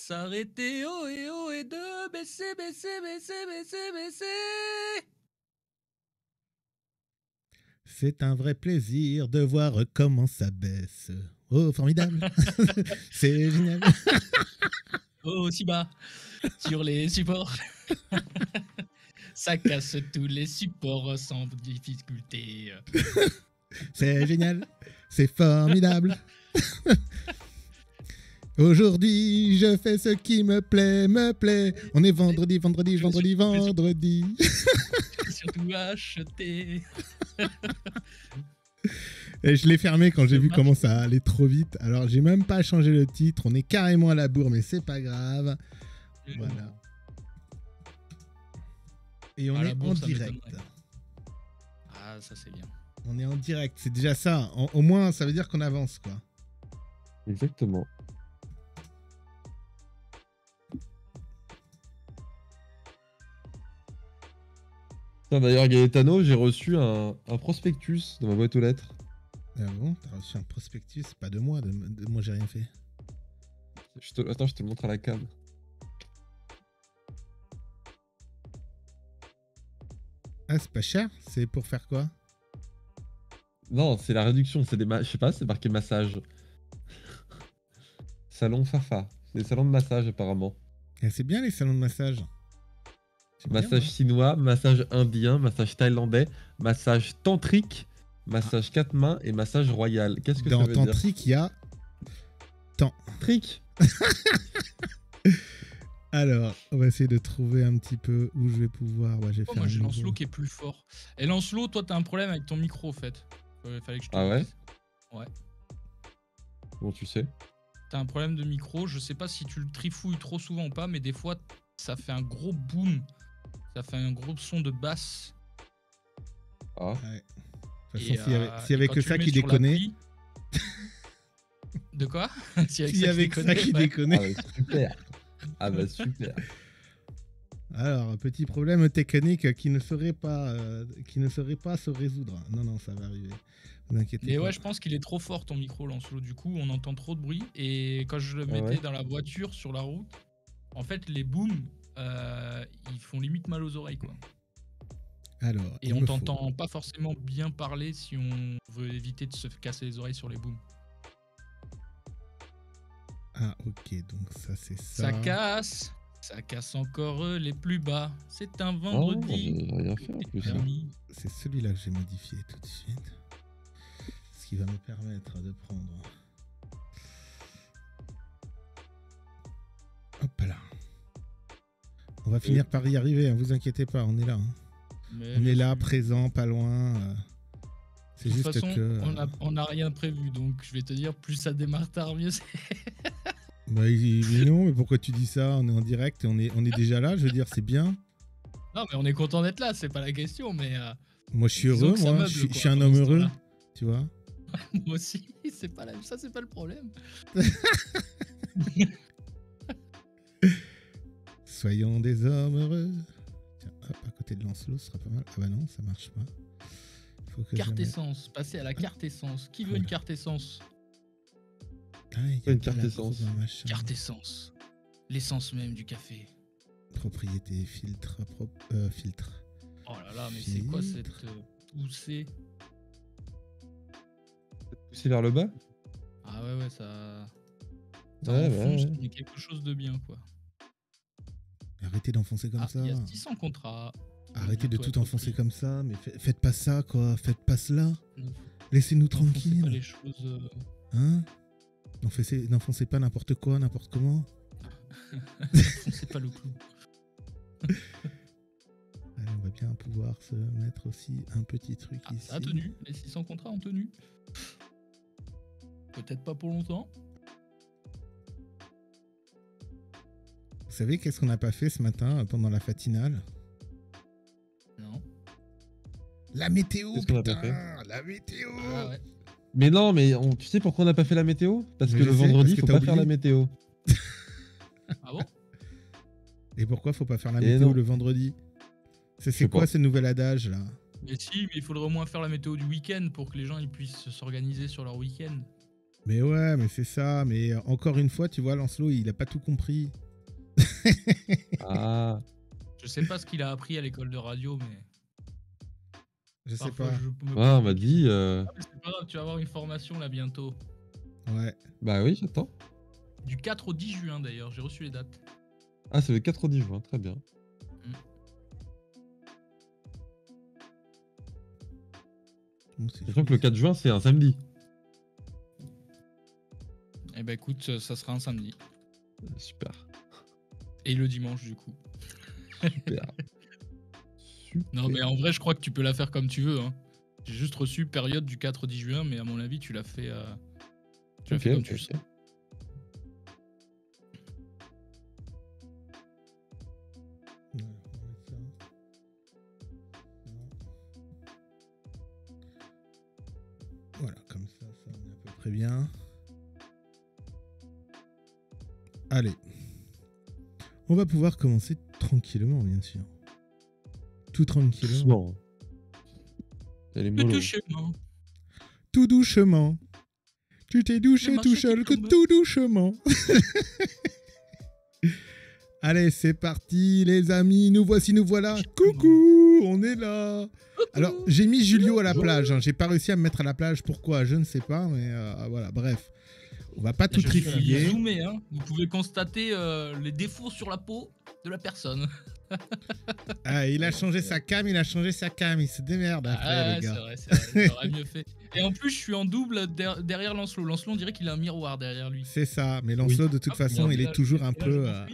s'arrêter, oh et oh et de baisser, baisser, baisser, baisser, baisser. C'est un vrai plaisir de voir comment ça baisse. Oh, formidable C'est génial Oh, si bas Sur les supports Ça casse tous les supports sans difficulté. C'est génial C'est formidable Aujourd'hui, je fais ce qui me plaît, me plaît. On est vendredi, vendredi, vendredi, vendredi. Surtout acheter. Et je l'ai fermé quand j'ai vu comment ça allait trop vite. Alors, j'ai même pas changé le titre. On est carrément à la bourre, mais c'est pas grave. Euh, voilà. Et on est en direct. Ah, ça c'est bien. On est en direct, c'est déjà ça. au moins, ça veut dire qu'on avance, quoi. Exactement. D'ailleurs, Gaetano, j'ai reçu un, prospectus dans ma boîte aux lettres. Ah bon T'as reçu un prospectus Pas de moi, de, moi j'ai rien fait. attends, je te montre à la cam. Ah, c'est pas cher C'est pour faire quoi Non, c'est la réduction, c'est des... Je sais pas, c'est marqué massage. salon Fafa. C'est des salons de massage apparemment. Eh, c'est bien les salons de massage. Massage hein. chinois, massage indien, massage thaïlandais, massage tantrique, massage ah. quatre mains et massage royal. Qu'est-ce que Dans ça veut tantrique, il y a tantrique. Alors, on va essayer de trouver un petit peu où je vais pouvoir. Ouais, j'ai oh, fait moi, j'ai Lancelot qui est plus fort. Et Lancelot, toi, t'as un problème avec ton micro, en fait. Euh, fallait que je ah ouais Ouais. Bon, tu sais. T'as un problème de micro. Je sais pas si tu le trifouilles trop souvent ou pas, mais des fois, ça fait un gros boom ça fait un gros son de basse. Ah. Ouais. De toute façon, s'il y avait, euh, que ça qui déconnait. De quoi S'il y avait que ça qui bah. déconnait. Ah, bah, super. Ah bah super. Alors, petit problème technique qui ne saurait pas, euh, qui ne serait pas se résoudre. Non, non, ça va arriver. Mais ouais, je pense qu'il est trop fort ton micro, Lancelot. Du coup, on entend trop de bruit. Et quand je le mettais dans la voiture, sur la route, en fait, les booms, euh, ils font limite mal aux oreilles, quoi. Alors, et on t'entend pas forcément bien parler si on veut éviter de se casser les oreilles sur les booms. Ah ok, donc ça c'est ça. Ça casse Ça casse encore euh, les plus bas. C'est un oh, vendredi. Bah, hein. c'est celui-là que j'ai modifié tout de suite. Ce qui va me permettre de prendre... Hop là. On va finir par y arriver, hein, vous inquiétez pas, on est là. Hein. On est là, présent, pas loin. Euh. C'est juste que. Euh, on n'a rien prévu, donc je vais te dire, plus ça démarre tard, mieux c'est. Bah, mais non, mais pourquoi tu dis ça On est en direct, on est, on est déjà là, je veux dire, c'est bien. Non, mais on est content d'être là, c'est pas la question, mais. Euh, moi, je suis heureux, moi, je, suis un homme heureux, tu vois. moi aussi, c'est pas la, ça, c'est pas le problème. Soyons des hommes heureux. Tiens, hop, à côté de Lancelot, ce sera pas mal. Ah bah non, ça marche pas. carte essence, passer à la carte essence. Qui veut une carte essence ah, Une carte essence. Carte essence. L'essence même du café. Propriété, filtre, euh, filtre. Oh là là, mais c'est quoi cette poussée euh, C'est vers le bas Ah ouais, ouais, ça. ça ouais, ouais, quelque chose de bien, quoi. Arrêtez d'enfoncer comme ah, ça. Il y a 600 contrats. Arrêtez de tout enfoncer comme ça, mais faites pas ça, quoi. Faites pas cela. Laissez-nous tranquilles. les choses. Euh. Hein N'enfoncez pas n'importe quoi, n'importe comment. N'enfoncez pas le clou. Allez, on va bien pouvoir se mettre aussi un petit truc ah, ici. tenu, les 600 contrats ont tenu. Peut-être pas pour longtemps. savez qu'est-ce qu'on n'a pas fait ce matin euh, pendant la fatinale Non. La météo, putain, la météo. Ah mais non, mais tu sais pourquoi on n'a pas fait la météo Parce que le il vendredi, faut pas faire la météo. ah bon Et pourquoi faut pas faire la météo le vendredi C'est quoi ce nouvel adage là Mais si, mais il faudrait au moins faire la météo du week-end pour que les gens ils puissent s'organiser sur leur week-end. Mais ouais, mais c'est ça. Mais encore une fois, tu vois, Lancelot, il n'a pas tout compris. Ah. Je sais pas ce qu'il a appris à l'école de radio, mais. Je sais pas. ah, m'a bah, dit. Euh. Ah, tu vas avoir une formation là bientôt. Ouais. Bah oui, j'attends. Du 4 au 10 juin d'ailleurs, j'ai reçu les dates. Ah, c'est le 4 au 10 juin, très bien. je mm. crois que le 4 juin, c'est un samedi. Eh bah écoute, euh, ça sera un samedi. Super. Et le dimanche, du coup. Non, mais en vrai, je crois que tu peux la faire comme tu veux. Hein. J'ai juste reçu période du 4 au 10 juin, mais à mon avis, tu l'as fait, euh, tu l'as fait comme tu sais. Voilà, comme ça, ça va à peu près bien. Allez. On va pouvoir commencer tranquillement, bien sûr. Tout tranquillement. Tout doucement. Tout doucement. Tu t'es douché tout seul, que tout doucement. Allez, c'est parti, les amis. Nous voici, nous voilà. Coucou, on est là. Alors, j'ai mis Julio à la plage. Hein. J'ai pas réussi à me mettre à la plage. Pourquoi Je ne sais pas, mais euh, voilà. Bref, on va pas tout trifouiller. Hein. Vous pouvez constater euh, les défauts sur la peau de la personne. Ah, il a changé sa cam, il a changé sa cam, il se démerde après, ah, gars. C'est vrai, Et en plus, je suis en double derrière Lancelot. Lancelot, on dirait qu'il a un miroir derrière lui. C'est ça, mais Lancelot, de toute façon, il est toujours un peu. Euh,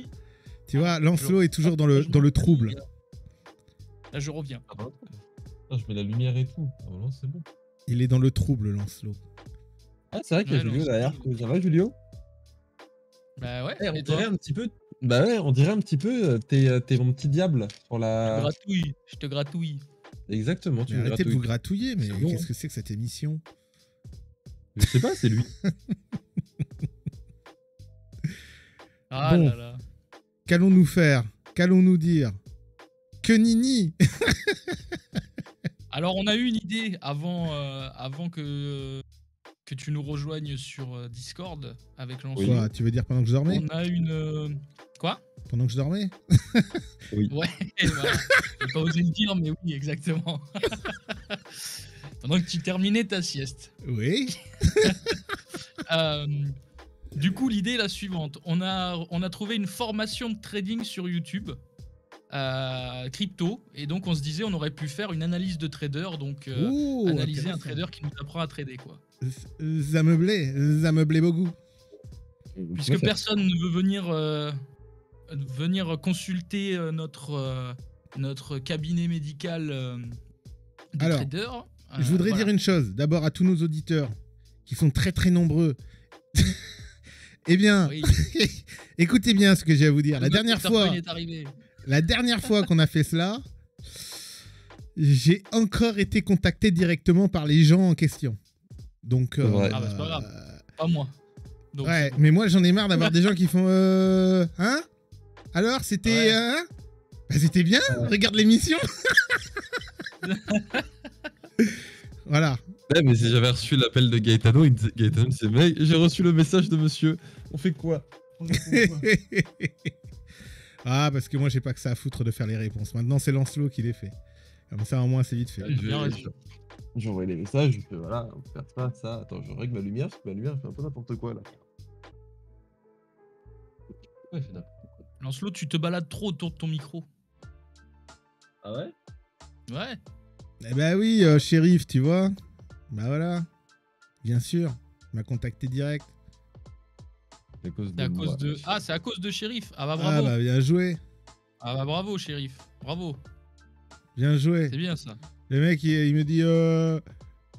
tu vois, ah, Lancelot est toujours dans le, dans le trouble. Là, je reviens. Bah, je mets la lumière et tout. Bah, il est dans le trouble, Lancelot. Ah, c'est vrai qu'il y a Julio derrière. Ça va, Julio Bah ouais. on dirait un petit peu. Bah ouais, on dirait un petit peu. Euh, euh, t'es, mon petit diable pour la. Je te gratouille. Je te gratouille. Exactement. Tu arrêtez de vous gratouiller, mais qu'est-ce que c'est que cette émission Je sais pas, c'est lui. ah là là. Qu'allons-nous faire Qu'allons-nous dire Que nini Alors on a eu une idée avant, euh, avant que que tu nous rejoignes sur euh, Discord avec l'ensemble. Tu veux dire pendant que je dormais On a une. Euh, quoi Pendant que je dormais Oui. Ouais, j'ai pas osé le dire, mais oui, exactement. pendant que tu terminais ta sieste. Oui. Euh, du coup, l'idée est la suivante. On a, on a trouvé une formation de trading sur YouTube. crypto et donc on se disait on aurait pu faire une analyse de trader donc analyser un trader qui nous apprend à trader quoi Zameublé, Zameublé plaît, beaucoup. Puisque personne ne veut venir, euh, venir consulter euh, notre, euh, notre cabinet médical je voudrais dire une chose, d'abord à tous nos auditeurs, qui sont très très nombreux. eh bien, écoutez bien ce que j'ai à vous dire. la dernière, fois, la dernière fois qu'on a fait cela, j'ai encore été contacté directement par les gens en question. Donc. Euh, ah bah, c'est pas grave. Pas moi. ouais, mais moi j'en ai marre d'avoir des gens qui font. Euh, hein Alors c'était. Euh, hein bah, c'était bien. Regarde l'émission. voilà. Eh, mais si j'avais reçu l'appel de Gaetano, Gaetano c'est j'ai reçu le message de monsieur. On fait quoi, On fait quoi Ah, parce que moi j'ai pas que ça à foutre de faire les réponses. Maintenant c'est Lancelot qui les fait. Comme ah, ça, au moins, c'est vite fait. Ah, J'envoie les messages, je fais voilà, on faire ça, ça. Attends, je règle ma lumière, parce que ma lumière fait un peu n'importe quoi là. Ouais, Lancelot, tu te balades trop autour de ton micro. Ah ouais Ouais. Eh bah oui, shérif, euh, tu vois. Bah voilà. Bien sûr. Il m'a contacté direct. C'est à cause de. À cause de... Ah, c'est à cause de shérif. Ah bah ah bravo. Ah bah bien joué. Ah bah bravo, shérif. Bravo. Bien joué. C'est bien ça. Le mec, il, me dit euh,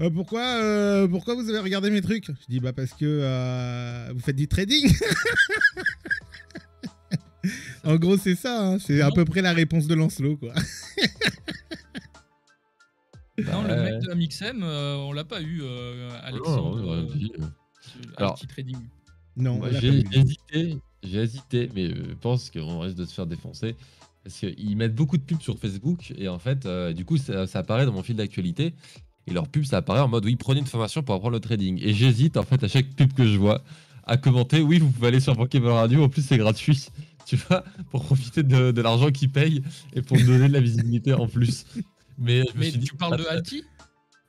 euh, pourquoi, euh, pourquoi vous avez regardé mes trucs Je dis bah parce que vous faites du trading. en gros, c'est ça. Hein. C'est à peu près la réponse de Lancelot, quoi. non, le mec de Amixem, on l'a pas eu, oh, Alexandre. Non, Alors, trading. Non, j'ai hésité, j'ai hésité, mais je pense qu'on risque de se faire défoncer. Parce qu'ils mettent beaucoup de pubs sur Facebook et en fait, euh, du coup, ça, apparaît dans mon fil d'actualité. Et leur pub, ça apparaît en mode oui, prenez une formation pour apprendre le trading. Et j'hésite en fait à chaque pub que je vois à commenter oui, vous pouvez aller sur Pokémon Radio, en plus c'est gratuit, tu vois, pour profiter de, l'argent qu'ils payent et pour me donner de la visibilité en plus. Mais, tu parles de Alti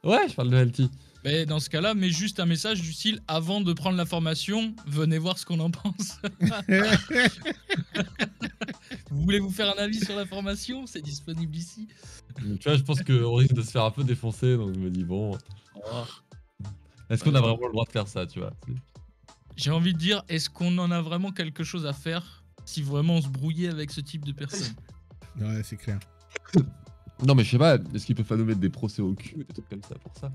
Ouais, je parle de Alti. Mais ben, dans ce cas-là, mets juste un message du style avant de prendre la formation, venez voir ce qu'on en pense. vous voulez vous faire un avis sur la formation C'est disponible ici. tu vois, je pense qu'on risque de se faire un peu défoncer, donc je me dis bon. Oh. Est-ce qu'on a vraiment le droit de faire ça, tu vois J'ai envie de dire, est-ce qu'on en a vraiment quelque chose à faire si vraiment on se brouillait avec ce type de personne Ouais, c'est clair. non, mais je sais pas, est-ce qu'ils peut pas nous mettre des procès au cul et des trucs comme ça pour ça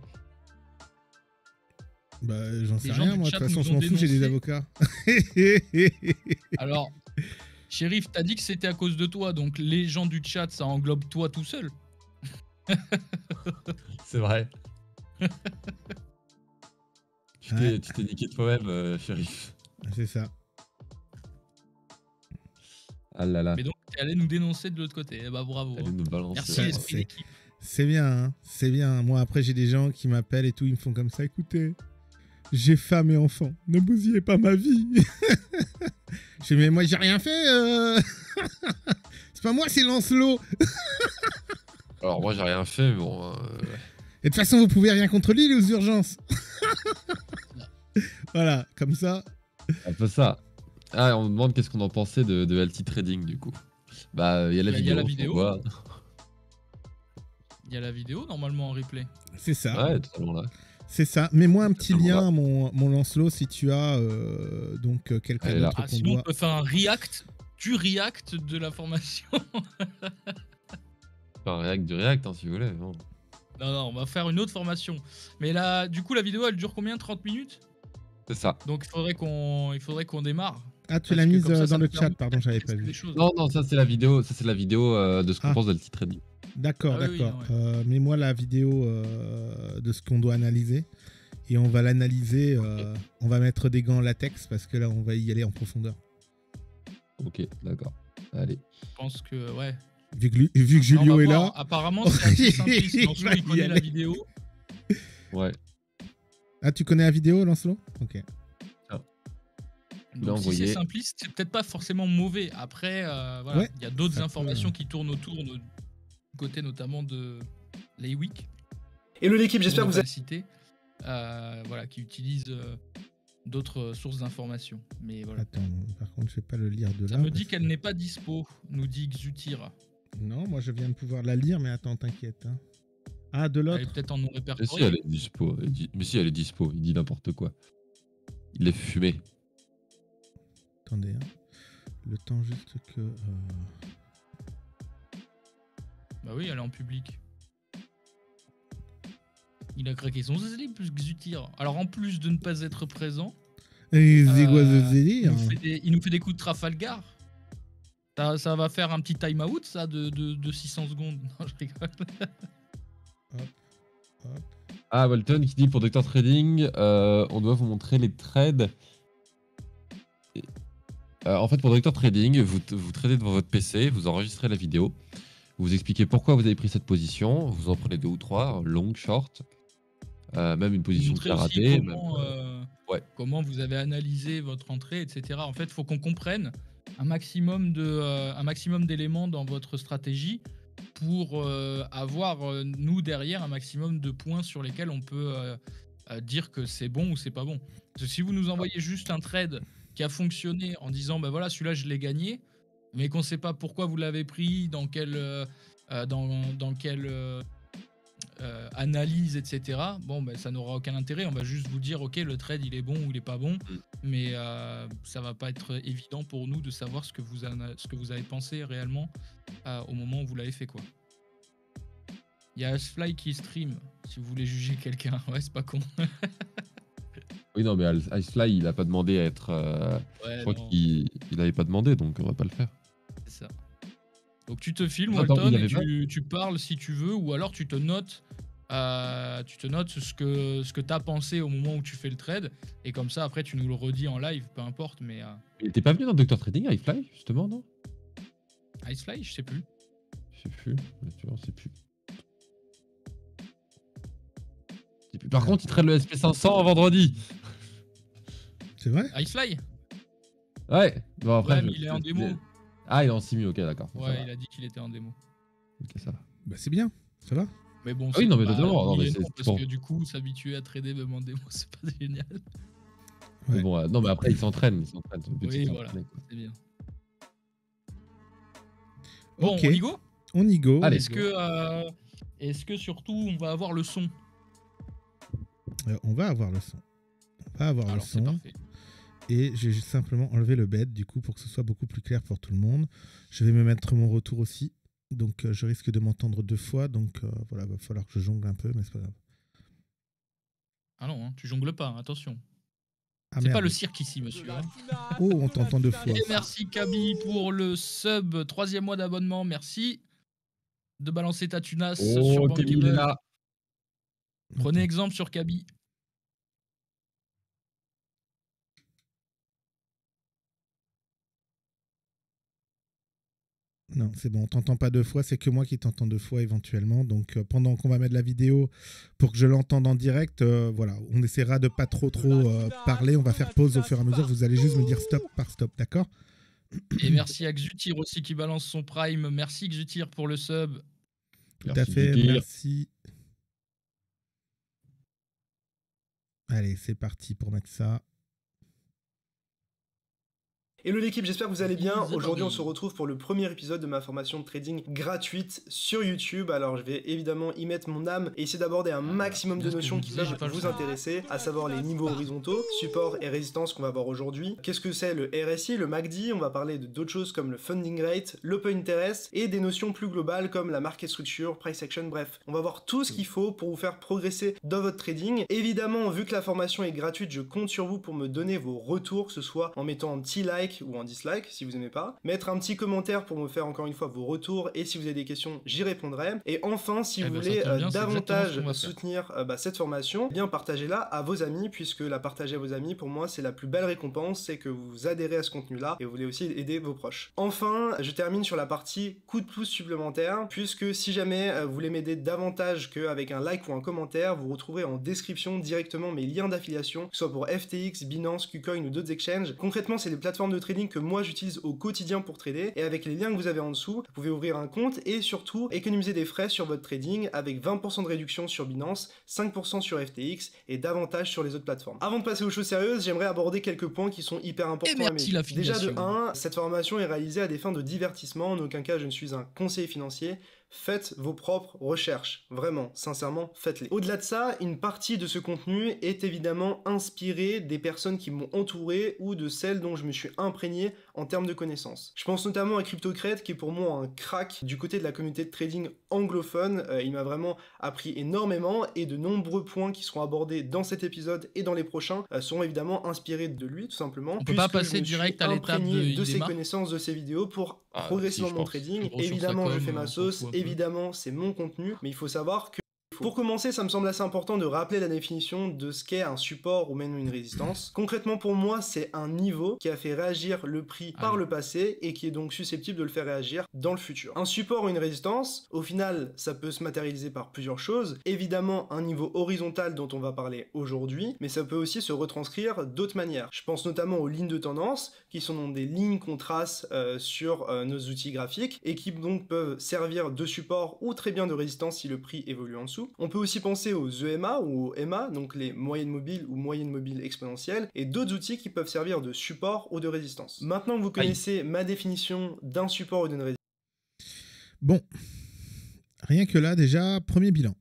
bah, j'en sais rien, moi. De toute façon, je m'en fous, j'ai des avocats. Alors, shérif, t'as dit que c'était à cause de toi, donc les gens du chat, ça englobe toi tout seul. C'est vrai. tu t'es niqué toi-même, euh, shérif. C'est ça. Ah là là. Mais donc, t'es allé nous dénoncer de l'autre côté. Eh bah, bravo. Hein. Merci, C'est bien, hein c'est bien. Moi, après, j'ai des gens qui m'appellent et tout, ils me font comme ça. Écoutez, j'ai femme et enfant. Ne bousillez pas ma vie. je mais moi, j'ai rien fait. Euh. c'est pas moi, c'est Lancelot. Alors, moi, j'ai rien fait, bon. Euh, et de toute façon, vous pouvez rien contre lui, aux urgences. voilà, comme ça. Un peu ça. Ah, on me demande qu'est-ce qu'on en pensait de, de Trading, du coup. Bah, euh, il y a la vidéo. Bah, il y a la vidéo. Il y a la vidéo, normalement, en replay. C'est ça. Ouais, totalement là. C'est ça. Mets-moi un petit lien, mon, Lancelot, si tu as euh, donc euh, quelqu'un d'autre. Ah, sinon, on peut faire un React du React de la formation. Un React du React, hein, si vous voulez. Non, non, on va faire une autre formation. Mais là, du coup, la vidéo, elle dure combien 30 minutes C'est ça. Donc, il faudrait qu'on, il faudrait qu'on démarre. Ah, tu l'as mise euh, dans le chat, pardon, j'avais pas vu. Non, non, ça c'est la vidéo, ça c'est la vidéo de ce qu'on ah. pense de le titre D'accord, ah d'accord. Euh, Mets-moi la vidéo euh, de ce qu'on doit analyser et on va l'analyser. Euh, on va mettre des gants latex parce que là, on va y aller en profondeur. Ok, d'accord. Allez. Je pense que, ouais. Vu que, Julio est là. Apparemment, c'est assez simpliste. il connaît la vidéo. Ouais. Ah, tu connais la vidéo, Lancelot Ok. Ah. Donc, si c'est simpliste, c'est peut-être pas forcément mauvais. Après, voilà, il y a d'autres informations qui tournent autour de, côté notamment de Laywick. Et le l'équipe, j'espère que vous avez cité, euh, voilà, qui utilise euh, d'autres sources d'informations. Mais voilà. Attends, par contre, je vais pas le lire de là. Ça me dit qu'elle n'est pas dispo, nous dit Xutira. Non, moi je viens de pouvoir la lire, mais attends, t'inquiète. Hein. Ah, de l'autre. Elle est peut-être en nous Mais si elle est dispo, mais si elle est dispo, il dit n'importe quoi. Il est fumé. Attendez, hein. le temps juste que. Euh, bah oui, elle est en public. Il a craqué son zélie plus zutir Alors en plus de ne pas être présent. il nous, fait des coups de Trafalgar. Ça, va faire un petit time out ça de, 600 secondes. Non, je rigole. Ah, Walton qui dit pour Docteur Trading, euh, on doit vous montrer les trades. Euh, en fait, pour Docteur Trading, vous, vous tradez devant votre PC, vous enregistrez la vidéo. Vous expliquez pourquoi vous avez pris cette position. Vous en prenez deux ou trois, long, short, euh, même une position qui a Comment, euh, euh, ouais. comment vous avez analysé votre entrée, etc. En fait, il faut qu'on comprenne un maximum de, un maximum d'éléments dans votre stratégie pour avoir nous derrière un maximum de points sur lesquels on peut dire que c'est bon ou c'est pas bon. si vous nous envoyez juste un trade qui a fonctionné en disant ben bah voilà celui-là je l'ai gagné, mais qu'on ne sait pas pourquoi vous l'avez pris, dans quelle, euh, euh, dans, quelle euh, analyse, etc. Bon, ben, ça n'aura aucun intérêt. On va juste vous dire, ok, le trade, il est bon ou il n'est pas bon, mm. mais ça ne va pas être évident pour nous de savoir ce que vous, ce que vous avez pensé réellement au moment où vous l'avez fait, quoi. Il y a Fly qui stream, si vous voulez juger quelqu'un. Ouais, c'est pas con. oui, non, mais Icefly, il n'a pas demandé à être. je crois qu'il n'avait pas demandé, donc on va pas le faire. Donc tu te filmes, Walton, tu, parles si tu veux, ou alors tu te notes, euh, tu te notes ce que, ce que tu as pensé au moment où tu fais le trade, et comme ça, après, tu nous le redis en live, peu importe. Mais euh, t'es pas venu dans Doctor Trading, iFly justement, non iFly, je sais plus. Je sais plus, plus. Par contre, il trade le SP500 vendredi. C'est vrai Icefly Ouais. Bon, après, il est en démo. Ah, il est en simu, ok, d'accord. Ouais, il a dit qu'il était en démo. Ok, ça va. Bah, c'est bien, ça va. Mais bon, ah oui, non, mais totalement. Non, mais c'est parce que du coup, s'habituer à trader même en démo, c'est pas génial. Ouais. Mais bon, euh, non, mais après, ils s'entraînent. Il s'entraîne. Oui, voilà, c'est bien. Bon, on y go On y go. Euh, est-ce que, euh, est que surtout, on va avoir le son On va avoir le son. On va avoir le son et j'ai simplement enlevé le bed du coup pour que ce soit beaucoup plus clair pour tout le monde. Je vais me mettre mon retour aussi, donc euh, je risque de m'entendre deux fois, donc voilà, euh, voilà, va falloir que je jongle un peu, mais c'est pas grave. Ah non, hein, tu jongles pas, hein, attention. Ah, c'est pas le cirque ici, monsieur. Hein. Oh, on t'entend deux fois. merci Kaby pour le sub, troisième mois d'abonnement, merci de balancer ta tunasse oh, sur Prenez exemple sur Kaby. Non, c'est bon, on t'entend pas deux fois, c'est que moi qui t'entends deux fois éventuellement. Donc euh, pendant qu'on va mettre la vidéo pour que je l'entende en direct, euh, voilà, on essaiera de pas trop trop euh, parler, on va faire pause au fur et à mesure, vous allez juste me dire stop par stop, d'accord Et merci à Xutir aussi qui balance son prime, merci Xutir pour le sub. Tout à fait, merci. Allez, c'est parti pour mettre ça. Hello l'équipe, j'espère que vous allez bien. Aujourd'hui, on se retrouve pour le premier épisode de ma formation de trading gratuite sur YouTube. Alors, je vais évidemment y mettre mon âme et essayer d'aborder un ah, maximum de notions qui peuvent vous intéresser, à ah, savoir les niveaux horizontaux, support et résistance qu'on va voir aujourd'hui. Qu'est-ce que c'est le RSI, le MACD On va parler de d'autres choses comme le funding rate, l'open interest et des notions plus globales comme la market structure, price action, bref. On va voir tout ce qu'il faut pour vous faire progresser dans votre trading. Évidemment, vu que la formation est gratuite, je compte sur vous pour me donner vos retours, que ce soit en mettant un petit like ou en dislike si vous n'aimez pas, mettre un petit commentaire pour me faire encore une fois vos retours et si vous avez des questions, j'y répondrai. Et enfin, si eh vous ben, voulez euh, davantage soutenir euh, bah, cette formation, eh bien partagez-la à vos amis puisque la partager à vos amis pour moi c'est la plus belle récompense, c'est que vous adhérez à ce contenu-là et vous voulez aussi aider vos proches. Enfin, je termine sur la partie coup de pouce supplémentaire puisque si jamais euh, vous voulez m'aider davantage qu'avec un like ou un commentaire, vous retrouverez en description directement mes liens d'affiliation, soit pour FTX, Binance, KuCoin ou d'autres exchanges. Concrètement, c'est des plateformes de trading que moi j'utilise au quotidien pour trader. Et avec les liens que vous avez en dessous, vous pouvez ouvrir un compte et surtout économiser des frais sur votre trading avec 20% de réduction sur Binance, 5% sur FTX et davantage sur les autres plateformes. Avant de passer aux choses sérieuses, j'aimerais aborder quelques points qui sont hyper eh, importants. Déjà de 1, cette formation est réalisée à des fins de divertissement. En aucun cas, je ne suis un conseiller financier faites vos propres recherches. Vraiment, sincèrement, faites-les. Au-delà de ça, une partie de ce contenu est évidemment inspirée des personnes qui m'ont entouré ou de celles dont je me suis imprégné en termes de connaissances. Je pense notamment à Cryptocrate, qui est pour moi un crack du côté de la communauté de trading anglophone. Euh, il m'a vraiment appris énormément et de nombreux points qui seront abordés dans cet épisode et dans les prochains euh, seront évidemment inspirés de lui tout simplement. On peut pas passer direct à l'étape de, de ses connaissances, de ses vidéos pour ah, progresser dans mon trading. Évidemment, je fais ma sauce, évidemment, c'est mon contenu, mais il faut savoir que pour commencer, ça me semble assez important de rappeler la définition de ce qu'est un support ou même une résistance. Concrètement, pour moi, c'est un niveau qui a fait réagir le prix ah par le passé et qui est donc susceptible de le faire réagir dans le futur. Un support ou une résistance, au final, ça peut se matérialiser par plusieurs choses. Évidemment, un niveau horizontal dont on va parler aujourd'hui, mais ça peut aussi se retranscrire d'autres manières. Je pense notamment aux lignes de tendance, qui sont des lignes qu'on trace euh, sur euh, nos outils graphiques et qui donc peuvent servir de support ou très bien de résistance si le prix évolue en dessous on peut aussi penser aux EMA ou aux EMA, donc les moyennes mobiles ou moyennes mobiles exponentielles, et d'autres outils qui peuvent servir de support ou de résistance. Maintenant que vous connaissez ma définition d'un support ou d'une résistance. Bon, rien que là déjà, premier bilan.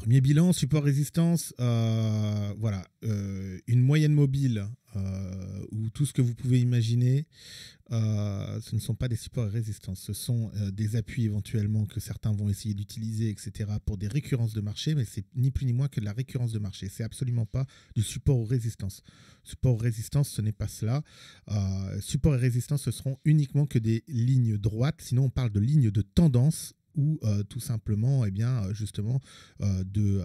Premier bilan, support résistance, euh, voilà, euh, une moyenne mobile euh, ou tout ce que vous pouvez imaginer, ce ne sont pas des supports et résistances, ce sont des appuis éventuellement que certains vont essayer d'utiliser, etc., pour des récurrences de marché, mais c'est ni plus ni moins que de la récurrence de marché, c'est absolument pas du support ou résistance. Support ou résistance, ce n'est pas cela. support et résistance, ce seront uniquement que des lignes droites, sinon on parle de lignes de tendance ou euh, tout simplement, eh bien, euh, justement, euh, de,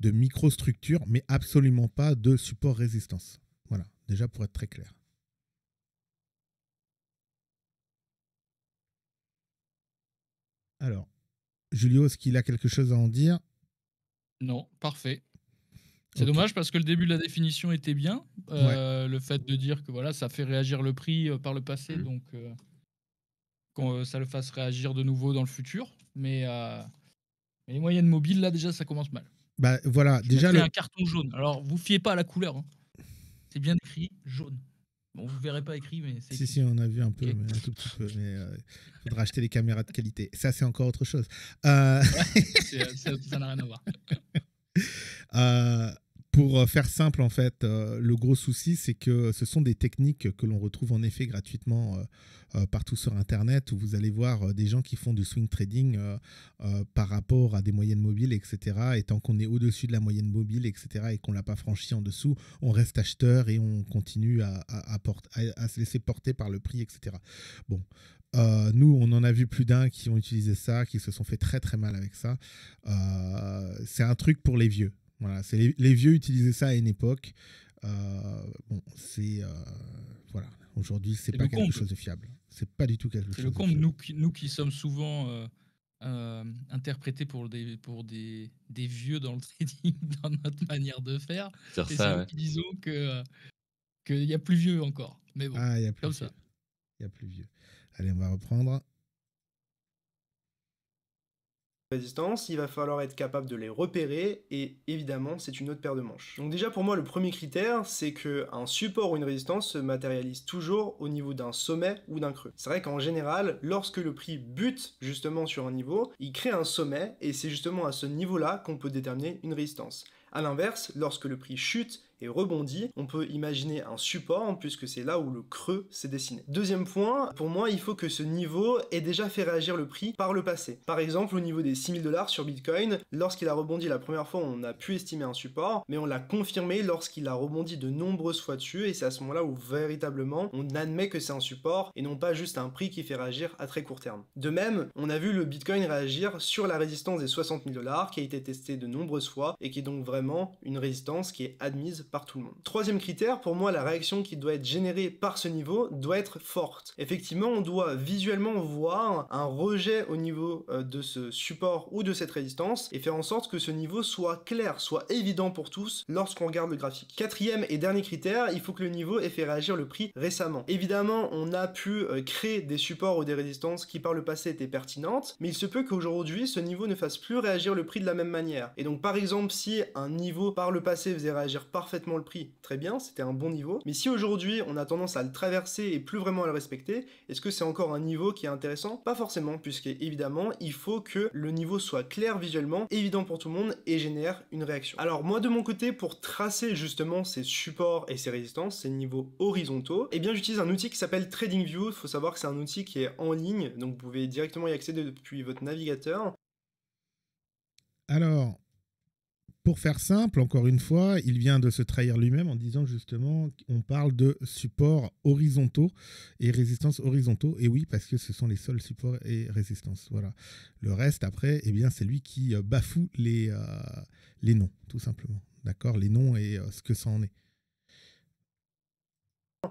de, microstructures, mais absolument pas de support résistance. Voilà, déjà pour être très clair. Alors, Julio, est-ce qu'il a quelque chose à en dire Non, parfait. C'est dommage parce que le début de la définition était bien. Le fait de dire que voilà, ça fait réagir le prix par le passé, mmh. donc euh, ça le fasse réagir de nouveau dans le futur. Euh, mais, les moyennes mobiles, là, déjà, ça commence mal. Bah voilà, déjà. un carton jaune. Alors, vous fiez pas à la couleur. Hein. C'est bien écrit jaune. Bon, vous verrez pas écrit, mais Si, si, on a vu un peu, mais un tout petit peu. Mais euh, il faudra acheter les caméras de qualité. Ça, c'est encore autre chose. ça n'a rien à voir. pour euh, faire simple, en fait, euh, le gros souci, c'est que ce sont des techniques que l'on retrouve en effet gratuitement euh, partout sur Internet, où vous allez voir des gens qui font du swing trading par rapport à des moyennes mobiles, etc. Et tant qu'on est au-dessus de la moyenne mobile, etc., et qu'on ne l'a pas franchi en dessous, on reste acheteur et on continue à, se laisser porter par le prix, etc. Bon, nous, on en a vu plus d'un qui ont utilisé ça, qui se sont fait très très mal avec ça. c'est un truc pour les vieux. Voilà, les, vieux utilisaient ça à une époque. Euh, bon, c'est euh, voilà. Aujourd'hui, c'est pas quelque chose de fiable. C'est pas du tout quelque chose. nous, nous qui sommes souvent euh, interprétés pour des pour des, vieux dans le trading dans notre manière de faire. C'est ça. Qui disons que qu'il y a plus vieux encore. Mais bon, ah, Il y a plus vieux. Allez, on va reprendre résistance, il va falloir être capable de les repérer et évidemment c'est une autre paire de manches. Donc déjà pour moi le premier critère c'est que un support ou une résistance se matérialise toujours au niveau d'un sommet ou d'un creux. C'est vrai qu'en général lorsque le prix bute justement sur un niveau, il crée un sommet et c'est justement à ce niveau là qu'on peut déterminer une résistance. A l'inverse, lorsque le prix chute, et rebondit, on peut imaginer un support hein, puisque c'est là où le creux s'est dessiné. Deuxième point, pour moi, il faut que ce niveau ait déjà fait réagir le prix par le passé. Par exemple, au niveau des 6000 dollars sur Bitcoin, lorsqu'il a rebondi la première fois, on a pu estimer un support, mais on l'a confirmé lorsqu'il a rebondi de nombreuses fois dessus et c'est à ce moment-là où véritablement on admet que c'est un support et non pas juste un prix qui fait réagir à très court terme. De même, on a vu le Bitcoin réagir sur la résistance des 60 000 dollars qui a été testée de nombreuses fois et qui est donc vraiment une résistance qui est admise par tout le monde. Troisième critère, pour moi, la réaction qui doit être générée par ce niveau doit être forte. Effectivement, on doit visuellement voir un rejet au niveau euh, de ce support ou de cette résistance et faire en sorte que ce niveau soit clair, soit évident pour tous lorsqu'on regarde le graphique. Quatrième et dernier critère, il faut que le niveau ait fait réagir le prix récemment. Évidemment, on a pu euh, créer des supports ou des résistances qui par le passé étaient pertinentes, mais il se peut qu'aujourd'hui ce niveau ne fasse plus réagir le prix de la même manière. Et donc par exemple, si un niveau par le passé faisait réagir parfaitement le prix, très bien, c'était un bon niveau. Mais si aujourd'hui on a tendance à le traverser et plus vraiment à le respecter, est-ce que c'est encore un niveau qui est intéressant Pas forcément, puisque évidemment il faut que le niveau soit clair visuellement, évident pour tout le monde et génère une réaction. Alors moi de mon côté, pour tracer justement ces supports et ces résistances, ces niveaux horizontaux, et eh bien j'utilise un outil qui s'appelle TradingView. Il faut savoir que c'est un outil qui est en ligne, donc vous pouvez directement y accéder depuis votre navigateur. Alors, pour faire simple, encore une fois, il vient de se trahir lui-même en disant justement qu'on parle de supports horizontaux et résistances horizontaux. Et oui, parce que ce sont les seuls supports et résistances. Voilà. Le reste, après, eh bien, c'est lui qui euh, bafoue les, euh, les noms, tout simplement. D'accord Les noms et euh, ce que ça en est.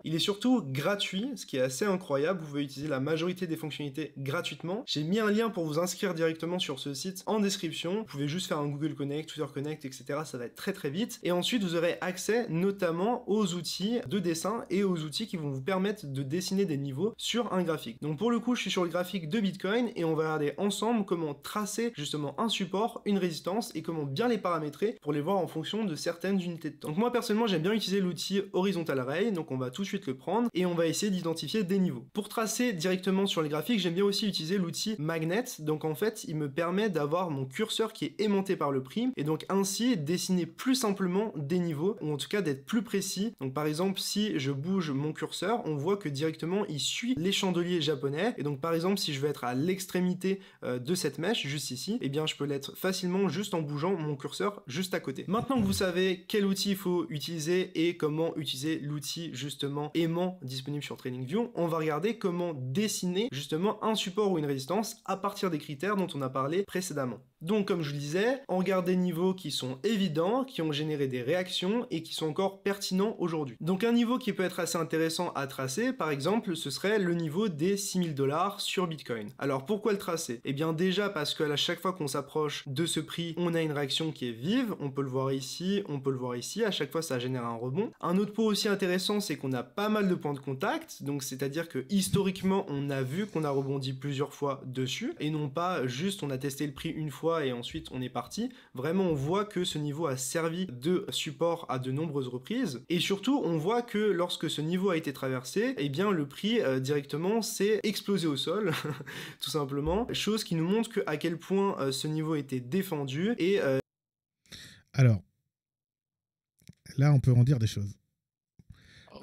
Il est surtout gratuit, ce qui est assez incroyable. Vous pouvez utiliser la majorité des fonctionnalités gratuitement. J'ai mis un lien pour vous inscrire directement sur ce site en description. Vous pouvez juste faire un Google Connect, Twitter Connect, etc. Ça va être très très vite. Et ensuite, vous aurez accès notamment aux outils de dessin et aux outils qui vont vous permettre de dessiner des niveaux sur un graphique. Donc pour le coup, je suis sur le graphique de Bitcoin et on va regarder ensemble comment tracer justement un support, une résistance et comment bien les paramétrer pour les voir en fonction de certaines unités de temps. Donc moi personnellement, j'aime bien utiliser l'outil Horizontal Ray. Donc on va tout le prendre et on va essayer d'identifier des niveaux. Pour tracer directement sur les graphiques, j'aime bien aussi utiliser l'outil Magnet. Donc en fait, il me permet d'avoir mon curseur qui est aimanté par le prix, et donc ainsi dessiner plus simplement des niveaux ou en tout cas d'être plus précis. Donc par exemple, si je bouge mon curseur, on voit que directement il suit les chandeliers japonais. Et donc par exemple, si je veux être à l'extrémité euh, de cette mèche, juste ici, et eh bien je peux l'être facilement juste en bougeant mon curseur juste à côté. Maintenant que vous savez quel outil il faut utiliser et comment utiliser l'outil justement aimant disponible sur TrainingView, on va regarder comment dessiner justement un support ou une résistance à partir des critères dont on a parlé précédemment. Donc comme je le disais, on garde des niveaux qui sont évidents, qui ont généré des réactions et qui sont encore pertinents aujourd'hui. Donc un niveau qui peut être assez intéressant à tracer, par exemple, ce serait le niveau des 6000 dollars sur Bitcoin. Alors pourquoi le tracer Eh bien déjà parce que à chaque fois qu'on s'approche de ce prix, on a une réaction qui est vive, on peut le voir ici, on peut le voir ici, à chaque fois ça génère un rebond. Un autre point aussi intéressant, c'est qu'on a pas mal de points de contact, donc c'est-à-dire que historiquement, on a vu qu'on a rebondi plusieurs fois dessus et non pas juste on a testé le prix une fois et ensuite on est parti. Vraiment, on voit que ce niveau a servi de support à de nombreuses reprises. Et surtout, on voit que lorsque ce niveau a été traversé, eh bien, le prix euh, directement s'est explosé au sol, tout simplement. Chose qui nous montre que, à quel point euh, ce niveau était défendu et. Euh, Alors, là, on peut en dire des choses.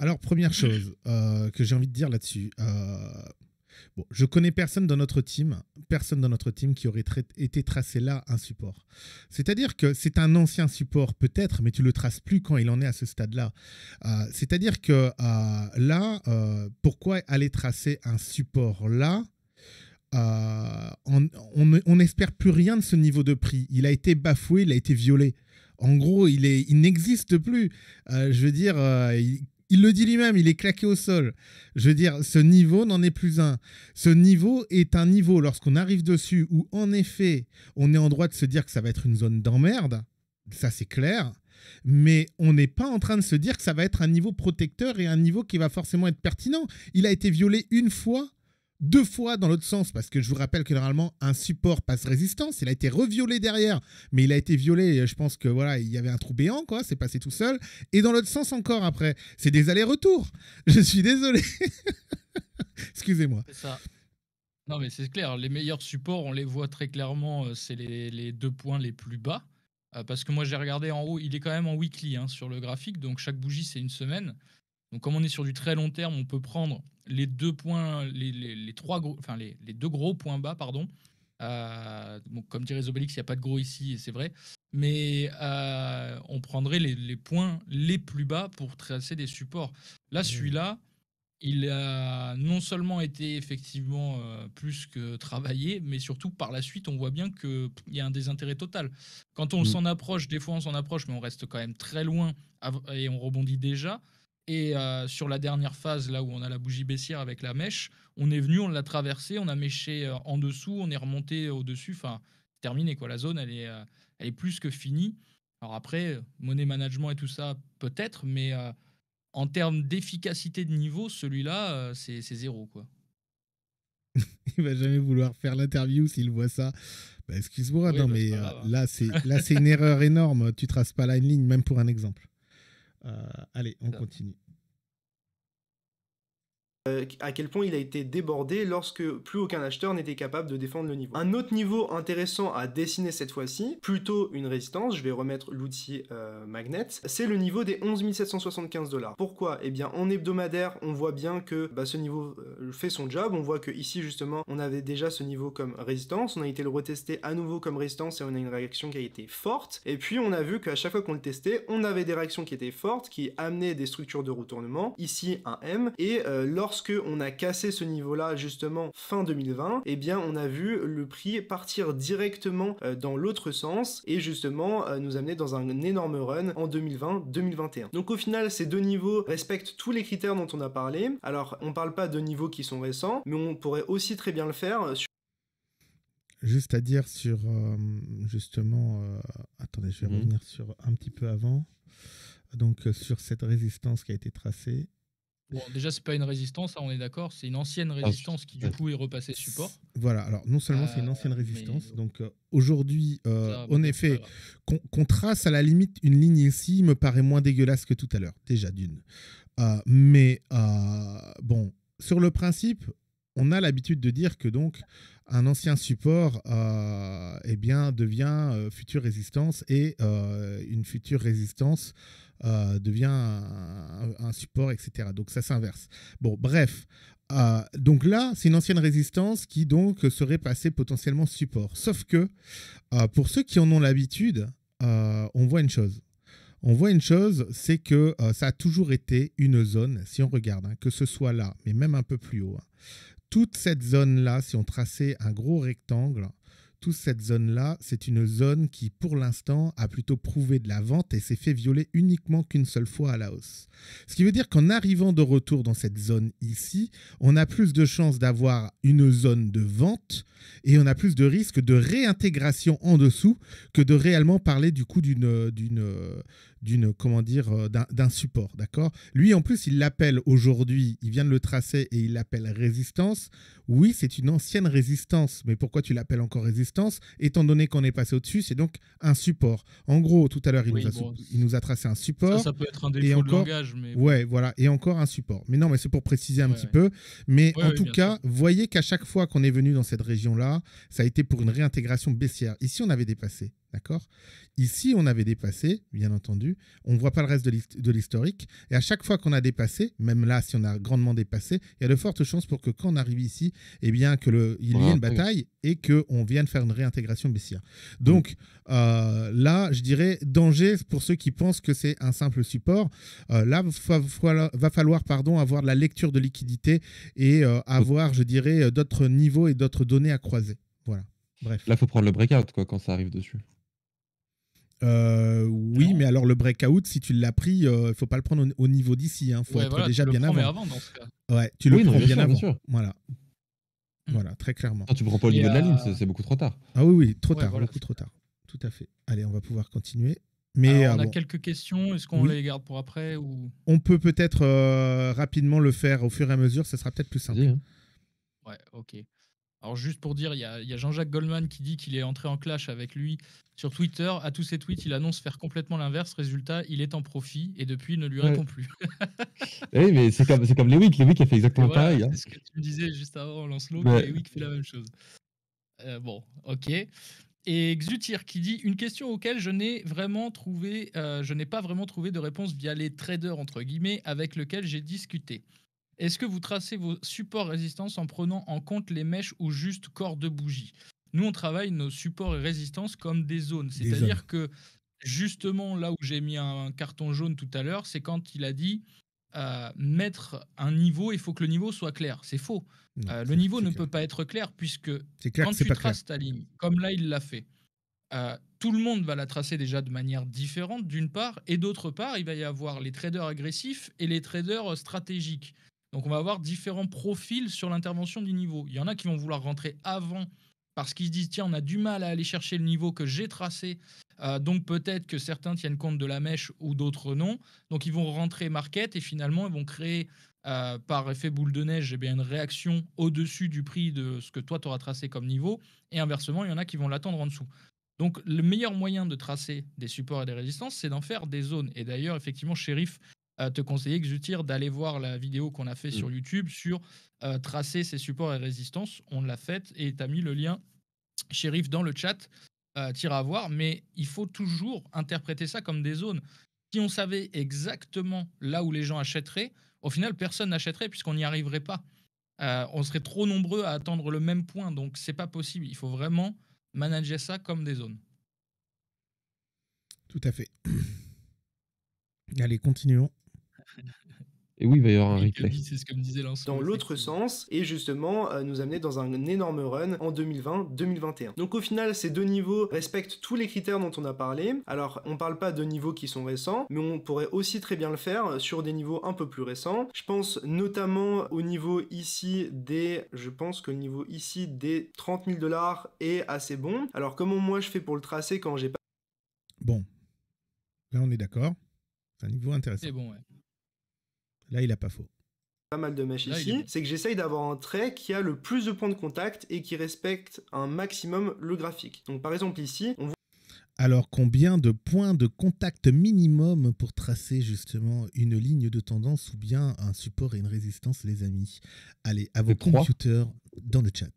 Alors, première oh. chose que j'ai envie de dire là-dessus, Bon, je connais personne dans notre team, personne dans notre team qui aurait été tracé là un support. C'est-à-dire que c'est un ancien support peut-être, mais tu le traces plus quand il en est à ce stade-là. Euh, c'est-à-dire que euh, là, euh, pourquoi aller tracer un support là on, n'espère plus rien de ce niveau de prix. Il a été bafoué, il a été violé. En gros, il, n'existe plus. je veux dire, il le dit lui-même, il est claqué au sol. Je veux dire, ce niveau n'en est plus un. Ce niveau est un niveau, lorsqu'on arrive dessus, où en effet, on est en droit de se dire que ça va être une zone d'emmerde, ça c'est clair, mais on n'est pas en train de se dire que ça va être un niveau protecteur et un niveau qui va forcément être pertinent. Il a été violé une fois deux fois dans l'autre sens, parce que je vous rappelle que normalement, un support passe résistance, il a été reviolé derrière, mais il a été violé, je pense que voilà, il y avait un trou béant, quoi, c'est passé tout seul, et dans l'autre sens encore après. C'est des allers-retours. Je suis désolé. Excusez-moi. Non, mais c'est clair, les meilleurs supports, on les voit très clairement, euh, c'est les, deux points les plus bas. Euh, parce que moi j'ai regardé en haut, il est quand même en weekly hein, sur le graphique, donc chaque bougie c'est une semaine. Donc, comme on est sur du très long terme, on peut prendre les deux points, les, trois gros, enfin les, deux gros points bas, pardon. Euh, comme dirait Zobelix, il n'y a pas de gros ici, et c'est vrai. Mais euh, on prendrait les, points les plus bas pour tracer des supports. Là, mmh. celui-là, il a non seulement été effectivement euh, plus que travaillé, mais surtout par la suite, on voit bien qu'il y a un désintérêt total. Quand on mmh. s'en approche, des fois on s'en approche, mais on reste quand même très loin et on rebondit déjà. Et euh, sur la dernière phase, là où on a la bougie baissière avec la mèche, on est venu, on l'a traversée, on a méché euh, en dessous, on est remonté au-dessus. Enfin, terminé quoi. La zone, elle est, euh, elle est plus que finie. Alors après, monnaie management et tout ça, peut-être, mais en termes d'efficacité de niveau, celui-là, c'est zéro quoi. il va jamais vouloir faire l'interview s'il voit ça. Bah, excuse-moi, non, bah, mais là, c'est une erreur énorme. Tu traces pas la ligne, même pour un exemple. Euh, allez, on continue. Euh, à quel point il a été débordé lorsque plus aucun acheteur n'était capable de défendre le niveau. Un autre niveau intéressant à dessiner cette fois-ci, plutôt une résistance, je vais remettre l'outil euh, magnet, c'est le niveau des 11 775 dollars. Pourquoi Eh bien en hebdomadaire, on voit bien que bah, ce niveau euh, fait son job, on voit que ici justement, on avait déjà ce niveau comme résistance, on a été le retester à nouveau comme résistance et on a une réaction qui a été forte, et puis on a vu qu'à chaque fois qu'on le testait, on avait des réactions qui étaient fortes, qui amenaient des structures de retournement, ici un M, et euh, lors lorsque on a cassé ce niveau-là justement fin 2020, eh bien on a vu le prix partir directement euh, dans l'autre sens et justement euh, nous amener dans un énorme run en 2020-2021. Donc au final, ces deux niveaux respectent tous les critères dont on a parlé. Alors on parle pas de niveaux qui sont récents, mais on pourrait aussi très bien le faire sur Juste à dire sur euh, justement, attendez, je vais mhm. revenir sur un petit peu avant, donc sur cette résistance qui a été tracée. Bon, déjà, c'est pas une résistance, hein, on est d'accord. C'est une ancienne ah, résistance qui, du coup, est repassée support. Voilà, alors non seulement c'est une euh, ancienne résistance, donc euh, aujourd'hui, euh, en effet, qu'on trace à la limite une ligne ici me paraît moins dégueulasse que tout à l'heure, déjà d'une. mais bon, sur le principe, on a l'habitude de dire que donc un ancien support euh, eh bien, devient future résistance et une future résistance euh, devient un, support, etc. Donc ça s'inverse. Bon, bref. Euh, donc là, c'est une ancienne résistance qui donc serait passée potentiellement support. Sauf que euh, pour ceux qui en ont l'habitude, on voit une chose. On voit une chose, c'est que ça a toujours été une zone, si on regarde, hein, que ce soit là, mais même un peu plus haut. Hein. Toute cette zone-là, si on traçait un gros rectangle, toute cette zone-là, c'est une zone qui, pour l'instant, a plutôt prouvé de la vente et s'est fait violer uniquement qu'une seule fois à la hausse. Ce qui veut dire qu'en arrivant de retour dans cette zone ici, on a plus de chances d'avoir une zone de vente et on a plus de risques de réintégration en dessous que de réellement parler du coup d'une d'une comment dire euh, d'un support, d'accord Lui en plus, il l'appelle aujourd'hui, il vient de le tracer et il l'appelle résistance. Oui, c'est une ancienne résistance, mais pourquoi tu l'appelles encore résistance étant donné qu'on est passé au-dessus, c'est donc un support. En gros, tout à l'heure, il, il, nous a tracé un support. Ça, et encore, Ouais, voilà, et encore un support. Mais non, mais c'est pour préciser un petit peu, mais en tout cas, voyez qu'à chaque fois qu'on est venu dans cette région-là, ça a été pour une réintégration baissière. Ici, on avait dépassé D'accord Ici, on avait dépassé, bien entendu. On ne voit pas le reste de l'historique. Et à chaque fois qu'on a dépassé, même là, si on a grandement dépassé, il y a de fortes chances pour que quand on arrive ici, eh bien, que il y ait une bataille et qu'on vienne faire une réintégration baissière. Mm. Donc, euh, là, je dirais danger pour ceux qui pensent que c'est un simple support. Euh, là, va, va falloir pardon, avoir de la lecture de liquidité et euh, mm. avoir, je dirais, d'autres niveaux et d'autres données à croiser. Voilà. Bref. Là, il faut prendre le breakout quoi, quand ça arrive dessus. Euh, oui, mais alors le breakout, si tu l'as pris, il euh, faut pas le prendre au, niveau d'ici. Il hein. faut être déjà bien avant. avant Ouais, tu le prends bien, avant. Voilà. Hmm. Voilà, très clairement. Tu tu prends pas au niveau de la euh, ligne, c'est beaucoup trop tard. Ah oui, oui, trop tard, beaucoup trop tard. Tout à fait. Allez, on va pouvoir continuer. Mais, on a quelques questions. Est-ce qu'on les garde pour après ou... On peut peut-être rapidement le faire au fur et à mesure. Ce sera peut-être plus simple. Hein. Ouais, ok. Alors juste pour dire, il y a, Jean-Jacques Goldman qui dit qu'il est entré en clash avec lui sur Twitter. À tous ses tweets, il annonce faire complètement l'inverse. Résultat, il est en profit et depuis, il ne lui répond plus. Eh oui, mais c'est comme, c'est comme a fait exactement pareil. Hein. C'est ce que tu me disais juste avant, Lancelot. Ouais. fait la même chose. Euh, bon, ok. Et Xutir qui dit une question auquel je n'ai vraiment trouvé, euh, je n'ai pas vraiment trouvé de réponse via les traders entre guillemets avec lequel j'ai discuté. Est-ce que vous tracez vos supports résistance en prenant en compte les mèches ou juste corps de bougie Nous, on travaille nos supports et résistances comme des zones. C'est-à-dire que justement, là où j'ai mis un carton jaune tout à l'heure, c'est quand il a dit euh, mettre un niveau, il faut que le niveau soit clair. C'est faux. Euh, le niveau ne peut pas être clair puisque quand tu traces ta ligne, comme là il l'a fait, euh, tout le monde va la tracer déjà de manière différente d'une part, et d'autre part, il va y avoir les traders agressifs et les traders stratégiques. Donc on va avoir différents profils sur l'intervention du niveau. Il y en a qui vont vouloir rentrer avant parce qu'ils se disent tiens on a du mal à aller chercher le niveau que j'ai tracé euh, donc peut-être que certains tiennent compte de la mèche ou d'autres non donc ils vont rentrer market et finalement ils vont créer euh, par effet boule de neige eh bien, une réaction au-dessus du prix de ce que toi tu auras tracé comme niveau et inversement il y en a qui vont l'attendre en dessous donc le meilleur moyen de tracer des supports et des résistances c'est d'en faire des zones et d'ailleurs effectivement shérif te conseiller que je tire d'aller voir la vidéo qu'on a fait mm. sur YouTube sur euh, tracer ses supports et résistances On l'a faite et tu as mis le lien, shérif, dans le chat. Euh, tire à voir, mais il faut toujours interpréter ça comme des zones. Si on savait exactement là où les gens achèteraient, au final, personne n'achèterait puisqu'on n'y arriverait pas. Euh, on serait trop nombreux à attendre le même point, donc c'est pas possible. Il faut vraiment manager ça comme des zones. Tout à fait. Allez, continuons. Et oui, il va y avoir un replay. ce que me Dans l'autre sens, et justement euh, nous amener dans un énorme run en 2020-2021. Donc au final, ces deux niveaux respectent tous les critères dont on a parlé. Alors on ne parle pas de niveaux qui sont récents, mais on pourrait aussi très bien le faire euh, sur des niveaux un peu plus récents. Je pense notamment au niveau ici des, je pense que le niveau ici des 30 000 dollars est assez bon. Alors comment moi je fais pour le tracer quand j'ai pas. Bon, là on est d'accord. C'est un niveau intéressant. C'est bon, ouais. Là, il a pas faux. Pas mal de mèches ici, c'est que j'essaye d'avoir un trait qui a le plus de points de contact et qui respecte un maximum le graphique. Donc par exemple ici, on voit... Alors combien de points de contact minimum pour tracer justement une ligne de tendance ou bien un support et une résistance, les amis Allez, à vos computers dans le chat.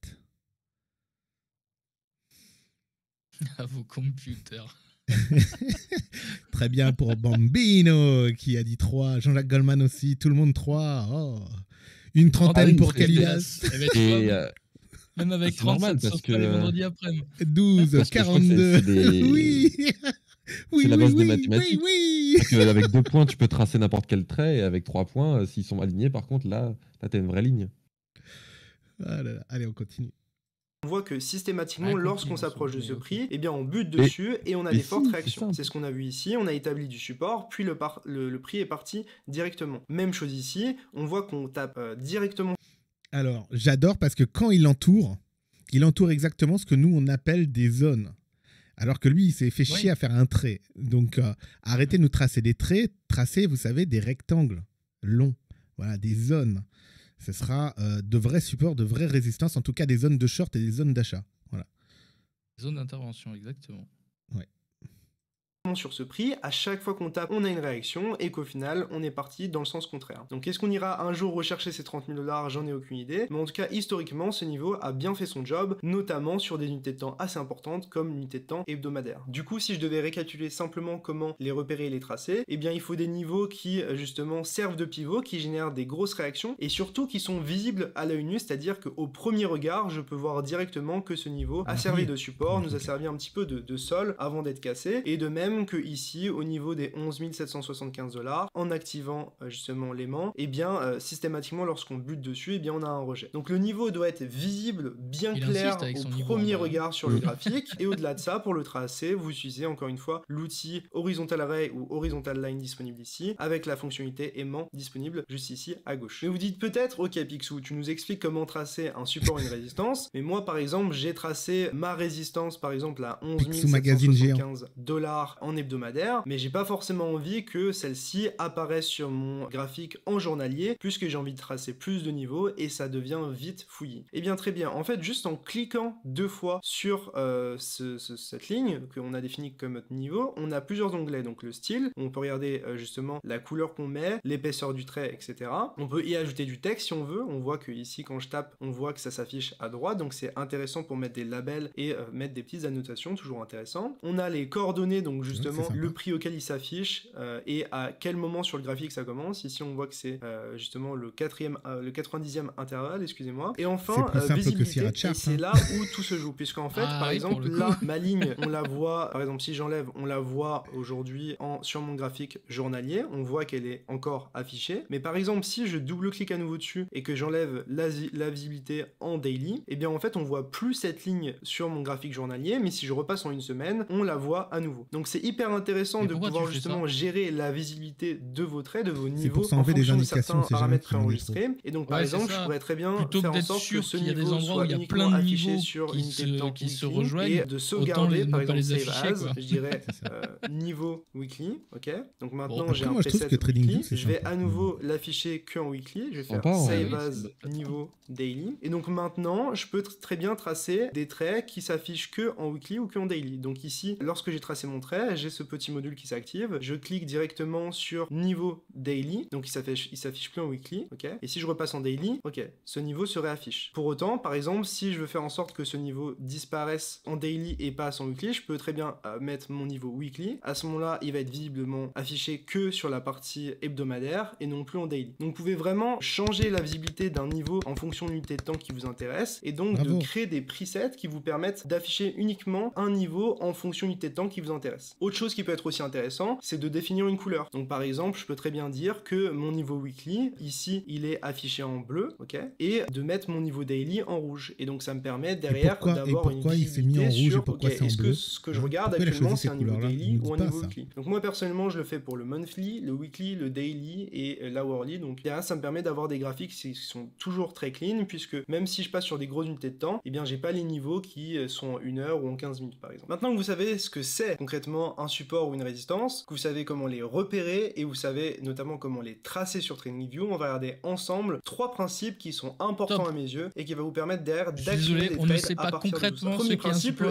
À vos computers. Très bien pour Bambino qui a dit 3. Jean-Jacques Goldman aussi. Tout le monde 3. Oh. Une trentaine ah pour Kalidas. Eh ben, euh, même avec 30, euh, parce que les vendredis après. 12, 42. Oui. Oui, c'est la base oui, des mathématiques. Oui, oui. avec deux points, tu peux tracer n'importe quel trait, et avec trois points, euh, s'ils sont alignés, par contre, là, là t'as une vraie ligne. Ah Allez, on continue on voit que systématiquement, lorsqu'on s'approche de ce prix, eh bien, on bute dessus et on a des fortes réactions. C'est ce qu'on a vu ici. On a établi du support, puis le, prix est parti directement. Même chose ici. On voit qu'on tape euh, directement. Alors, j'adore parce que quand il entoure, il entoure exactement ce que nous on appelle des zones. Alors que lui, il s'est fait chier à faire un trait. Donc, euh, arrêtez de nous tracer des traits, tracez, vous savez, des rectangles longs, voilà, des zones ce sera euh, de vrais supports, de vraies résistances, en tout cas des zones de short et des zones d'achat. Voilà. Zone d'intervention, exactement sur ce prix, à chaque fois qu'on tape, on a une réaction et qu'au final, on est parti dans le sens contraire. Donc est-ce qu'on ira un jour rechercher ces 30 000 dollars J'en ai aucune idée. Mais en tout cas, historiquement, ce niveau a bien fait son job, notamment sur des unités de temps assez importantes comme l'unité de temps hebdomadaire. Du coup, si je devais récapituler simplement comment les repérer et les tracer, eh bien il faut des niveaux qui euh, justement servent de pivot, qui génèrent des grosses réactions et surtout qui sont visibles à l'œil nu, c'est-à-dire qu'au premier regard, je peux voir directement que ce niveau a ah servi de support, nous a servi un petit peu de, de sol avant d'être cassé et de même que ici, au niveau des 11 775 dollars, en activant euh, justement l'aimant, et eh bien euh, systématiquement lorsqu'on bute dessus, et eh bien on a un rejet. Donc le niveau doit être visible, bien clair au premier regard sur le graphique, et au-delà de ça, pour le tracer, vous utilisez encore une fois l'outil horizontal array ou horizontal line disponible ici, avec la fonctionnalité aimant disponible juste ici à gauche. Mais vous dites peut-être, ok Pixou, tu nous expliques comment tracer un support et une résistance, mais moi par exemple, j'ai tracé ma résistance par exemple à 11 775 dollars hebdomadaire, mais j'ai pas forcément envie que celle-ci apparaisse sur mon graphique en journalier, puisque j'ai envie de tracer plus de niveaux et ça devient vite fouillis. Et eh bien très bien, en fait juste en cliquant deux fois sur euh, cette ligne qu'on a défini comme notre niveau, on a plusieurs onglets, donc le style, on peut regarder euh, justement la couleur qu'on met, l'épaisseur du trait, etc. On peut y ajouter du texte si on veut, on voit que ici quand je tape, on voit que ça s'affiche à droite, donc c'est intéressant pour mettre des labels et euh, mettre des petites annotations, toujours intéressant. On a les coordonnées, donc juste justement le prix auquel il s'affiche euh, et à quel moment sur le graphique ça commence. Ici, on voit que c'est euh, justement le, quatrième, euh, le 90e intervalle, excusez-moi. Et enfin, visibilité, c'est hein. là où tout se joue. Puisqu'en fait, ah par exemple, là, ma ligne, on la voit, par exemple, si j'enlève, on la voit aujourd'hui en, sur mon graphique journalier. On voit qu'elle est encore affichée. Mais par exemple, si je double-clique à nouveau dessus et que j'enlève la, visibilité en daily, et eh bien en fait, on voit plus cette ligne sur mon graphique journalier. Mais si je repasse en une semaine, on la voit à nouveau. Donc c'est hyper intéressant de pouvoir justement gérer la visibilité de vos traits, de vos niveaux en fonction des de certains paramètres préenregistrés. Et donc, par exemple, je pourrais très bien Plutôt faire en sorte que ce des niveau soit y a plein de affiché sur une qui se rejoignent et de sauvegarder, par exemple, save as, je dirais euh, niveau weekly. Ok. Donc maintenant, j'ai un preset weekly. Je vais à nouveau mm. l'afficher que en weekly. Je vais faire save as niveau daily. Et donc maintenant, je peux très bien tracer des traits qui s'affichent que en weekly ou que en daily. Donc ici, lorsque j'ai tracé mon trait, j'ai ce petit module qui s'active. Je clique directement sur niveau daily, donc il s'affiche, il s'affiche plus en weekly, ok. Et si je repasse en daily, ok, ce niveau se réaffiche. Pour autant, par exemple, si je veux faire en sorte que ce niveau disparaisse en daily et passe en weekly, je peux très bien euh, mettre mon niveau weekly. À ce moment-là, il va être visiblement affiché que sur la partie hebdomadaire et non plus en daily. Donc vous pouvez vraiment changer la visibilité d'un niveau en fonction de l'unité de temps qui vous intéresse et donc de créer des presets qui vous permettent d'afficher uniquement un niveau en fonction de l'unité de temps qui vous intéresse. Autre chose qui peut être aussi intéressant, c'est de définir une couleur. Donc par exemple, je peux très bien dire que mon niveau weekly, ici, il est affiché en bleu, ok, et de mettre mon niveau daily en rouge. Et donc ça me permet derrière d'avoir une visibilité il s'est mis en rouge sur, et est-ce que ce que je hein regarde actuellement, c'est un niveau daily ou un niveau weekly. Donc moi personnellement, je le fais pour le monthly, le weekly, le daily et euh, l'hourly. Donc ça me permet d'avoir des graphiques qui sont toujours très clean, puisque même si je passe sur des grosses unités de temps, eh bien j'ai pas les niveaux qui euh, sont en 1 heure ou en 15 minutes par exemple. Maintenant que vous savez ce que c'est concrètement un support ou une résistance, que vous savez comment les repérer et vous savez notamment comment les tracer sur TradingView. On va regarder ensemble trois principes qui sont importants à mes yeux et qui va vous permettre derrière d'activer des à partir concrètement Premier principe,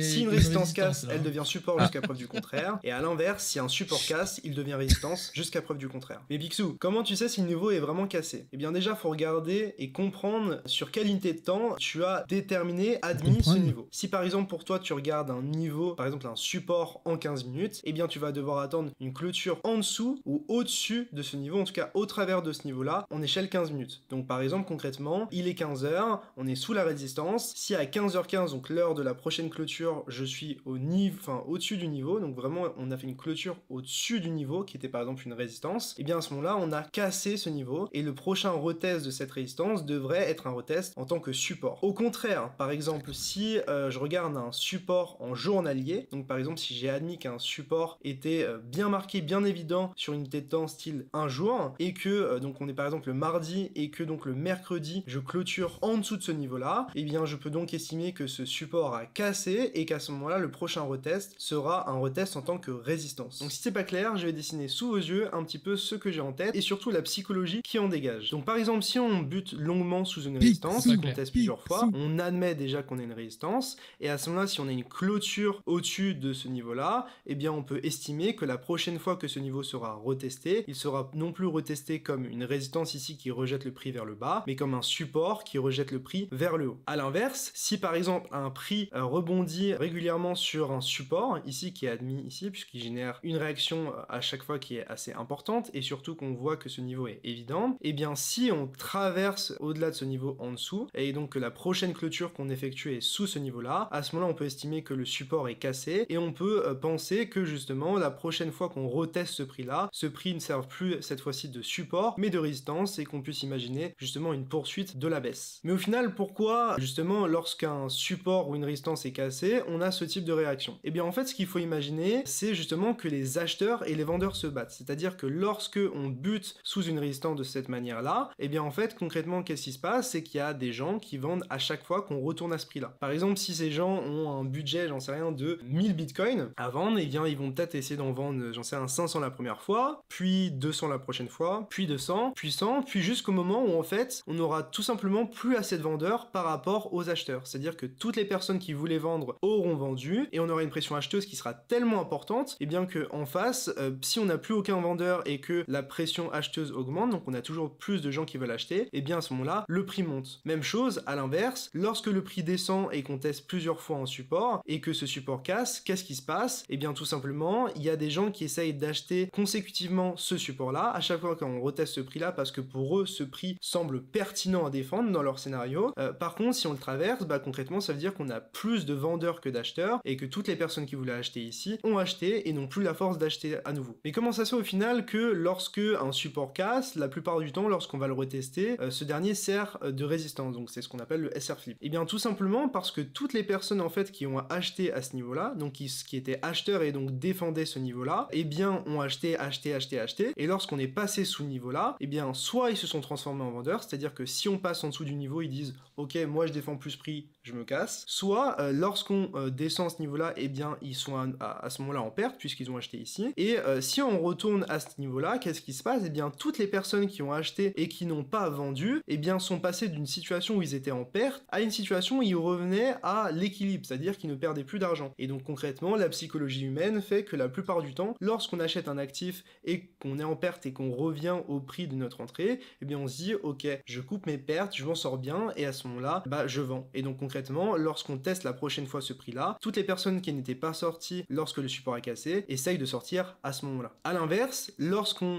Si une résistance casse, elle devient support ah. jusqu'à preuve du contraire. Et à l'inverse, si un support casse, il devient résistance jusqu'à preuve du contraire. Mais Bixou, comment tu sais si le niveau est vraiment cassé Eh bien déjà, il faut regarder et comprendre sur quelle unité de temps tu as déterminé, admis ce niveau. Si par exemple pour toi tu regardes un niveau, par exemple un support en 15 minutes, et eh bien tu vas devoir attendre une clôture en dessous ou au-dessus de ce niveau, en tout cas au travers de ce niveau-là, en échelle 15 minutes. Donc par exemple concrètement, il est 15h, on est sous la résistance, si à 15h15, donc l'heure de la prochaine clôture, je suis au niveau, enfin au-dessus du niveau, donc vraiment on a fait une clôture au-dessus du niveau qui était par exemple une résistance, et eh bien à ce moment-là on a cassé ce niveau et le prochain retest de cette résistance devrait être un retest en tant que support. Au contraire, par exemple si euh, je regarde un support en journalier, donc par exemple si j'ai qu'un support était euh, bien marqué, bien évident sur une unité de temps style un jour et que euh, donc on est par exemple le mardi et que donc le mercredi je clôture en dessous de ce niveau là, et eh bien je peux donc estimer que ce support a cassé et qu'à ce moment-là le prochain retest sera un retest en tant que résistance. Donc si c'est pas clair, je vais dessiner sous vos yeux un petit peu ce que j'ai en tête et surtout la psychologie qui en dégage. Donc par exemple si on bute longuement sous une résistance, qu'on teste plusieurs fois, on admet déjà qu'on a une résistance et à ce moment-là si on a une clôture au-dessus de ce niveau là, eh bien on peut estimer que la prochaine fois que ce niveau sera retesté, il sera non plus retesté comme une résistance ici qui rejette le prix vers le bas, mais comme un support qui rejette le prix vers le haut. À l'inverse, si par exemple un prix euh, rebondit régulièrement sur un support, ici qui est admis ici, puisqu'il génère une réaction euh, à chaque fois qui est assez importante, et surtout qu'on voit que ce niveau est évident, eh bien si on traverse au-delà de ce niveau en dessous, et donc que la prochaine clôture qu'on effectue est sous ce niveau-là, à ce moment-là on peut estimer que le support est cassé, et on peut euh, penser que justement la prochaine fois qu'on reteste ce prix-là, ce prix ne serve plus cette fois-ci de support mais de résistance et qu'on puisse imaginer justement une poursuite de la baisse. Mais au final, pourquoi justement lorsqu'un support ou une résistance est cassée, on a ce type de réaction Et eh bien en fait, ce qu'il faut imaginer, c'est justement que les acheteurs et les vendeurs se battent. C'est-à-dire que lorsque on bute sous une résistance de cette manière-là, et eh bien en fait, concrètement, qu'est-ce qui se passe C'est qu'il y a des gens qui vendent à chaque fois qu'on retourne à ce prix-là. Par exemple, si ces gens ont un budget, j'en sais rien, de 1000 bitcoins, à vendre, eh bien, ils vont peut-être essayer d'en vendre, j'en sais, un 500 la première fois, puis 200 la prochaine fois, puis 200, puis 100, puis jusqu'au moment où, en fait, on aura tout simplement plus assez de vendeurs par rapport aux acheteurs. C'est-à-dire que toutes les personnes qui voulaient vendre auront vendu, et on aura une pression acheteuse qui sera tellement importante, et eh bien, que face, euh, si on n'a plus aucun vendeur et que la pression acheteuse augmente, donc on a toujours plus de gens qui veulent acheter, et eh bien, à ce moment-là, le prix monte. Même chose, à l'inverse, lorsque le prix descend et qu'on teste plusieurs fois en support, et que ce support casse, qu'est-ce qui se passe et eh bien tout simplement, il y a des gens qui essayent d'acheter consécutivement ce support-là, à chaque fois qu'on reteste ce prix-là, parce que pour eux, ce prix semble pertinent à défendre dans leur scénario. Euh, par contre, si on le traverse, bah, concrètement, ça veut dire qu'on a plus de vendeurs que d'acheteurs, et que toutes les personnes qui voulaient acheter ici ont acheté et n'ont plus la force d'acheter à nouveau. Mais comment ça se fait au final que lorsque un support casse, la plupart du temps, lorsqu'on va le retester, euh, ce dernier sert euh, de résistance, donc c'est ce qu'on appelle le SR flip. Et eh bien tout simplement parce que toutes les personnes en fait qui ont acheté à ce niveau-là, donc qui, qui était acheteurs et donc défendaient ce niveau-là, eh bien, ont acheté, acheté, acheté, acheté. Et lorsqu'on est passé sous niveau-là, eh bien, soit ils se sont transformés en vendeurs, c'est-à-dire que si on passe en dessous du niveau, ils disent, ok, moi je défends plus prix, je me casse. Soit euh, lorsqu'on euh, descend ce niveau-là, eh bien, ils sont à, ce moment-là en perte puisqu'ils ont acheté ici. Et euh, si on retourne à ce niveau-là, qu'est-ce qui se passe Eh bien, toutes les personnes qui ont acheté et qui n'ont pas vendu, eh bien, sont passées d'une situation où ils étaient en perte à une situation où ils revenaient à l'équilibre, c'est-à-dire qu'ils ne perdaient plus d'argent. Et donc concrètement, la psychologie humaine fait que la plupart du temps, lorsqu'on achète un actif et qu'on est en perte et qu'on revient au prix de notre entrée, eh bien on se dit ok, je coupe mes pertes, je m'en sors bien et à ce moment-là, bah je vends. Et donc concrètement, lorsqu'on teste la prochaine fois ce prix-là, toutes les personnes qui n'étaient pas sorties lorsque le support a cassé essayent de sortir à ce moment-là. À l'inverse, lorsqu'on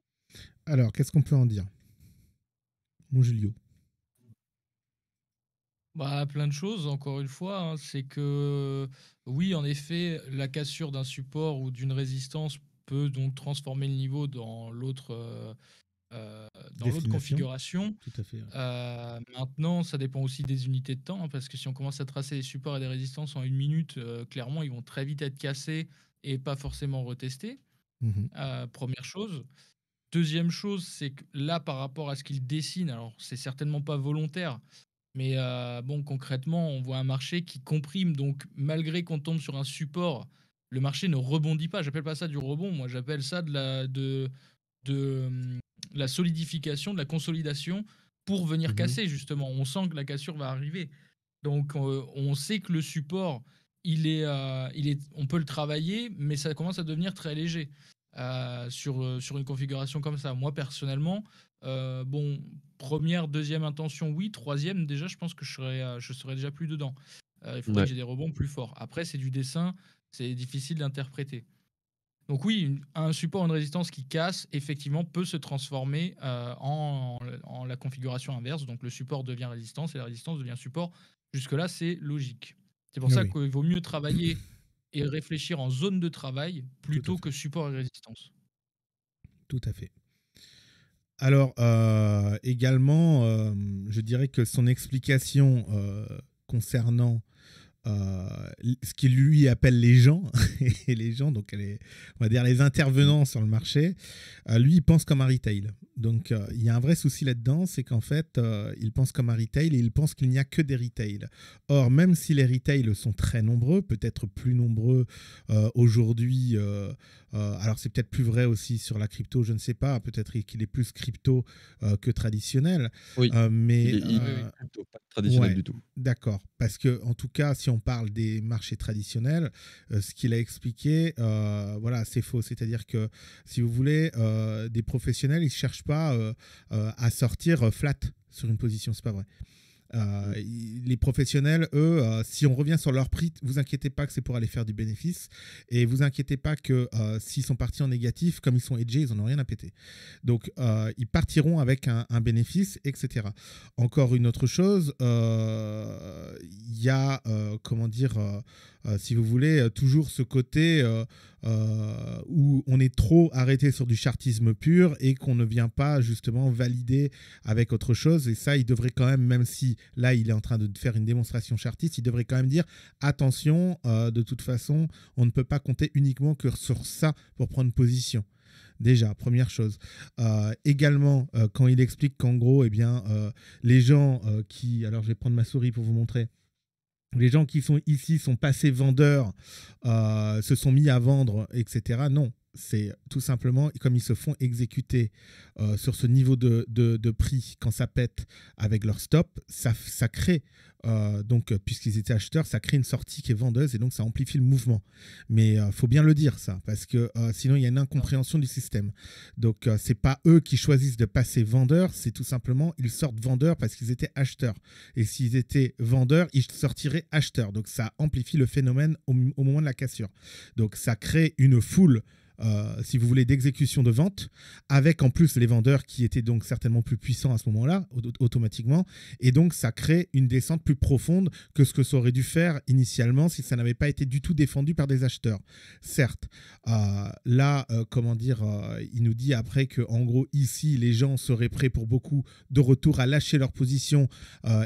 alors qu'est-ce qu'on peut en dire, mon Julio bah, plein de choses, encore une fois. Hein. C'est que, oui, en effet, la cassure d'un support ou d'une résistance peut donc transformer le niveau dans l'autre euh, euh, configuration. Euh, maintenant, ça dépend aussi des unités de temps, hein, parce que si on commence à tracer des supports et des résistances en une minute, clairement, ils vont très vite être cassés et pas forcément retestés. Mmh première chose. Deuxième chose, c'est que là, par rapport à ce qu'il dessine, alors c'est certainement pas volontaire, mais euh, bon, concrètement, on voit un marché qui comprime. Donc, malgré qu'on tombe sur un support, le marché ne rebondit pas. J'appelle pas ça du rebond. Moi, j'appelle ça de la, de, de, hum, la solidification, de la consolidation pour venir mmh casser, justement. On sent que la cassure va arriver. Donc, euh, on sait que le support, il est, euh, il est, on peut le travailler, mais ça commence à devenir très léger. sur, sur une configuration comme ça. Moi, personnellement, euh, bon, première, deuxième intention, oui. Troisième, déjà, je pense que je serais, euh, je déjà plus dedans. Euh, il faudrait que j'ai des rebonds plus forts. Après, c'est du dessin, c'est difficile d'interpréter. Donc oui, un support, une résistance qui casse, effectivement, peut se transformer en, la configuration inverse. Donc le support devient résistance et la résistance devient support. Jusque-là, c'est logique. C'est pour eh ça qu'il vaut mieux travailler et réfléchir en zone de travail plutôt que support et résistance. Tout à fait. Alors, euh, également, euh, je dirais que son explication euh, concernant euh, ce qu'il lui appelle les gens, et les gens, donc on va dire les intervenants sur le marché, euh, lui, il pense comme un retail. Donc euh, il y a un vrai souci là-dedans, c'est qu'en fait, il pense comme un retail et il pense qu'il n'y a que des retails. Or, même si les retails sont très nombreux, peut-être plus nombreux aujourd'hui, alors c'est peut-être plus vrai aussi sur la crypto, je ne sais pas, peut-être qu'il est plus crypto que traditionnel. Oui, mais, il est, pas traditionnel du tout. D'accord, parce que en tout cas, si on on parle des marchés traditionnels, euh, ce qu'il a expliqué, euh, voilà, c'est faux. C'est-à-dire que, si vous voulez, euh, des professionnels, ils ne cherchent pas à sortir flat sur une position, c'est pas vrai. Euh, les professionnels, eux, euh, si on revient sur leur prix, vous inquiétez pas que c'est pour aller faire du bénéfice. Et vous inquiétez pas que euh, s'ils sont partis en négatif, comme ils sont edgés, ils n'en ont rien à péter. Donc, ils partiront avec un, un, bénéfice, etc. Encore une autre chose, il y a, comment dire, si vous voulez, toujours ce côté où on est trop arrêté sur du chartisme pur et qu'on ne vient pas justement valider avec autre chose. Et ça, il devrait quand même, même si là, il est en train de faire une démonstration chartiste, il devrait quand même dire attention, euh, de toute façon, on ne peut pas compter uniquement que sur ça pour prendre position. Déjà, première chose. Euh, également, euh, quand il explique qu'en gros, eh bien, les gens qui... Alors, je vais prendre ma souris pour vous montrer les gens qui sont ici sont passés vendeurs, se sont mis à vendre, etc. Non, c'est tout simplement, comme ils se font exécuter euh, sur ce niveau de, prix quand ça pète avec leur stop, ça, ça crée, euh, donc euh, puisqu'ils étaient acheteurs, ça crée une sortie qui est vendeuse et donc ça amplifie le mouvement. Mais faut bien le dire ça, parce que sinon il y a une incompréhension du système. Donc c'est pas eux qui choisissent de passer vendeur, c'est tout simplement ils sortent vendeur parce qu'ils étaient acheteurs. Et s'ils étaient vendeurs, ils sortiraient acheteurs. Donc ça amplifie le phénomène au moment de la cassure. Donc ça crée une foule. Euh, si vous voulez, d'exécution de vente, avec en plus les vendeurs qui étaient donc certainement plus puissants à ce moment-là, automatiquement. Et donc, ça crée une descente plus profonde que ce que ça aurait dû faire initialement si ça n'avait pas été du tout défendu par des acheteurs. Certes, euh, là, euh, comment dire, il nous dit après que en gros, ici, les gens seraient prêts pour beaucoup de retour à lâcher leur position,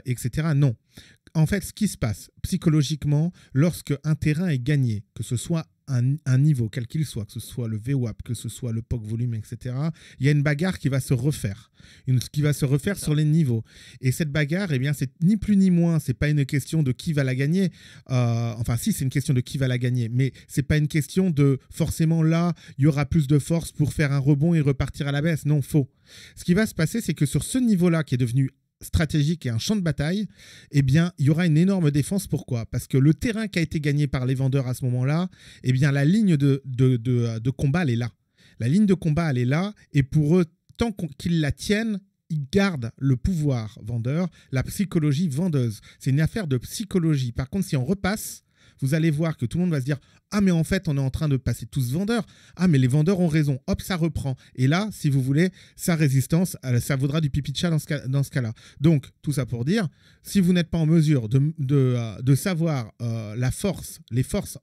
etc. Non. En fait, ce qui se passe psychologiquement lorsque un terrain est gagné, que ce soit un, niveau, quel qu'il soit, que ce soit le VWAP, que ce soit le POC volume, etc., il y a une bagarre qui va se refaire, une, qui va se refaire sur les niveaux. Et cette bagarre, eh bien, c'est ni plus ni moins, c'est pas une question de qui va la gagner. Euh, enfin, si, c'est une question de qui va la gagner, mais c'est pas une question de forcément là, il y aura plus de force pour faire un rebond et repartir à la baisse. Non, faux. Ce qui va se passer, c'est que sur ce niveau-là, qui est devenu stratégique et un champ de bataille, eh bien, il y aura une énorme défense. Pourquoi Parce que le terrain qui a été gagné par les vendeurs à ce moment-là, eh bien, la ligne de, de, de, combat, elle est là. La ligne de combat, elle est là. Et pour eux, tant qu'ils la tiennent, ils gardent le pouvoir vendeur, la psychologie vendeuse. C'est une affaire de psychologie. Par contre, si on repasse, vous allez voir que tout le monde va se dire Ah, mais en fait, on est en train de passer tous vendeurs. Ah, mais les vendeurs ont raison. Hop, ça reprend. Et là, si vous voulez, sa résistance, euh, ça vaudra du pipi de chat dans ce, cas, là Donc, tout ça pour dire si vous n'êtes pas en mesure de, de, euh, savoir euh, la force, les forces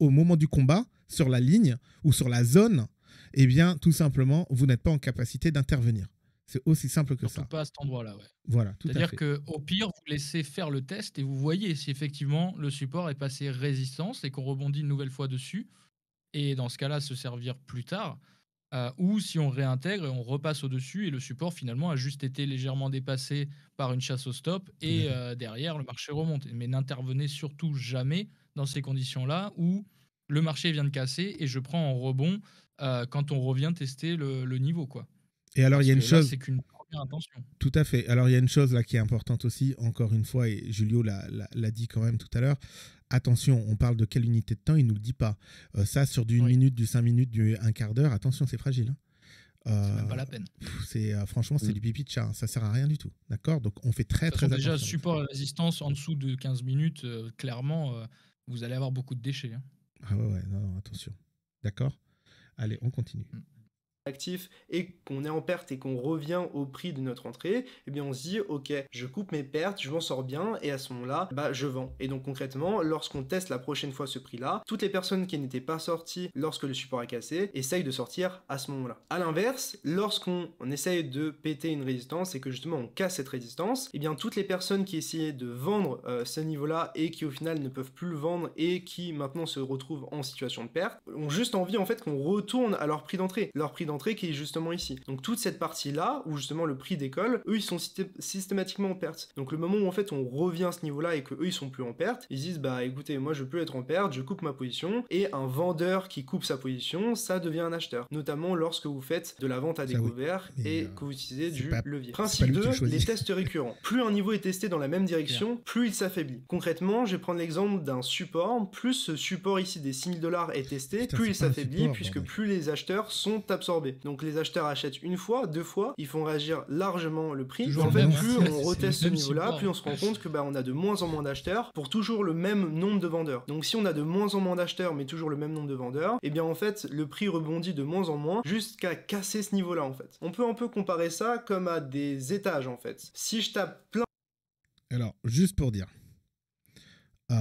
au moment du combat, sur la ligne ou sur la zone, eh bien, tout simplement, vous n'êtes pas en capacité d'intervenir. C'est aussi simple que Surtout ça. pas à cet endroit-là, ouais. Voilà, C'est-à-dire qu'au pire, vous laissez faire le test et vous voyez si effectivement le support est passé résistance et qu'on rebondit une nouvelle fois dessus. Et dans ce cas-là, se servir plus tard. Euh, ou si on réintègre et on repasse au-dessus et le support finalement a juste été légèrement dépassé par une chasse au stop et euh, derrière le marché remonte. Mais n'intervenez surtout jamais dans ces conditions-là où le marché vient de casser et je prends en rebond euh, quand on revient tester le, le niveau. quoi. Et alors, il y a une chose. C'est qu'une première intention. Tout à fait. Alors, il y a une chose là qui est importante aussi, encore une fois, et Julio l'a dit quand même tout à l'heure. Attention, on parle de quelle unité de temps, il ne nous le dit pas. Euh, ça, sur d'une minute, du cinq minutes, du 1 quart d'heure, attention, c'est fragile. Hein. Euh, c'est même pas la peine. Euh, franchement, c'est mm. du pipi de chat. Hein. Ça sert à rien du tout. D'accord Donc, on fait très, très attention. Déjà, support à résistance en dessous de 15 minutes, euh, clairement, vous allez avoir beaucoup de déchets. Hein. Ah ouais, ouais, non, attention. D'accord Allez, on continue. Mm actif et qu'on est en perte et qu'on revient au prix de notre entrée, eh bien on se dit ok, je coupe mes pertes, je m'en sors bien et à ce moment-là, bah je vends. Et donc concrètement, lorsqu'on teste la prochaine fois ce prix-là, toutes les personnes qui n'étaient pas sorties lorsque le support a cassé essayent de sortir à ce moment-là. À l'inverse, lorsqu'on essaye de péter une résistance et que justement on casse cette résistance, eh bien toutes les personnes qui essayaient de vendre euh, ce niveau-là et qui au final ne peuvent plus le vendre et qui maintenant se retrouvent en situation de perte, ont juste envie en fait qu'on retourne à leur prix d'entrée. Leur prix d'entrée entrée qui est justement ici. Donc toute cette partie-là, où justement le prix décolle, eux ils sont systématiquement en perte. Donc le moment où en fait on revient à ce niveau-là et que eux ils sont plus en perte, ils disent bah écoutez moi je peux être en perte, je coupe ma position et un vendeur qui coupe sa position, ça devient un acheteur. Notamment lorsque vous faites de la vente à découvert et euh, que vous utilisez du levier. Principe 2, les tests récurrents. Plus un niveau est testé dans la même direction, plus il s'affaiblit. Concrètement, je vais prendre l'exemple d'un support, plus ce support ici des 6000 dollars est testé, plus il s'affaiblit puisque plus les acheteurs sont absorbés donc les acheteurs achètent une fois, deux fois, ils font réagir largement le prix. en fait, plus on reteste ce niveau-là, plus on se rend compte que bah, on a de moins en moins d'acheteurs pour toujours le même nombre de vendeurs. Donc si on a de moins en moins d'acheteurs mais toujours le même nombre de vendeurs, et eh bien en fait le prix rebondit de moins en moins jusqu'à casser ce niveau-là en fait. On peut un peu comparer ça comme à des étages en fait. Si je tape plein... Alors juste pour dire, euh,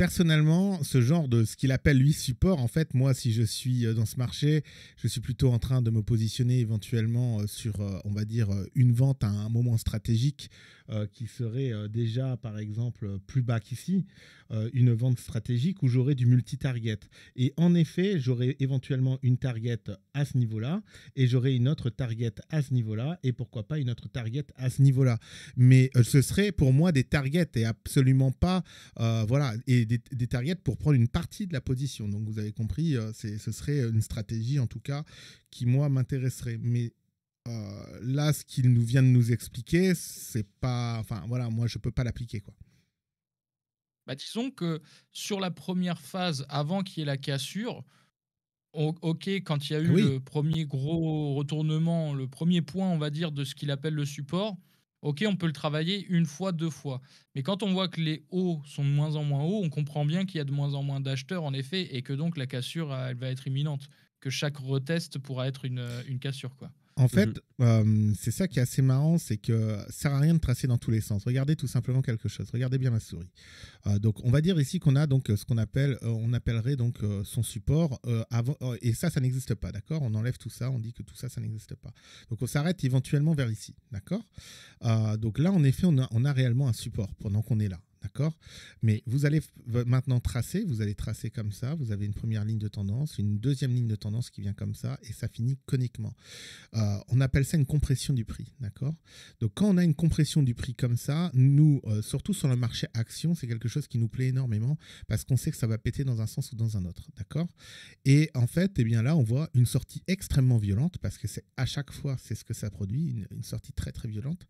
personnellement, ce genre de ce qu'il appelle lui support, en fait, moi, si je suis euh, dans ce marché, je suis plutôt en train de me positionner éventuellement euh, sur, euh, on va dire, une vente à un moment stratégique euh, qui serait euh, déjà, par exemple, plus bas qu'ici, euh, une vente stratégique où j'aurais du multi-target. Et en effet, j'aurais éventuellement une target à ce niveau-là, et j'aurais une autre target à ce niveau-là, et pourquoi pas une autre target à ce niveau-là. Mais ce serait pour moi des targets et absolument pas, voilà, et des, des, targets pour prendre une partie de la position. Donc vous avez compris, c'est, ce serait une stratégie en tout cas qui moi m'intéresserait. Mais euh, là, ce qu'il nous vient de nous expliquer, c'est pas. Enfin, voilà, moi, je peux pas l'appliquer, quoi. Bah, disons que sur la première phase, avant qu'il y ait la cassure, ok, quand il y a eu le premier gros retournement, le premier point, on va dire, de ce qu'il appelle le support, ok, on peut le travailler une fois, deux fois. Mais quand on voit que les hauts sont de moins en moins hauts, on comprend bien qu'il y a de moins en moins d'acheteurs, en effet, et que donc la cassure, elle va être imminente, que chaque retest pourra être une, une cassure, quoi. En mhm. fait, euh, c'est ça qui est assez marrant, c'est que ça sert à rien de tracer dans tous les sens. Regardez tout simplement quelque chose. Regardez bien ma souris. Euh, donc, on va dire ici qu'on a donc euh, ce qu'on appelle, on appellerait donc son support avant, et ça, ça n'existe pas, d'accord On enlève tout ça, on dit que tout ça, ça n'existe pas. Donc, on s'arrête éventuellement vers ici, d'accord Donc là, en effet, on a réellement un support pendant qu'on est là. D'accord Mais vous allez maintenant tracer, vous allez tracer comme ça, vous avez une première ligne de tendance, une deuxième ligne de tendance qui vient comme ça, et ça finit coniquement. Euh, on appelle ça une compression du prix, d'accord Donc quand on a une compression du prix comme ça, nous, euh, surtout sur le marché action, c'est quelque chose qui nous plaît énormément, parce qu'on sait que ça va péter dans un sens ou dans un autre, d'accord Et en fait, eh bien là, on voit une sortie extrêmement violente, parce que c'est à chaque fois, c'est ce que ça produit, une, sortie très très violente.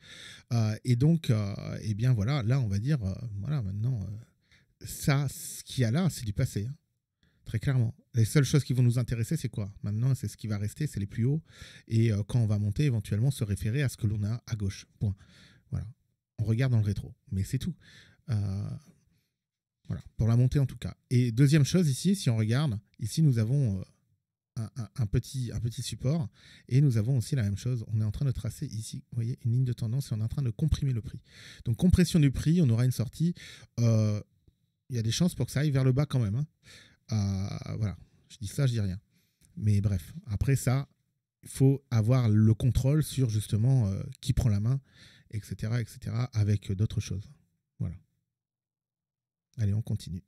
Euh, et donc, eh bien voilà, là, on va dire... Voilà, maintenant, euh, ça, ce qu'il y a là, c'est du passé. Hein. très clairement. Les seules choses qui vont nous intéresser, c'est quoi Maintenant, c'est ce qui va rester, c'est les plus hauts. Et euh, quand on va monter, éventuellement, se référer à ce que l'on a à gauche. Point. Voilà. On regarde dans le rétro. Mais c'est tout. Euh, voilà. Pour la montée, en tout cas. Et deuxième chose ici, si on regarde, ici, nous avons un, petit, un petit support. Et nous avons aussi la même chose. On est en train de tracer ici, vous voyez, une ligne de tendance et on est en train de comprimer le prix. Donc, compression du prix, on aura une sortie. Euh, il y a des chances pour que ça aille vers le bas quand même. Hein. Euh, voilà, je dis ça, je dis rien. Mais bref, après ça, il faut avoir le contrôle sur justement euh, qui prend la main, etc., etc., avec d'autres choses. Voilà. Allez, on continue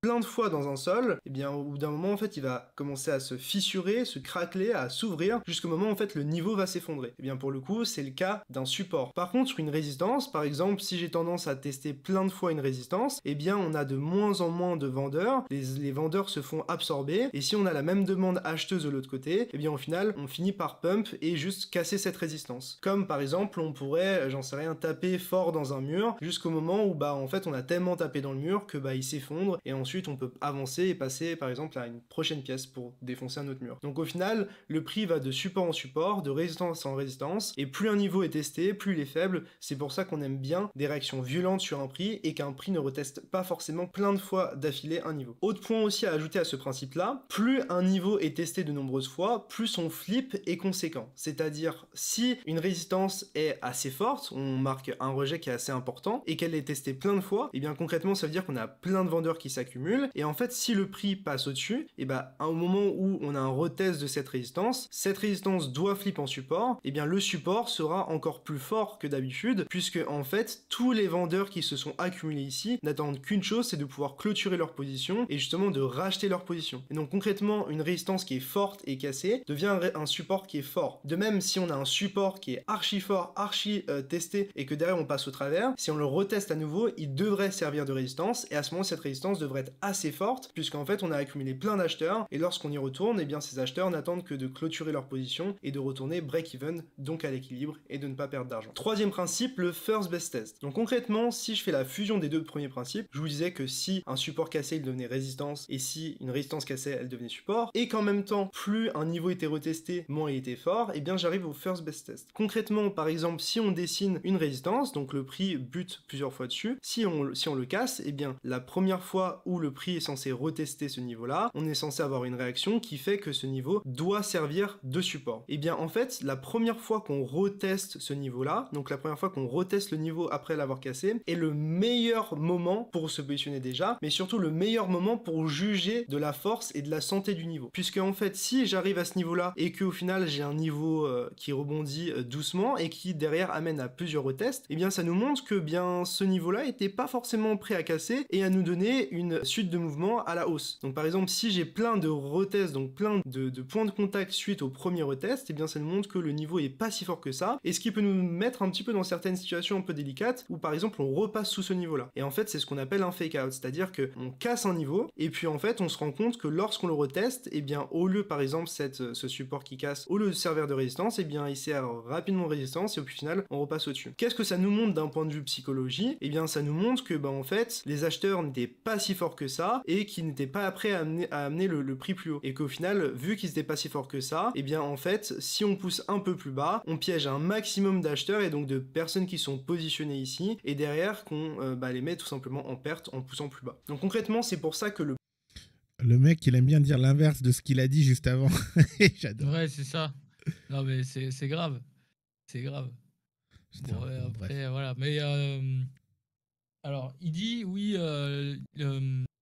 plein de fois dans un sol, et eh bien au bout d'un moment en fait il va commencer à se fissurer, se craqueler, à s'ouvrir, jusqu'au moment en fait le niveau va s'effondrer. Et eh bien pour le coup c'est le cas d'un support. Par contre sur une résistance, par exemple si j'ai tendance à tester plein de fois une résistance, et eh bien on a de moins en moins de vendeurs, les, les vendeurs se font absorber, et si on a la même demande acheteuse de l'autre côté, et bien au final on finit par pump et juste casser cette résistance. Comme par exemple on pourrait, j'en sais rien, taper fort dans un mur, jusqu'au moment où bah en fait on a tellement tapé dans le mur que bah il s'effondre et on ensuite on peut avancer et passer par exemple à une prochaine pièce pour défoncer un autre mur. Donc au final, le prix va de support en support, de résistance en résistance, et plus un niveau est testé, plus il est faible. C'est pour ça qu'on aime bien des réactions violentes sur un prix et qu'un prix ne reteste pas forcément plein de fois d'affilée un niveau. Autre point aussi à ajouter à ce principe-là, plus un niveau est testé de nombreuses fois, plus son flip est conséquent. C'est-à-dire si une résistance est assez forte, on marque un rejet qui est assez important et qu'elle est testée plein de fois, et eh bien concrètement ça veut dire qu'on a plein de vendeurs qui s'accumulent et en fait, si le prix passe au-dessus, et eh bah, ben, au moment où on a un retest de cette résistance, cette résistance doit flipper en support, et eh bien le support sera encore plus fort que d'habitude, puisque en fait, tous les vendeurs qui se sont accumulés ici n'attendent qu'une chose, c'est de pouvoir clôturer leur position et justement de racheter leur position. Et donc concrètement, une résistance qui est forte et cassée devient un support qui est fort. De même, si on a un support qui est archi fort, archi euh, testé et que derrière on passe au travers, si on le reteste à nouveau, il devrait servir de résistance et à ce moment cette résistance devrait être assez forte, puisqu'en fait on a accumulé plein d'acheteurs, et lorsqu'on y retourne, et eh bien ces acheteurs n'attendent que de clôturer leur position et de retourner break-even, donc à l'équilibre, et de ne pas perdre d'argent. Troisième principe, le first best test. Donc concrètement, si je fais la fusion des deux premiers principes, je vous disais que si un support cassé il devenait résistance, et si une résistance cassée elle devenait support, et qu'en même temps, plus un niveau était retesté, moins il était fort, et eh bien j'arrive au first best test. Concrètement, par exemple, si on dessine une résistance, donc le prix bute plusieurs fois dessus, si on, si on le casse, et eh bien la première fois où le prix est censé retester ce niveau-là, on est censé avoir une réaction qui fait que ce niveau doit servir de support. Et eh bien en fait, la première fois qu'on reteste ce niveau-là, donc la première fois qu'on reteste le niveau après l'avoir cassé, est le meilleur moment pour se positionner déjà, mais surtout le meilleur moment pour juger de la force et de la santé du niveau. Puisque en fait, si j'arrive à ce niveau-là et qu'au final j'ai un niveau euh, qui rebondit euh, doucement et qui derrière amène à plusieurs retests, et eh bien ça nous montre que bien ce niveau-là n'était pas forcément prêt à casser et à nous donner une suite de mouvement à la hausse. Donc par exemple, si j'ai plein de retests, donc plein de, points de contact suite au premier retest, et eh bien ça nous montre que le niveau est pas si fort que ça, et ce qui peut nous mettre un petit peu dans certaines situations un peu délicates, où par exemple on repasse sous ce niveau-là. Et en fait, c'est ce qu'on appelle un fake-out, c'est-à-dire que on casse un niveau, et puis en fait on se rend compte que lorsqu'on le reteste, et eh bien au lieu par exemple cette, ce support qui casse, au lieu de servir de résistance, et eh bien il sert rapidement résistance, et au final on repasse au-dessus. Qu'est-ce que ça nous montre d'un point de vue psychologie Et bien ça nous montre que ben, en fait les acheteurs n'étaient pas si forts que ça et qui n'était pas prêts à amener, à amener le, prix plus haut. Et qu'au final, vu qu'ils n'étaient pas si forts que ça, et eh bien en fait, si on pousse un peu plus bas, on piège un maximum d'acheteurs et donc de personnes qui sont positionnées ici et derrière qu'on euh, bah, les met tout simplement en perte en poussant plus bas. Donc concrètement, c'est pour ça que le le mec, il aime bien dire l'inverse de ce qu'il a dit juste avant. J'adore. Ouais, c'est ça. Non, mais c'est grave. C'est grave. après, voilà. Mais euh, alors, il dit oui, euh,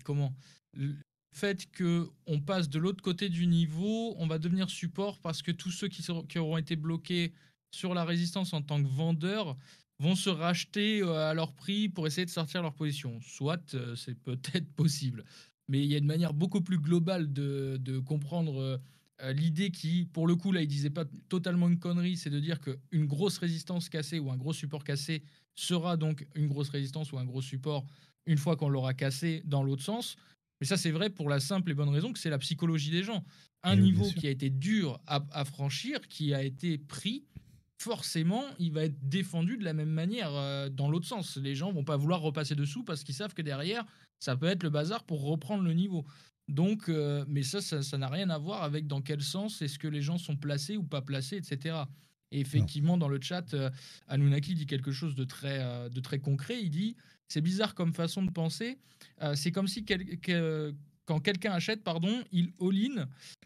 comment Le fait qu'on passe de l'autre côté du niveau, on va devenir support parce que tous ceux qui, auront été bloqués sur la résistance en tant que vendeurs vont se racheter euh, à leur prix pour essayer de sortir leur position. Soit, euh, c'est peut-être possible. Mais il y a une manière beaucoup plus globale de, comprendre l'idée qui, pour le coup, là, il disait pas totalement une connerie, c'est de dire qu'une grosse résistance cassée ou un gros support cassé, sera donc une grosse résistance ou un gros support une fois qu'on l'aura cassé dans l'autre sens. Mais ça, c'est vrai pour la simple et bonne raison que c'est la psychologie des gens. Un niveau qui a été dur à, franchir, qui a été pris, forcément, il va être défendu de la même manière euh, dans l'autre sens. Les gens vont pas vouloir repasser dessous parce qu'ils savent que derrière, ça peut être le bazar pour reprendre le niveau. Donc, euh, mais ça, ça n'a rien à voir avec dans quel sens est-ce que les gens sont placés ou pas placés, etc effectivement, dans le chat, euh, Anunaki dit quelque chose de très, euh, de très concret. Il dit C'est bizarre comme façon de penser. Euh, c'est comme si quand quelqu'un achète, pardon, il all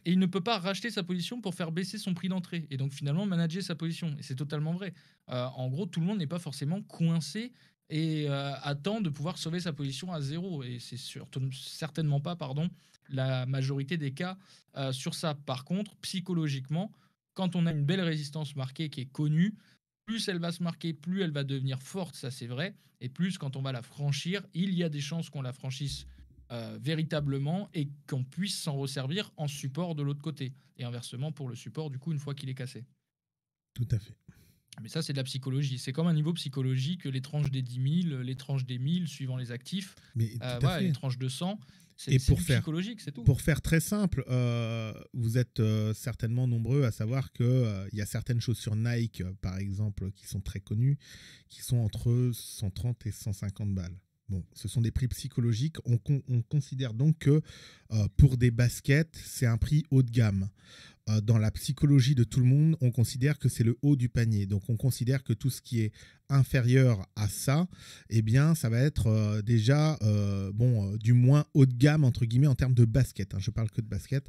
et il ne peut pas racheter sa position pour faire baisser son prix d'entrée. Et donc finalement, manager sa position. Et c'est totalement vrai. en gros, tout le monde n'est pas forcément coincé et attend de pouvoir sauver sa position à zéro. Et c'est certainement pas pardon, la majorité des cas sur ça. Par contre, psychologiquement, quand on a une belle résistance marquée qui est connue, plus elle va se marquer, plus elle va devenir forte, ça c'est vrai, et plus quand on va la franchir, il y a des chances qu'on la franchisse euh, véritablement et qu'on puisse s'en resservir en support de l'autre côté, et inversement pour le support, du coup, une fois qu'il est cassé. Tout à fait. Mais ça, c'est de la psychologie. C'est comme un niveau psychologique, les tranches des 10 000, les tranches des 1000, suivant les actifs, Mais, euh, les tranches de 100. Et pour faire, c'est tout. Pour faire très simple, euh, vous êtes euh, certainement nombreux à savoir qu'il euh, y a certaines choses sur Nike, par exemple, qui sont très connues, qui sont entre 130 et 150 balles. Bon, ce sont des prix psychologiques. On, considère donc que pour des baskets, c'est un prix haut de gamme. Euh, dans la psychologie de tout le monde, on considère que c'est le haut du panier. Donc on considère que tout ce qui est inférieur à ça, eh bien ça va être euh, déjà euh, bon du moins haut de gamme entre guillemets en termes de basket. Hein, je parle que de basket.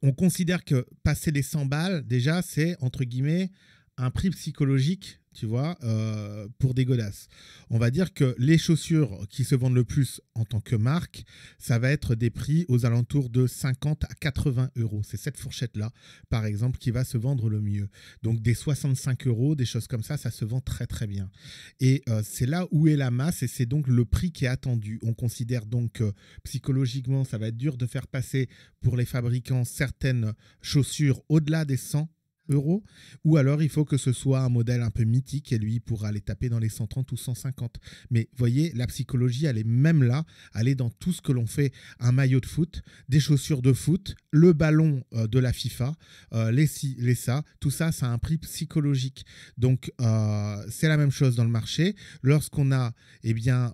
on considère que passer les 100 balles, déjà c'est entre guillemets un prix psychologique tu vois, euh, pour pour godasses, On va dire que les chaussures qui se vendent le plus en tant que marque, ça va être des prix aux alentours de 50 à 80 euros. C'est cette fourchette-là, par exemple, qui va se vendre le mieux. Donc des 65 euros, des choses comme ça, ça se vend très très bien. Et euh, c'est là où est la masse et c'est donc le prix qui est attendu. On considère donc psychologiquement, ça va être dur de faire passer pour les fabricants certaines chaussures au-delà des 100 ou alors il faut que ce soit un modèle un peu mythique et lui il pourra aller taper dans les 130 ou 150. Mais voyez, la psychologie, elle est même là, elle est dans tout ce que l'on fait, un maillot de foot, des chaussures de foot, le ballon euh, de la FIFA, euh, les ci, les ça, tout ça, ça a un prix psychologique. Donc euh, c'est la même chose dans le marché. Lorsqu'on a eh bien,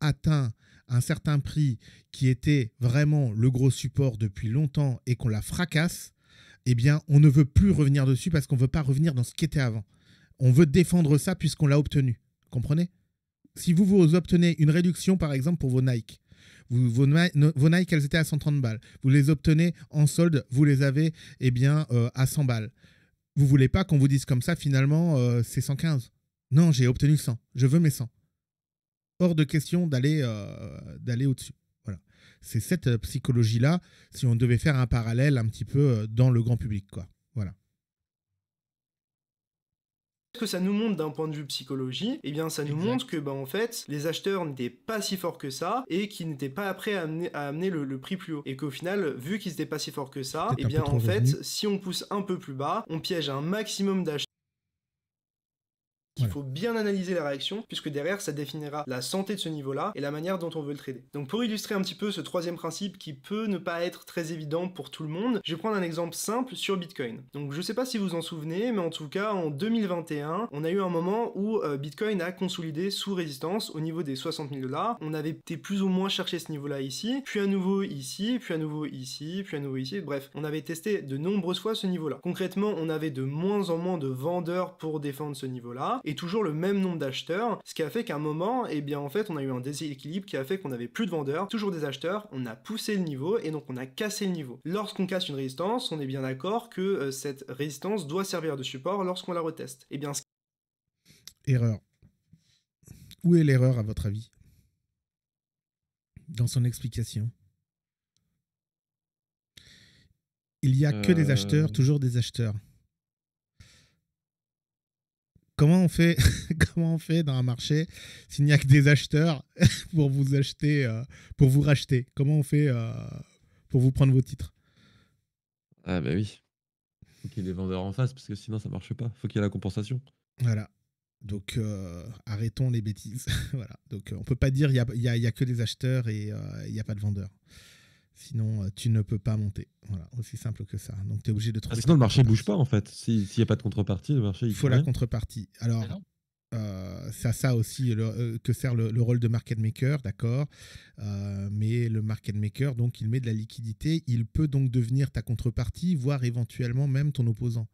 atteint un certain prix qui était vraiment le gros support depuis longtemps et qu'on la fracasse, eh bien, on ne veut plus revenir dessus parce qu'on ne veut pas revenir dans ce qui était avant. On veut défendre ça puisqu'on l'a obtenu. Comprenez Si vous, vous obtenez une réduction, par exemple, pour vos Nike, vos, Nike, elles étaient à 130 balles. Vous les obtenez en solde, vous les avez eh bien, euh, à 100 balles. Vous voulez pas qu'on vous dise comme ça, finalement, euh, c'est 115. Non, j'ai obtenu 100. Je veux mes 100. Hors de question d'aller euh, d'aller au-dessus c'est cette euh, psychologie-là, si on devait faire un parallèle un petit peu euh, dans le grand public. Quoi. Voilà que ça nous montre d'un point de vue psychologie Eh bien, ça nous montre que, ben, en fait, les acheteurs n'étaient pas si forts que ça et qu'ils n'étaient pas prêts à amener, le, prix plus haut. Et qu'au final, vu qu'ils n'étaient pas si forts que ça, eh bien, en fait, si on pousse un peu plus bas, on piège un maximum d'acheteurs qu'il faut bien analyser la réaction, puisque derrière, ça définira la santé de ce niveau-là et la manière dont on veut le trader. Donc pour illustrer un petit peu ce troisième principe qui peut ne pas être très évident pour tout le monde, je vais prendre un exemple simple sur Bitcoin. Donc je ne sais pas si vous en souvenez, mais en tout cas, en 2021, on a eu un moment où euh, Bitcoin a consolidé sous résistance au niveau des 60 000 dollars. On avait été plus ou moins cherché ce niveau-là ici, puis à nouveau ici, puis à nouveau ici, puis à nouveau ici. Bref, on avait testé de nombreuses fois ce niveau-là. Concrètement, on avait de moins en moins de vendeurs pour défendre ce niveau-là et toujours le même nombre d'acheteurs, ce qui a fait qu'à un moment, et eh bien en fait, on a eu un déséquilibre qui a fait qu'on n'avait plus de vendeurs, toujours des acheteurs, on a poussé le niveau et donc on a cassé le niveau. Lorsqu'on casse une résistance, on est bien d'accord que euh, cette résistance doit servir de support lorsqu'on la reteste. eh bien erreur. Où est l'erreur à votre avis Dans son explication. Il n'y a que des euh. acheteurs, toujours des acheteurs comment on fait, comment on fait dans un marché s'il n'y a que des acheteurs pour vous acheter, euh, pour vous racheter Comment on fait euh, pour vous prendre vos titres Ah bah oui. Faut qu'il y ait des vendeurs en face parce que sinon ça marche pas. Faut qu'il y ait la compensation. Voilà. Donc euh, arrêtons les bêtises. voilà. Donc on peut pas dire il y a, que des acheteurs et il n'y a pas de vendeurs. Sinon, euh, tu ne peux pas monter. Voilà, aussi simple que ça. Donc, tu es obligé de ah, trouver. sinon, le marché ne bouge pas, en fait. S'il n'y a pas de contrepartie, le marché. Il faut la contrepartie. Alors. Euh, ça aussi euh, que sert le, rôle de market maker, d'accord Mais le market maker, donc, il met de la liquidité, il peut donc devenir ta contrepartie, voire éventuellement même ton opposant.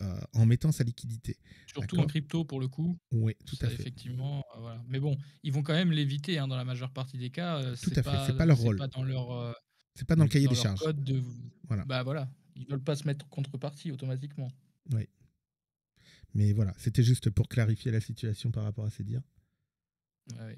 Euh, en mettant sa liquidité. Surtout en crypto pour le coup. Oui, tout à fait. Effectivement, euh, Mais bon, ils vont quand même l'éviter hein, dans la majeure partie des cas. Euh, tout à fait, c'est pas leur rôle. dans leur. c'est pas dans le cahier des charges. ils Voilà. Bah voilà, ils veulent pas se mettre contrepartie automatiquement. Oui. Mais voilà, c'était juste pour clarifier la situation par rapport à ces dires. oui.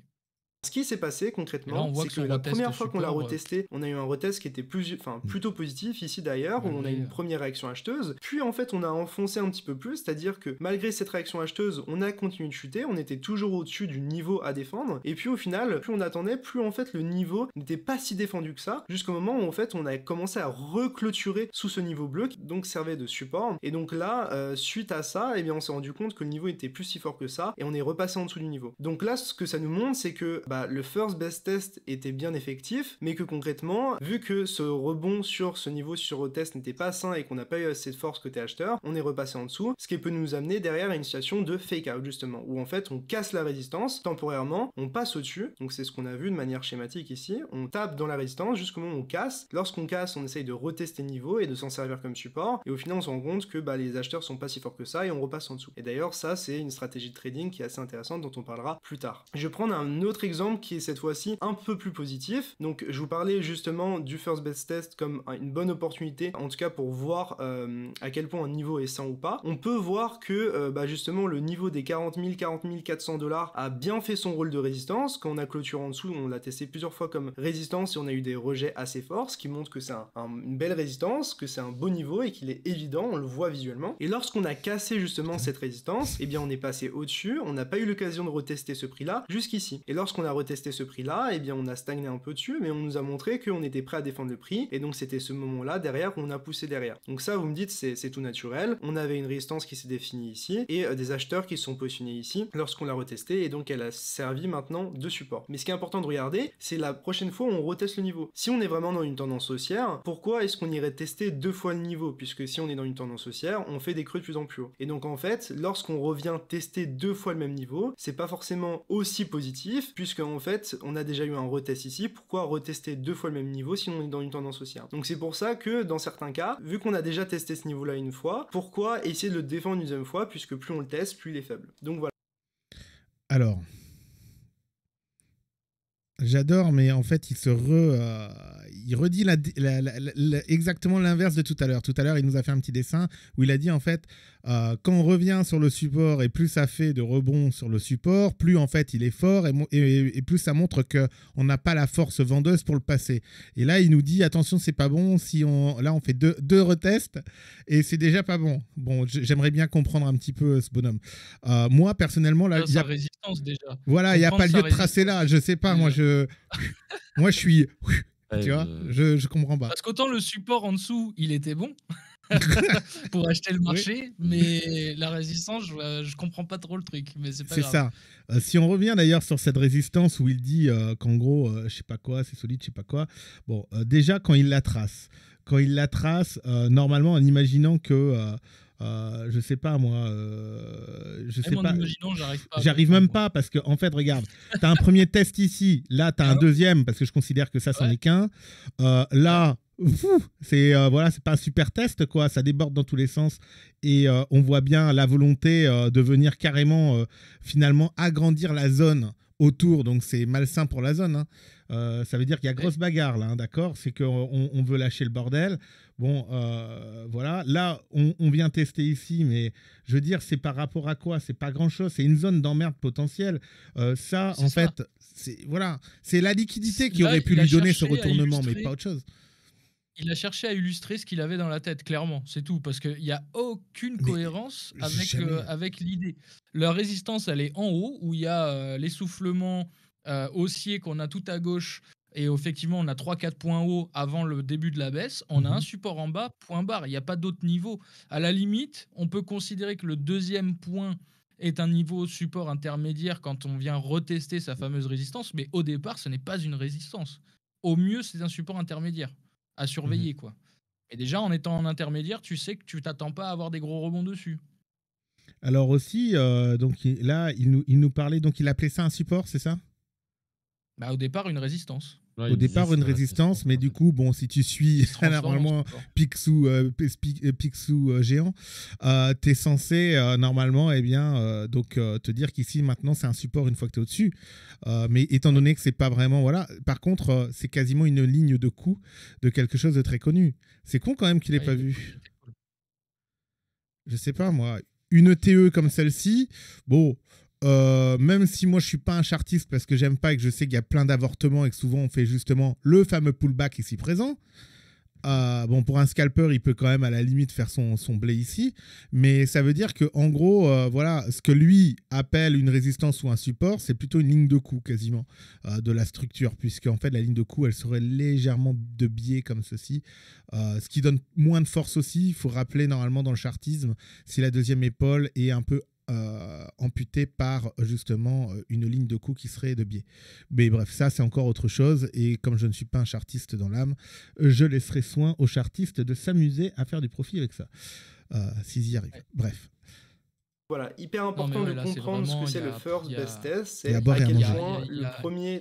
Ce qui s'est passé concrètement, c'est que, la première fois qu'on l'a euh, retesté, on a eu un retest qui était mm. plutôt positif ici d'ailleurs, où ah on a eu une première réaction acheteuse. Puis en fait, on a enfoncé un petit peu plus, c'est-à-dire que malgré cette réaction acheteuse, on a continué de chuter, on était toujours au-dessus du niveau à défendre. Et puis au final, plus on attendait, plus en fait le niveau n'était pas si défendu que ça, jusqu'au moment où en fait on a commencé à reclôturer sous ce niveau bleu, qui donc servait de support. Et donc là, euh, suite à ça, eh bien on s'est rendu compte que le niveau était plus si fort que ça, et on est repassé en dessous du niveau. Donc là, ce que ça nous montre, c'est que bah, le first best test était bien effectif, mais que concrètement, vu que ce rebond sur ce niveau sur test n'était pas sain et qu'on n'a pas eu assez de force côté acheteur, on est repassé en dessous, ce qui peut nous amener derrière à une situation de fake out justement, où en fait on casse la résistance temporairement, on passe au-dessus, donc c'est ce qu'on a vu de manière schématique ici, on tape dans la résistance jusqu'au moment où on casse, lorsqu'on casse on essaye de retester le niveau et de s'en servir comme support, et au final on se rend compte que bah, les acheteurs sont pas si forts que ça et on repasse en dessous. Et d'ailleurs ça c'est une stratégie de trading qui est assez intéressante dont on parlera plus tard. Je vais prendre un autre exemple qui est cette fois-ci un peu plus positif. Donc je vous parlais justement du first best test comme une bonne opportunité, en tout cas pour voir euh, à quel point un niveau est sain ou pas. On peut voir que euh, bah, justement le niveau des 40 000, 40 400 dollars a bien fait son rôle de résistance. Quand on a clôturé en dessous, on l'a testé plusieurs fois comme résistance et on a eu des rejets assez forts, ce qui montre que c'est une belle résistance, que c'est un beau niveau et qu'il est évident, on le voit visuellement. Et lorsqu'on a cassé justement cette résistance, et eh bien on est passé au-dessus, on n'a pas eu l'occasion de retester ce prix-là jusqu'ici. Et lorsqu'on a a retesté ce prix-là, et eh bien on a stagné un peu dessus, mais on nous a montré qu'on était prêt à défendre le prix, et donc c'était ce moment-là derrière où on a poussé derrière. Donc ça, vous me dites, c'est tout naturel. On avait une résistance qui s'est définie ici, et euh, des acheteurs qui se sont positionnés ici lorsqu'on l'a retesté, et donc elle a servi maintenant de support. Mais ce qui est important de regarder, c'est la prochaine fois où on reteste le niveau. Si on est vraiment dans une tendance haussière, pourquoi est-ce qu'on irait tester deux fois le niveau Puisque si on est dans une tendance haussière, on fait des creux de plus en plus haut. Et donc en fait, lorsqu'on revient tester deux fois le même niveau, c'est pas forcément aussi positif, puisque en fait, on a déjà eu un retest ici, pourquoi retester deux fois le même niveau si on est dans une tendance haussière Donc c'est pour ça que dans certains cas, vu qu'on a déjà testé ce niveau-là une fois, pourquoi essayer de le défendre une deuxième fois, puisque plus on le teste, plus il est faible. Donc voilà. Alors, J'adore, mais en fait, il se re, euh, il redit exactement l'inverse de tout à l'heure. Tout à l'heure, il nous a fait un petit dessin où il a dit en fait, euh, quand on revient sur le support et plus ça fait de rebond sur le support, plus en fait il est fort et, plus ça montre qu'on n'a pas la force vendeuse pour le passer. Et là, il nous dit attention, c'est pas bon. Si on, là, on fait deux, deux retests et c'est déjà pas bon. Bon, j'aimerais bien comprendre un petit peu euh, ce bonhomme. Euh, moi, personnellement, là, il y a résistance déjà. Voilà, il n'y a pas lieu de tracer là. Je sais pas, moi je, moi je suis. tu vois, je, je comprends pas. Parce qu'autant le support en dessous, il était bon. pour acheter le marché, mais la résistance, je, euh, je, comprends pas trop le truc. Mais c'est ça. Euh, si on revient d'ailleurs sur cette résistance où il dit euh, qu'en gros, je sais pas quoi, c'est solide, je sais pas quoi. Bon, déjà quand il la trace, quand il la trace, normalement en imaginant que euh, je sais pas moi, je sais pas. J'arrive même pas parce que en fait, regarde, t'as un premier test ici, là t'as un deuxième parce que je considère que ça c'en est qu'un. là, c'est euh, voilà, c'est pas un super test quoi, ça déborde dans tous les sens et euh, on voit bien la volonté euh, de venir carrément finalement agrandir la zone autour, donc c'est malsain pour la zone. Hein. ça veut dire qu'il y a grosse bagarre là, hein, d'accord C'est qu'on on veut lâcher le bordel. Bon, voilà. Là, on, vient tester ici, mais je veux dire, c'est par rapport à quoi C'est pas grand-chose. C'est une zone d'emmerde potentielle. ça, en fait, c'est voilà, c'est la liquidité qui aurait pu lui donner ce retournement, mais pas autre chose il a cherché à illustrer ce qu'il avait dans la tête, clairement, c'est tout, parce qu'il n'y a aucune cohérence euh, avec, l'idée. La résistance, elle est en haut, où il y a euh, l'essoufflement euh, haussier qu'on a tout à gauche, et effectivement, on a 3-4 points hauts avant le début de la baisse. On a mmh un support en bas, point barre. Il n'y a pas d'autre niveau. À la limite, on peut considérer que le deuxième point est un niveau support intermédiaire quand on vient retester sa fameuse résistance, mais au départ, ce n'est pas une résistance. Au mieux, c'est un support intermédiaire à surveiller, quoi. Et déjà, en étant en intermédiaire, tu sais que tu t'attends pas à avoir des gros rebonds dessus. Alors aussi, euh, donc là, il nous, il nous parlait, donc il appelait ça un support, c'est ça bah, Au départ, une résistance au départ, une hein, résistance, mais du coup, bon, si tu suis normalement Picsou, euh, euh, euh, géant, tu es censé normalement eh bien, donc, te dire qu'ici, maintenant, c'est un support une fois que tu es au-dessus. mais étant donné que c'est pas vraiment. Voilà, par contre, c'est quasiment une ligne de coup de quelque chose de très connu. C'est con quand même qu'il n'ait ah, pas vu. Je sais pas, moi. Une TE comme celle-ci, bon, euh, même si moi je suis pas un chartiste parce que j'aime pas et que je sais qu'il y a plein d'avortements et que souvent on fait justement le fameux pullback ici présent. Euh, bon, pour un scalper, il peut quand même à la limite faire son, son blé ici, mais ça veut dire que en gros, euh, voilà, ce que lui appelle une résistance ou un support, c'est plutôt une ligne de coup quasiment de la structure, puisque en fait la ligne de coup elle serait légèrement de biais comme ceci, ce qui donne moins de force aussi. Il faut rappeler normalement dans le chartisme, si la deuxième épaule est un peu euh, amputé par euh, justement euh, une ligne de cou qui serait de biais. Mais bref, ça c'est encore autre chose et comme je ne suis pas un chartiste dans l'âme, je laisserai soin aux chartistes de s'amuser à faire du profit avec ça, s'ils y arrivent. Bref. Voilà, hyper important de comprendre ce que c'est le first best test, c'est à quel point le premier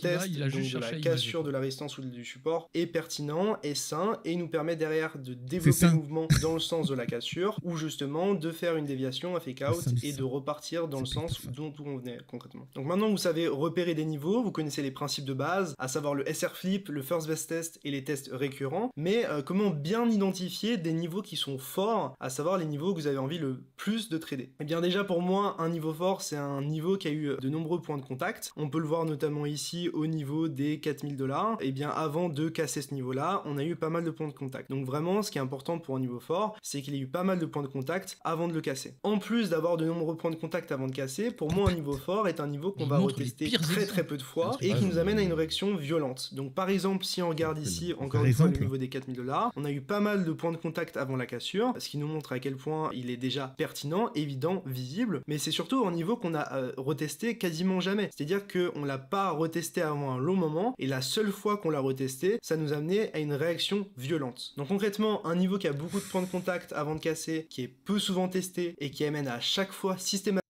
test de la cassure de la résistance ou du support est pertinent, et sain et nous permet derrière de développer le mouvement dans le sens de la cassure ou justement de faire une déviation, un fake out et de repartir dans le sens dont on venait concrètement. Donc maintenant vous savez repérer des niveaux, vous connaissez les principes de base, à savoir le SR flip, le first best test et les tests récurrents, mais euh, comment bien identifier des niveaux qui sont forts, à savoir les niveaux que vous avez envie le plus de trader. Et eh bien déjà pour moi, un niveau fort, c'est un niveau qui a eu euh, de nombreux points de contact. On peut le voir notamment ici au niveau des 4000 dollars. Eh bien avant de casser ce niveau-là, on a eu pas mal de points de contact. Donc vraiment, ce qui est important pour un niveau fort, c'est qu'il y a eu pas mal de points de contact avant de le casser. En plus d'avoir de nombreux points de contact avant de casser, pour moi un niveau fort est un niveau qu'on va retester très très peu de fois et qui nous amène à une réaction violente. Donc par exemple, si on regarde ici encore une fois le niveau des 4000 dollars, on a eu pas mal de points de contact avant la cassure, ce qui nous montre à quel point il est déjà pertinent. Évidemment visible, mais c'est surtout un niveau qu'on a euh, retesté quasiment jamais. C'est-à-dire qu'on l'a pas retesté avant un long moment, et la seule fois qu'on l'a retesté, ça nous a amenait à une réaction violente. Donc concrètement, un niveau qui a beaucoup de points de contact avant de casser, qui est peu souvent testé, et qui amène à chaque fois systématiquement...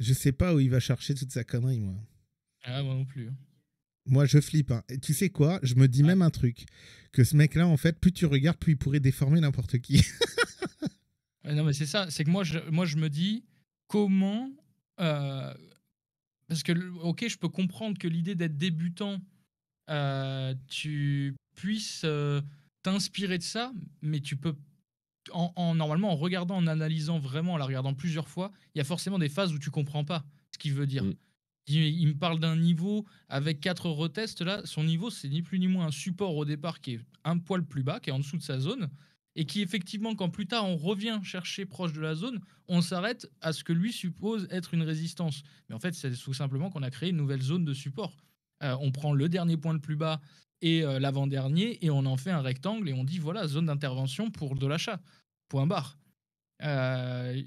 Je sais pas où il va chercher toute sa connerie, moi. Ah, moi non plus. Hein. Moi, je flippe. Hein. tu sais quoi Je me dis même un truc. Que ce mec-là, en fait, plus tu regardes, plus il pourrait déformer n'importe qui. Non, mais c'est ça. C'est que moi je, moi, je me dis comment. Euh, parce que, ok, je peux comprendre que l'idée d'être débutant, euh, tu puisses euh, t'inspirer de ça, mais tu peux. En, normalement, en regardant, en analysant vraiment, en la regardant plusieurs fois, il y a forcément des phases où tu comprends pas ce qu'il veut dire. Mm. Il, il, me parle d'un niveau avec quatre retests. Là, son niveau, c'est ni plus ni moins un support au départ qui est un poil plus bas, qui est en dessous de sa zone et qui effectivement, quand plus tard on revient chercher proche de la zone, on s'arrête à ce que lui suppose être une résistance. Mais en fait, c'est tout simplement qu'on a créé une nouvelle zone de support. Euh, on prend le dernier point le plus bas et euh, l'avant-dernier, et on en fait un rectangle, et on dit, voilà, zone d'intervention pour de l'achat. Point barre. Euh,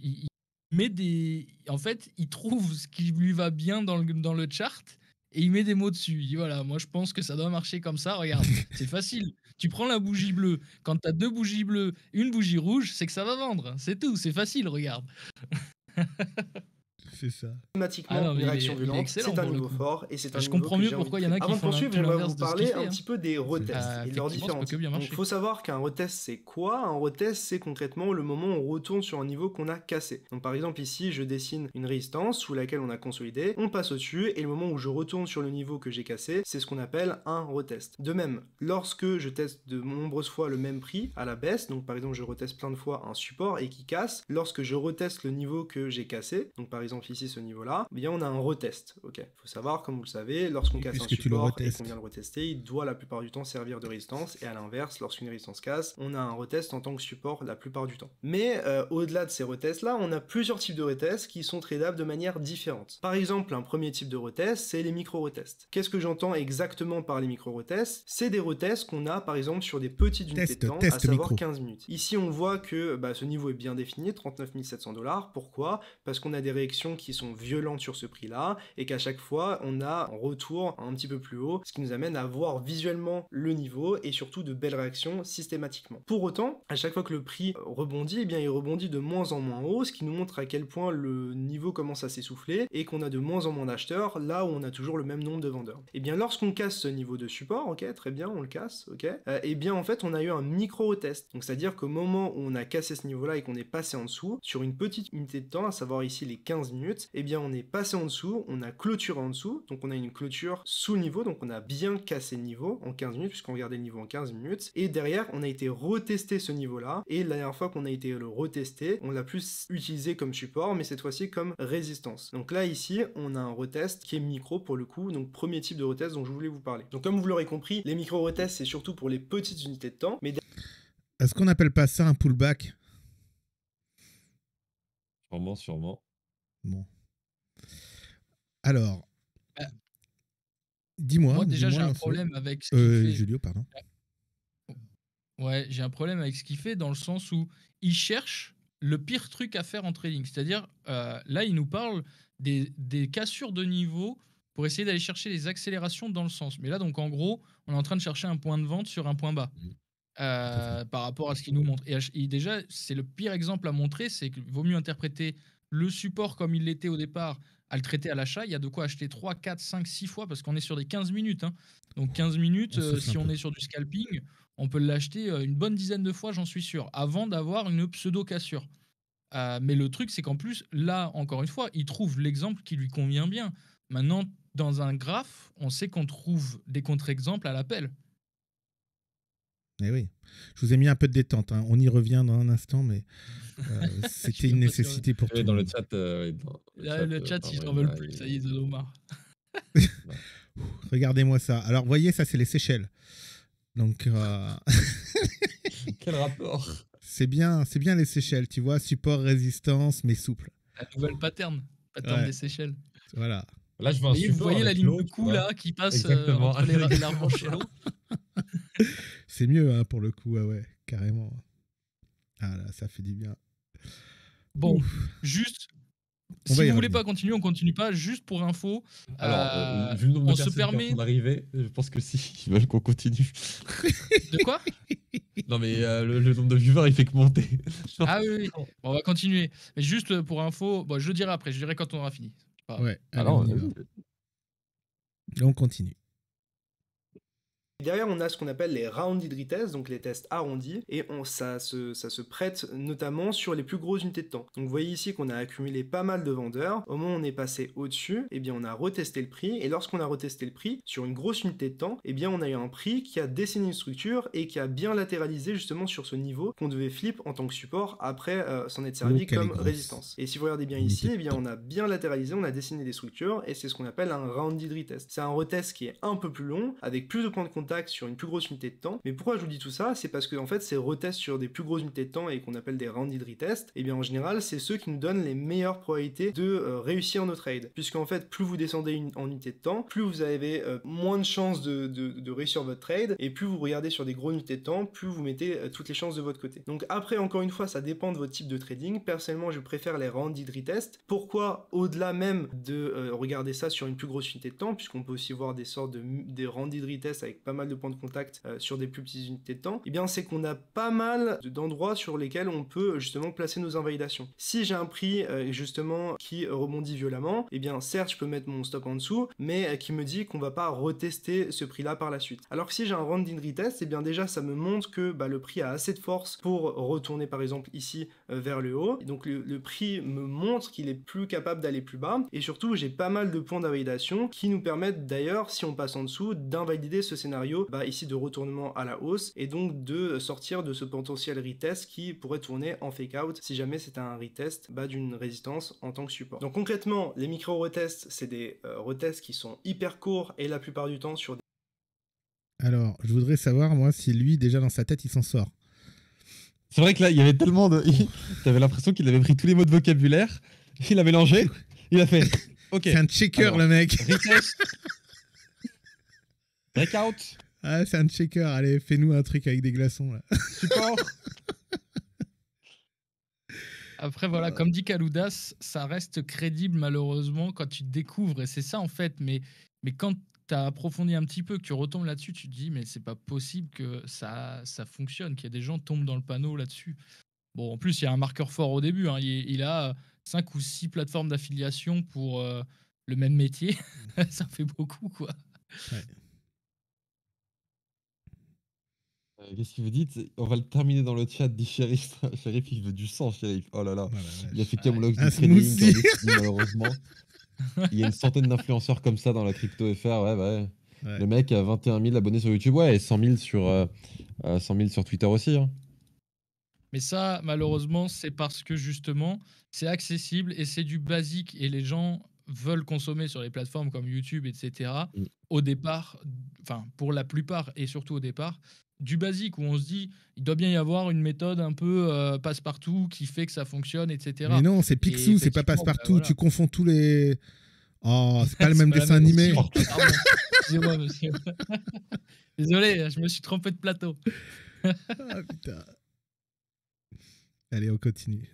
Mais des... En fait, il trouve ce qui lui va bien dans le, dans le chart, et il met des mots dessus. Il dit voilà, moi je pense que ça doit marcher comme ça. Regarde, c'est facile. Tu prends la bougie bleue. Quand tu as deux bougies bleues, une bougie rouge, c'est que ça va vendre. C'est tout, c'est facile, regarde. C'est ça. Thématiquement, ah une réaction violente, c'est un niveau fort et c'est un Je comprends mieux pourquoi il y en a qui Avant de poursuivre, j'aimerais vous parler un petit peu des retests et leurs différences. Il faut savoir qu'un retest, c'est quoi Un retest, c'est concrètement le moment où on retourne sur un niveau qu'on a cassé. Donc par exemple ici, je dessine une résistance sous laquelle on a consolidé, on passe au-dessus et le moment où je retourne sur le niveau que j'ai cassé, c'est ce qu'on appelle un retest. De même, lorsque je teste de nombreuses fois le même prix à la baisse, donc par exemple je reteste plein de fois un support et qui casse, lorsque je reteste le niveau que j'ai cassé, donc par exemple ici ce niveau-là, eh bien on a un retest. Ok. Il faut savoir, comme vous le savez, lorsqu'on casse un support et qu'on vient le retester, il doit la plupart du temps servir de résistance. Et à l'inverse, lorsqu'une résistance casse, on a un retest en tant que support la plupart du temps. Mais euh, au-delà de ces retests-là, on a plusieurs types de retests qui sont tradables de manière différente. Par exemple, un premier type de retest, c'est les micro-retests. Qu'est-ce que j'entends exactement par les micro-retests C'est des retests qu'on a par exemple sur des petites unités de temps, à savoir 15 minutes. Ici, on voit que bah, ce niveau est bien défini, 39 700 dollars. Pourquoi Parce qu'on a des réactions qui sont violentes sur ce prix-là et qu'à chaque fois on a un retour un petit peu plus haut, ce qui nous amène à voir visuellement le niveau et surtout de belles réactions systématiquement. Pour autant, à chaque fois que le prix rebondit, eh bien il rebondit de moins en moins haut, ce qui nous montre à quel point le niveau commence à s'essouffler et qu'on a de moins en moins d'acheteurs là où on a toujours le même nombre de vendeurs. Et eh bien lorsqu'on casse ce niveau de support, ok, très bien, on le casse, ok, et euh, eh bien en fait on a eu un micro test. Donc c'est-à-dire qu'au moment où on a cassé ce niveau-là et qu'on est passé en dessous, sur une petite unité de temps, à savoir ici les 15 minutes, et eh bien on est passé en dessous, on a clôturé en dessous, donc on a une clôture sous niveau, donc on a bien cassé le niveau en 15 minutes, puisqu'on regardait le niveau en 15 minutes, et derrière on a été retesté ce niveau-là, et la dernière fois qu'on a été le retesté, on l'a plus utilisé comme support, mais cette fois-ci comme résistance. Donc là ici, on a un retest qui est micro pour le coup, donc premier type de retest dont je voulais vous parler. Donc comme vous l'aurez compris, les micro-retests c'est surtout pour les petites unités de temps, mais... Est-ce qu'on appelle pas ça un pullback Sûrement, sûrement. Bon. Alors, ah. dis-moi. Moi, déjà, j'ai un problème avec ce euh, fait. Julio, pardon. Ouais, j'ai un problème avec ce qu'il fait dans le sens où il cherche le pire truc à faire en trading. C'est-à-dire, euh, là, il nous parle des, cassures de niveau pour essayer d'aller chercher les accélérations dans le sens. Mais là, donc, en gros, on est en train de chercher un point de vente sur un point bas. Mhm. Euh, par rapport à ce qu'il nous montre. Et, déjà, c'est le pire exemple à montrer, c'est qu'il vaut mieux interpréter le support comme il l'était au départ, à le traiter à l'achat, il y a de quoi acheter 3, 4, 5, 6 fois parce qu'on est sur des 15 minutes. Hein. Donc 15 minutes, ah, euh, si on est sur du scalping, on peut l'acheter euh, une bonne dizaine de fois, j'en suis sûr, avant d'avoir une pseudo-cassure. Euh, mais le truc, c'est qu'en plus, là, encore une fois, il trouve l'exemple qui lui convient bien. Maintenant, dans un graphe, on sait qu'on trouve des contre-exemples à l'appel. Eh oui. Je vous ai mis un peu de détente. Hein. On y revient dans un instant, mais euh, c'était une nécessité pour tout. Dans le chat, euh, dans le chat, le euh, chat ils n'en veulent plus. Ça y est, ils Regardez-moi ça. Alors, voyez, ça, c'est les Seychelles. Donc. Quel rapport C'est bien, c'est bien les Seychelles, tu vois. Support, résistance, mais souple. La nouvelle pattern. Pattern des Seychelles. Voilà. Là, je vous voyez la ligne de cou là qui passe euh, entre les, C'est mieux hein, pour le coup, ouais, carrément. Ah là, ça fait du bien. Bon, juste. si vous voulez pas continuer, on continue pas. Juste pour info, alors euh, euh, on se permet d'arriver, je pense que si ils veulent qu'on continue. De quoi Non mais le, nombre de viewers il fait que monter. ah oui, on va continuer. Mais juste pour info, bon, je dirai après, je dirai quand on aura fini. Ouais, ah Alors, euh, euh, on continue. Derrière, on a ce qu'on appelle les rounded retests, donc les tests arrondis, et on, ça, se, ça se prête notamment sur les plus grosses unités de temps. Donc vous voyez ici qu'on a accumulé pas mal de vendeurs, au moment où on est passé au-dessus, et eh bien on a retesté le prix, et lorsqu'on a retesté le prix sur une grosse unité de temps, et eh bien on a eu un prix qui a dessiné une structure et qui a bien latéralisé justement sur ce niveau qu'on devait flip en tant que support après euh, s'en être servi comme résistance. Et si vous regardez bien ici, Et eh bien on a bien latéralisé, on a dessiné des structures, et c'est ce qu'on appelle un rounded retest. C'est un retest qui est un peu plus long, avec plus de points de contact sur une plus grosse unité de temps. Mais pourquoi je vous dis tout ça C'est parce que en fait ces retests sur des plus grosses unités de temps et qu'on appelle des rounded retest et eh bien en général c'est ceux qui nous donnent les meilleures probabilités de euh, réussir nos trades. en fait plus vous descendez en unité de temps, plus vous avez euh, moins de chances de, réussir votre trade, et plus vous regardez sur des grosses unités de temps, plus vous mettez euh, toutes les chances de votre côté. Donc après encore une fois ça dépend de votre type de trading. Personnellement je préfère les rounded retest Pourquoi au-delà même de regarder ça sur une plus grosse unité de temps, puisqu'on peut aussi voir des sortes de des rounded retest avec pas mal de points de contact euh, sur des plus petites unités de temps, et eh bien c'est qu'on a pas mal d'endroits sur lesquels on peut justement placer nos invalidations. Si j'ai un prix euh, justement qui rebondit violemment, et eh bien certes je peux mettre mon stock en dessous, mais euh, qui me dit qu'on va pas retester ce prix là par la suite. Alors que si j'ai un round retest, et eh bien déjà ça me montre que bah, le prix a assez de force pour retourner par exemple ici vers le haut. donc le prix me montre qu'il est plus capable d'aller plus bas et surtout j'ai pas mal de points d'invalidation qui nous permettent d'ailleurs si on passe en dessous d'invalider ce scénario bah, ici de retournement à la hausse, et donc de sortir de ce potentiel retest qui pourrait tourner en fake out si jamais c'était un retest bas d'une résistance en tant que support. Donc concrètement, les micro-retests, c'est des euh, retests qui sont hyper courts et la plupart du temps sur des... Alors, je voudrais savoir, moi, si lui, déjà dans sa tête, il s'en sort. C'est vrai que là, il y avait tellement de... T'avais l'impression qu'il avait pris tous les mots de vocabulaire, il a mélangé, il a fait... Ok. C'est un checker, le mec. Breakout Ah, c'est un checker. Allez, fais-nous un truc avec des glaçons, là. Support Après, voilà, euh. comme dit Kaloudas, ça reste crédible, malheureusement, quand tu découvres. Et c'est ça, en fait. Mais, mais quand tu as approfondi un petit peu, que tu retombes là-dessus, tu te dis, mais c'est pas possible que ça, ça fonctionne, qu'il y a des gens tombent dans le panneau là-dessus. Bon, en plus, il y a un marqueur fort au début. Hein. Il, a cinq ou six plateformes d'affiliation pour euh, le même métier. Mm. ça fait beaucoup, quoi. Ouais. Euh, qu'est-ce que vous dites On va le terminer dans le chat, dit Cherif. Shérif, il veut du sang, Cherif. Oh là là. Ah il a fait Camelox du trading, malheureusement. il y a une centaine d'influenceurs comme ça dans la crypto FR. Ouais, ouais. Le mec a 21 000 abonnés sur YouTube. Ouais, et 100 000 sur, euh, euh, sur Twitter aussi. Hein. Mais ça, malheureusement, c'est parce que justement, c'est accessible et c'est du basique. Et les gens veulent consommer sur les plateformes comme YouTube, etc., mm. au départ, enfin, pour la plupart et surtout au départ, du basique où on se dit il doit bien y avoir une méthode un peu euh, passe-partout qui fait que ça fonctionne, etc. Mais non, c'est Picsou, c'est pas passe-partout. Bah, tu confonds tous les. Oh, c'est pas le même dessin animé. Désolé, hein, je me suis trompé de plateau. Ah, putain. Allez, on continue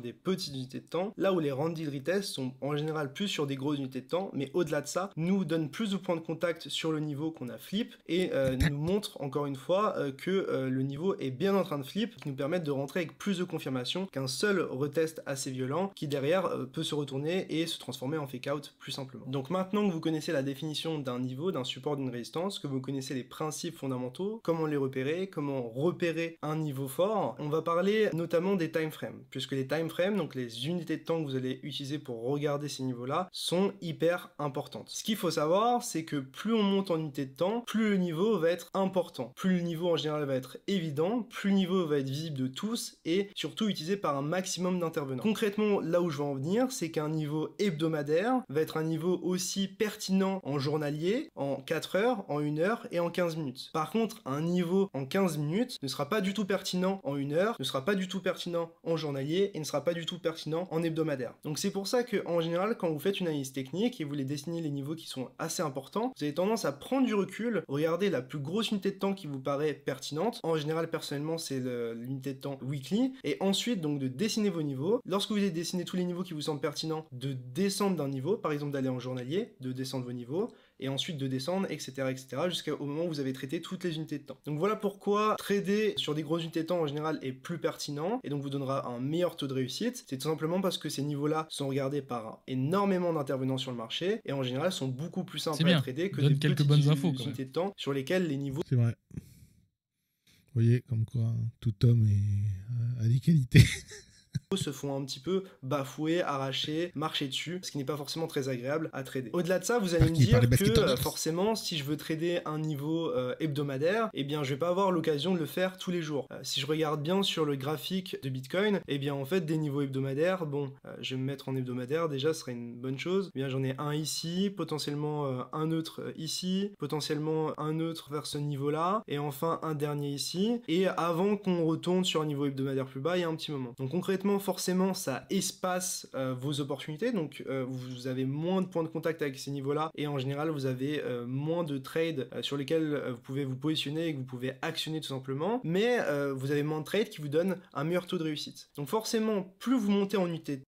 des petites unités de temps, là où les de Rites sont en général plus sur des grosses unités de temps, mais au-delà de ça, nous donne plus de points de contact sur le niveau qu'on a flip et euh, nous montre encore une fois euh, que euh, le niveau est bien en train de flip, qui nous permettent de rentrer avec plus de confirmation qu'un seul retest assez violent qui derrière peut se retourner et se transformer en fake out plus simplement. Donc maintenant que vous connaissez la définition d'un niveau, d'un support, d'une résistance, que vous connaissez les principes fondamentaux, comment les repérer, comment repérer un niveau fort, on va parler notamment des timeframes, puisque les timeframes frame, donc les unités de temps que vous allez utiliser pour regarder ces niveaux-là, sont hyper importantes. Ce qu'il faut savoir, c'est que plus on monte en unité de temps, plus le niveau va être important. Plus le niveau en général va être évident, plus le niveau va être visible de tous et surtout utilisé par un maximum d'intervenants. Concrètement, là où je vais en venir, c'est qu'un niveau hebdomadaire va être un niveau aussi pertinent en journalier, en 4 heures, en 1 heure et en 15 minutes. Par contre, un niveau en 15 minutes ne sera pas du tout pertinent en 1 heure, ne sera pas du tout pertinent en journalier et ne sera pas du tout pertinent en hebdomadaire. Donc c'est pour ça que en général quand vous faites une analyse technique et vous voulez dessiner les niveaux qui sont assez importants, vous avez tendance à prendre du recul, regarder la plus grosse unité de temps qui vous paraît pertinente. En général personnellement c'est l'unité de temps weekly et ensuite donc de dessiner vos niveaux. Lorsque vous avez dessiné tous les niveaux qui vous semblent pertinents, de descendre d'un niveau, par exemple d'aller en journalier, de descendre vos niveaux, et ensuite de descendre, etc., etc., jusqu'au moment où vous avez traité toutes les unités de temps. Donc voilà pourquoi trader sur des grosses unités de temps en général est plus pertinent et donc vous donnera un meilleur taux de réussite. C'est tout simplement parce que ces niveaux-là sont regardés par énormément d'intervenants sur le marché et en général sont beaucoup plus simples à trader que des quelques unités de temps sur lesquelles les niveaux. C'est vrai. Vous voyez, comme quoi, hein, tout homme est, euh, a des qualités. se font un petit peu bafouer, arracher, marcher dessus, ce qui n'est pas forcément très agréable à trader. Au-delà de ça, vous allez me dire que euh, forcément, si je veux trader un niveau euh, hebdomadaire, eh bien, je vais pas avoir l'occasion de le faire tous les jours. Euh, si je regarde bien sur le graphique de Bitcoin, eh bien, en fait, des niveaux hebdomadaires, bon, je vais me mettre en hebdomadaire, déjà, ce serait une bonne chose. Eh bien, j'en ai un ici, potentiellement un autre ici, potentiellement un autre vers ce niveau-là, et enfin un dernier ici. Et avant qu'on retourne sur un niveau hebdomadaire plus bas, il y a un petit moment. Donc concrètement, forcément ça espace euh, vos opportunités, donc euh, vous avez moins de points de contact avec ces niveaux-là et en général vous avez euh, moins de trades sur lesquels vous pouvez vous positionner et que vous pouvez actionner tout simplement, mais vous avez moins de trades qui vous donnent un meilleur taux de réussite. Donc forcément, plus vous montez en unité.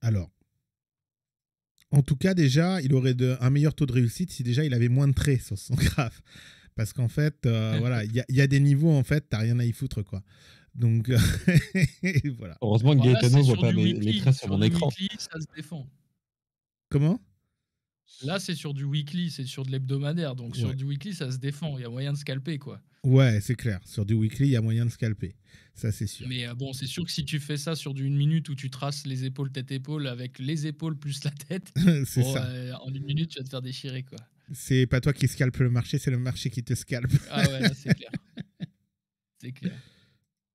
Alors, en tout cas déjà, il aurait un meilleur taux de réussite si déjà il avait moins de trades sur son graphe. Parce qu'en fait, voilà, il y, y, a des niveaux, en fait, t'as rien à y foutre, quoi. Donc euh, voilà. Heureusement que voit pas les traces sur, mon écran. Weekly, ça se défend. Comment Là, c'est sur du weekly, c'est sur de l'hebdomadaire. Donc sur du weekly, ça se défend. Il y a moyen de scalper, quoi. Ouais, c'est clair. Sur du weekly, il y a moyen de scalper. Ça, c'est sûr. Mais euh, bon, c'est sûr que si tu fais ça sur d'une minute où tu traces les épaules, tête-épaule, avec les épaules plus la tête, euh, en une minute, tu vas te faire déchirer, quoi. C'est pas toi qui scalpe le marché, c'est le marché qui te scalpe. ah ouais, c'est clair. c'est clair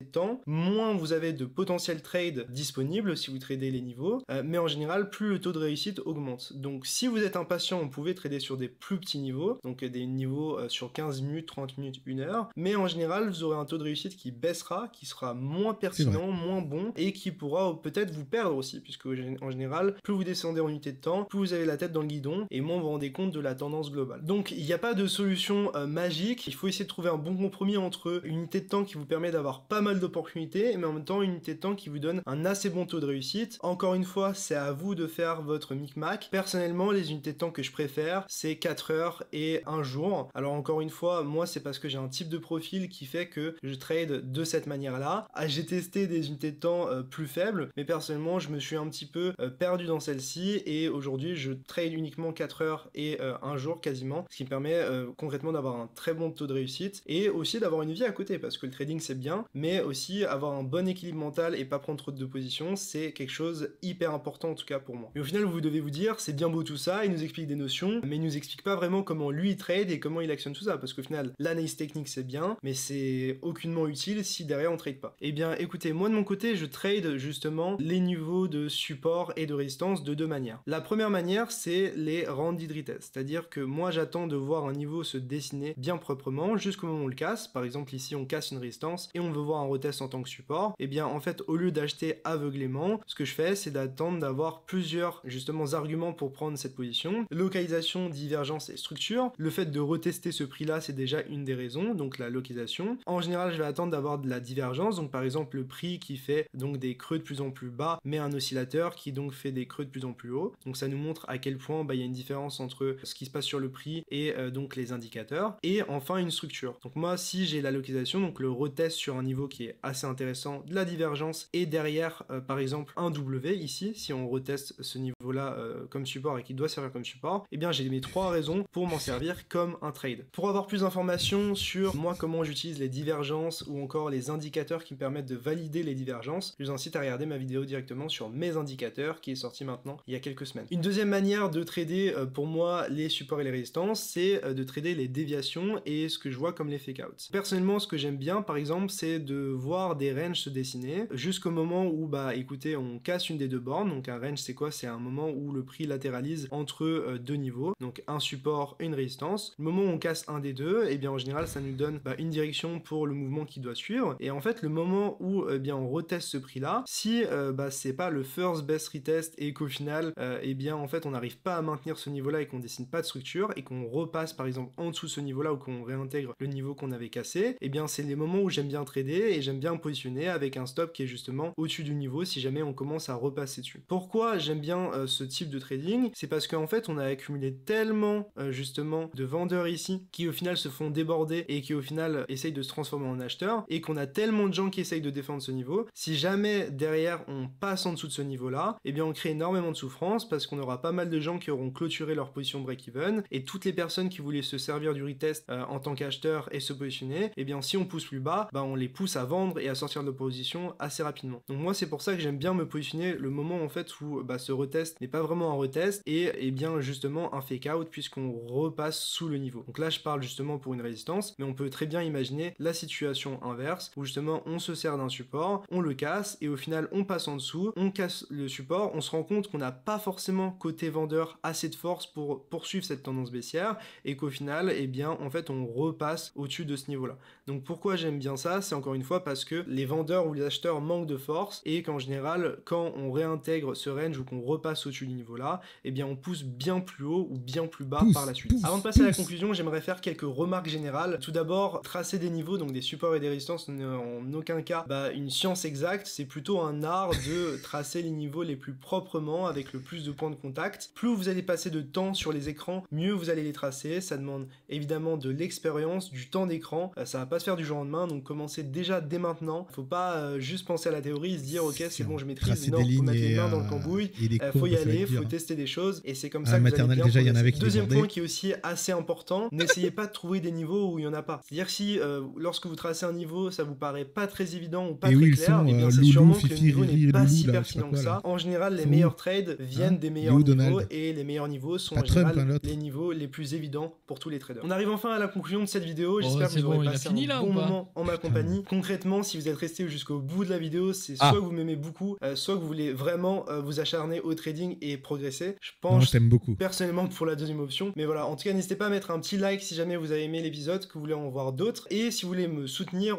temps, moins vous avez de potentiel trade disponible si vous tradez les niveaux, euh, mais en général, plus le taux de réussite augmente. Donc si vous êtes impatient, vous pouvez trader sur des plus petits niveaux, donc euh, des niveaux euh, sur 15 minutes, 30 minutes, 1 heure, mais en général, vous aurez un taux de réussite qui baissera, qui sera moins pertinent, moins bon, et qui pourra peut-être vous perdre aussi, puisque en général, plus vous descendez en unité de temps, plus vous avez la tête dans le guidon, et moins vous vous rendez compte de la tendance globale. Donc il n'y a pas de solution magique, il faut essayer de trouver un bon compromis entre une unité de temps qui vous permet d'avoir pas mal d'opportunités, mais en même temps une unité de temps qui vous donne un assez bon taux de réussite. Encore une fois, c'est à vous de faire votre micmac. Personnellement, les unités de temps que je préfère, c'est 4 heures et 1 jour. Alors encore une fois, moi c'est parce que j'ai un type de profil qui fait que je trade de cette manière-là. Ah, j'ai testé des unités de temps euh, plus faibles, mais personnellement, je me suis un petit peu euh, perdu dans celle-ci et aujourd'hui, je trade uniquement 4 heures et 1 euh, jour quasiment, ce qui me permet concrètement d'avoir un très bon taux de réussite et aussi d'avoir une vie à côté parce que le trading c'est bien, mais aussi, avoir un bon équilibre mental et pas prendre trop de positions, c'est quelque chose hyper important en tout cas pour moi. Mais au final, vous devez vous dire, c'est bien beau tout ça, il nous explique des notions, mais il nous explique pas vraiment comment lui trade et comment il actionne tout ça, parce qu'au final, l'analyse technique c'est bien, mais c'est aucunement utile si derrière on trade pas. Et eh bien, écoutez, moi de mon côté, je trade justement les niveaux de support et de résistance de deux manières. La première manière, c'est les randy c'est-à-dire que moi j'attends de voir un niveau se dessiner bien proprement jusqu'au moment où on le casse. Par exemple, ici on casse une résistance et on veut voir un test en tant que support, et eh bien en fait au lieu d'acheter aveuglément, ce que je fais c'est d'attendre d'avoir plusieurs justement arguments pour prendre cette position. Localisation, divergence et structure. Le fait de retester ce prix là c'est déjà une des raisons, donc la localisation. En général je vais attendre d'avoir de la divergence, donc par exemple le prix qui fait donc des creux de plus en plus bas, mais un oscillateur qui donc fait des creux de plus en plus haut. Donc ça nous montre à quel point bah, il y a une différence entre ce qui se passe sur le prix et euh, donc les indicateurs. Et enfin une structure. Donc moi si j'ai la localisation, donc le retest sur un niveau qui est assez intéressant, de la divergence, et derrière, euh, par exemple, un W ici, si on reteste ce niveau-là euh, comme support et qui doit servir comme support, et eh bien j'ai mes trois raisons pour m'en servir comme un trade. Pour avoir plus d'informations sur moi comment j'utilise les divergences ou encore les indicateurs qui me permettent de valider les divergences, je vous incite à regarder ma vidéo directement sur mes indicateurs qui est sorti maintenant il y a quelques semaines. Une deuxième manière de trader euh, pour moi les supports et les résistances, c'est de trader les déviations et ce que je vois comme les fake-outs. Personnellement, ce que j'aime bien par exemple, c'est de voir des ranges se dessiner jusqu'au moment où, bah écoutez, on casse une des deux bornes. Donc un range, c'est quoi C'est un moment où le prix latéralise entre euh, deux niveaux, donc un support une résistance. Le moment où on casse un des deux, et eh bien en général, ça nous donne bah, une direction pour le mouvement qui doit suivre. Et en fait, le moment où euh, eh bien on reteste ce prix-là, si euh, bah, c'est pas le first best retest et qu'au final, et eh bien en fait, on n'arrive pas à maintenir ce niveau-là et qu'on dessine pas de structure et qu'on repasse par exemple en dessous ce niveau-là ou qu'on réintègre le niveau qu'on avait cassé, et bien c'est les moments où j'aime bien trader et j'aime bien positionner avec un stop qui est justement au-dessus du niveau si jamais on commence à repasser dessus. Pourquoi j'aime bien euh, ce type de trading C'est parce qu'en fait on a accumulé tellement euh, justement de vendeurs ici qui au final se font déborder et qui au final essayent de se transformer en acheteurs et qu'on a tellement de gens qui essayent de défendre ce niveau. Si jamais derrière on passe en dessous de ce niveau là, eh bien on crée énormément de souffrance parce qu'on aura pas mal de gens qui auront clôturé leur position break-even et toutes les personnes qui voulaient se servir du retest euh, en tant qu'acheteur et se positionner, eh bien si on pousse plus bas, bah, on les pousse à à vendre et à sortir de position assez rapidement. Donc moi c'est pour ça que j'aime bien me positionner le moment en fait où bah, ce retest n'est pas vraiment un retest et, bien justement un fake out puisqu'on repasse sous le niveau. Donc là je parle justement pour une résistance mais on peut très bien imaginer la situation inverse où justement on se sert d'un support, on le casse et au final on passe en dessous, on casse le support, on se rend compte qu'on n'a pas forcément côté vendeur assez de force pour poursuivre cette tendance baissière et qu'au final et eh bien en fait on repasse au-dessus de ce niveau là. Donc pourquoi j'aime bien ça C'est encore une fois parce que les vendeurs ou les acheteurs manquent de force et qu'en général, quand on réintègre ce range ou qu'on repasse au-dessus du niveau là, eh bien on pousse bien plus haut ou bien plus bas par la suite. Avant de passer à la conclusion, j'aimerais faire quelques remarques générales. Tout d'abord, tracer des niveaux, donc des supports et des résistances, n'est en aucun cas bah, une science exacte, c'est plutôt un art de tracer les niveaux les plus proprement avec le plus de points de contact. Plus vous allez passer de temps sur les écrans, mieux vous allez les tracer. Ça demande évidemment de l'expérience, du temps d'écran. Euh, ça se faire du jour au lendemain, donc commencez déjà dès maintenant. Faut pas euh, juste penser à la théorie se dire ok c'est bon je maîtrise, non, faut mettre les mains euh, dans le cambouis, euh, faut y aller, faut tester des choses et c'est comme ça que vous allez Deuxième point qui est aussi assez important, n'essayez pas de trouver des niveaux où il y en a pas. C'est-à-dire si lorsque vous tracez un niveau, ça vous paraît pas très évident ou pas très clair, eh c'est sûrement que le niveau n'est pas si bah, pertinent que ça. En général, les meilleurs trades hein viennent des meilleurs niveaux et les meilleurs niveaux sont en général les niveaux les plus évidents pour tous les traders. On arrive enfin à la conclusion de cette vidéo, oh, j'espère que vous aurez passé bon moment en ma compagnie. Concrètement, si vous êtes resté jusqu'au bout de la vidéo, c'est ah. soit que vous m'aimez beaucoup, euh, soit que vous voulez vraiment euh, vous acharner au trading et progresser. Je pense. beaucoup. Personnellement, pour la deuxième option. Mais voilà, en tout cas, n'hésitez pas à mettre un petit like si jamais vous avez aimé l'épisode, que vous voulez en voir d'autres. Et si vous voulez me soutenir.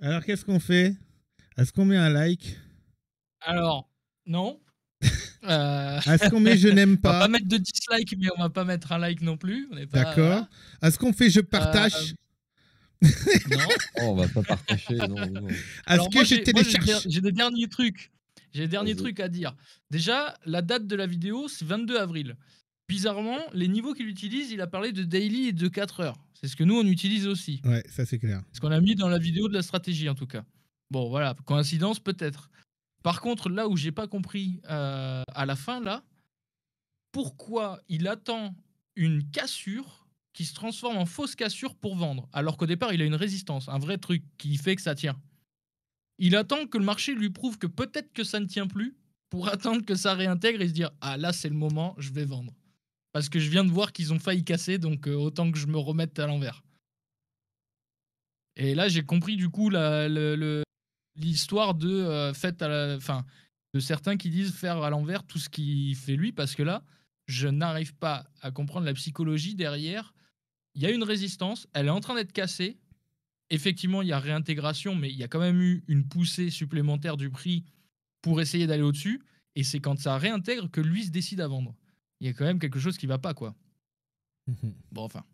Alors, qu'est-ce qu'on fait Est-ce qu'on met un like Alors, non. Euh. est ce qu'on met je n'aime pas. On va pas mettre de dislike, mais on va pas mettre un like non plus. D'accord. est ce qu'on fait je partage. Non. Oh, on va pas partager. Alors, que j'ai J'ai des derniers trucs. J'ai des derniers trucs à dire. Déjà, la date de la vidéo, c'est 22 avril. Bizarrement, les niveaux qu'il utilise, il a parlé de daily et de 4 heures. C'est ce que nous, on utilise aussi. Ouais, ça c'est clair. Ce qu'on a mis dans la vidéo de la stratégie, en tout cas. Bon, voilà, coïncidence peut-être. Par contre, là où j'ai pas compris euh, à la fin, là, pourquoi il attend une cassure qui se transforme en fausse cassure pour vendre, alors qu'au départ il a une résistance, un vrai truc qui fait que ça tient. Il attend que le marché lui prouve que peut-être que ça ne tient plus, pour attendre que ça réintègre et se dire Ah là c'est le moment, je vais vendre. Parce que je viens de voir qu'ils ont failli casser, donc euh, autant que je me remette à l'envers. Et là j'ai compris du coup l'histoire de euh, de certains qui disent faire à l'envers tout ce qu'il fait lui, parce que là je n'arrive pas à comprendre la psychologie derrière il y a une résistance, elle est en train d'être cassée. Effectivement, il y a réintégration, mais il y a quand même eu une poussée supplémentaire du prix pour essayer d'aller au-dessus. Et c'est quand ça réintègre que lui se décide à vendre. Il y a quand même quelque chose qui va pas, quoi. Mhm. Bon, enfin.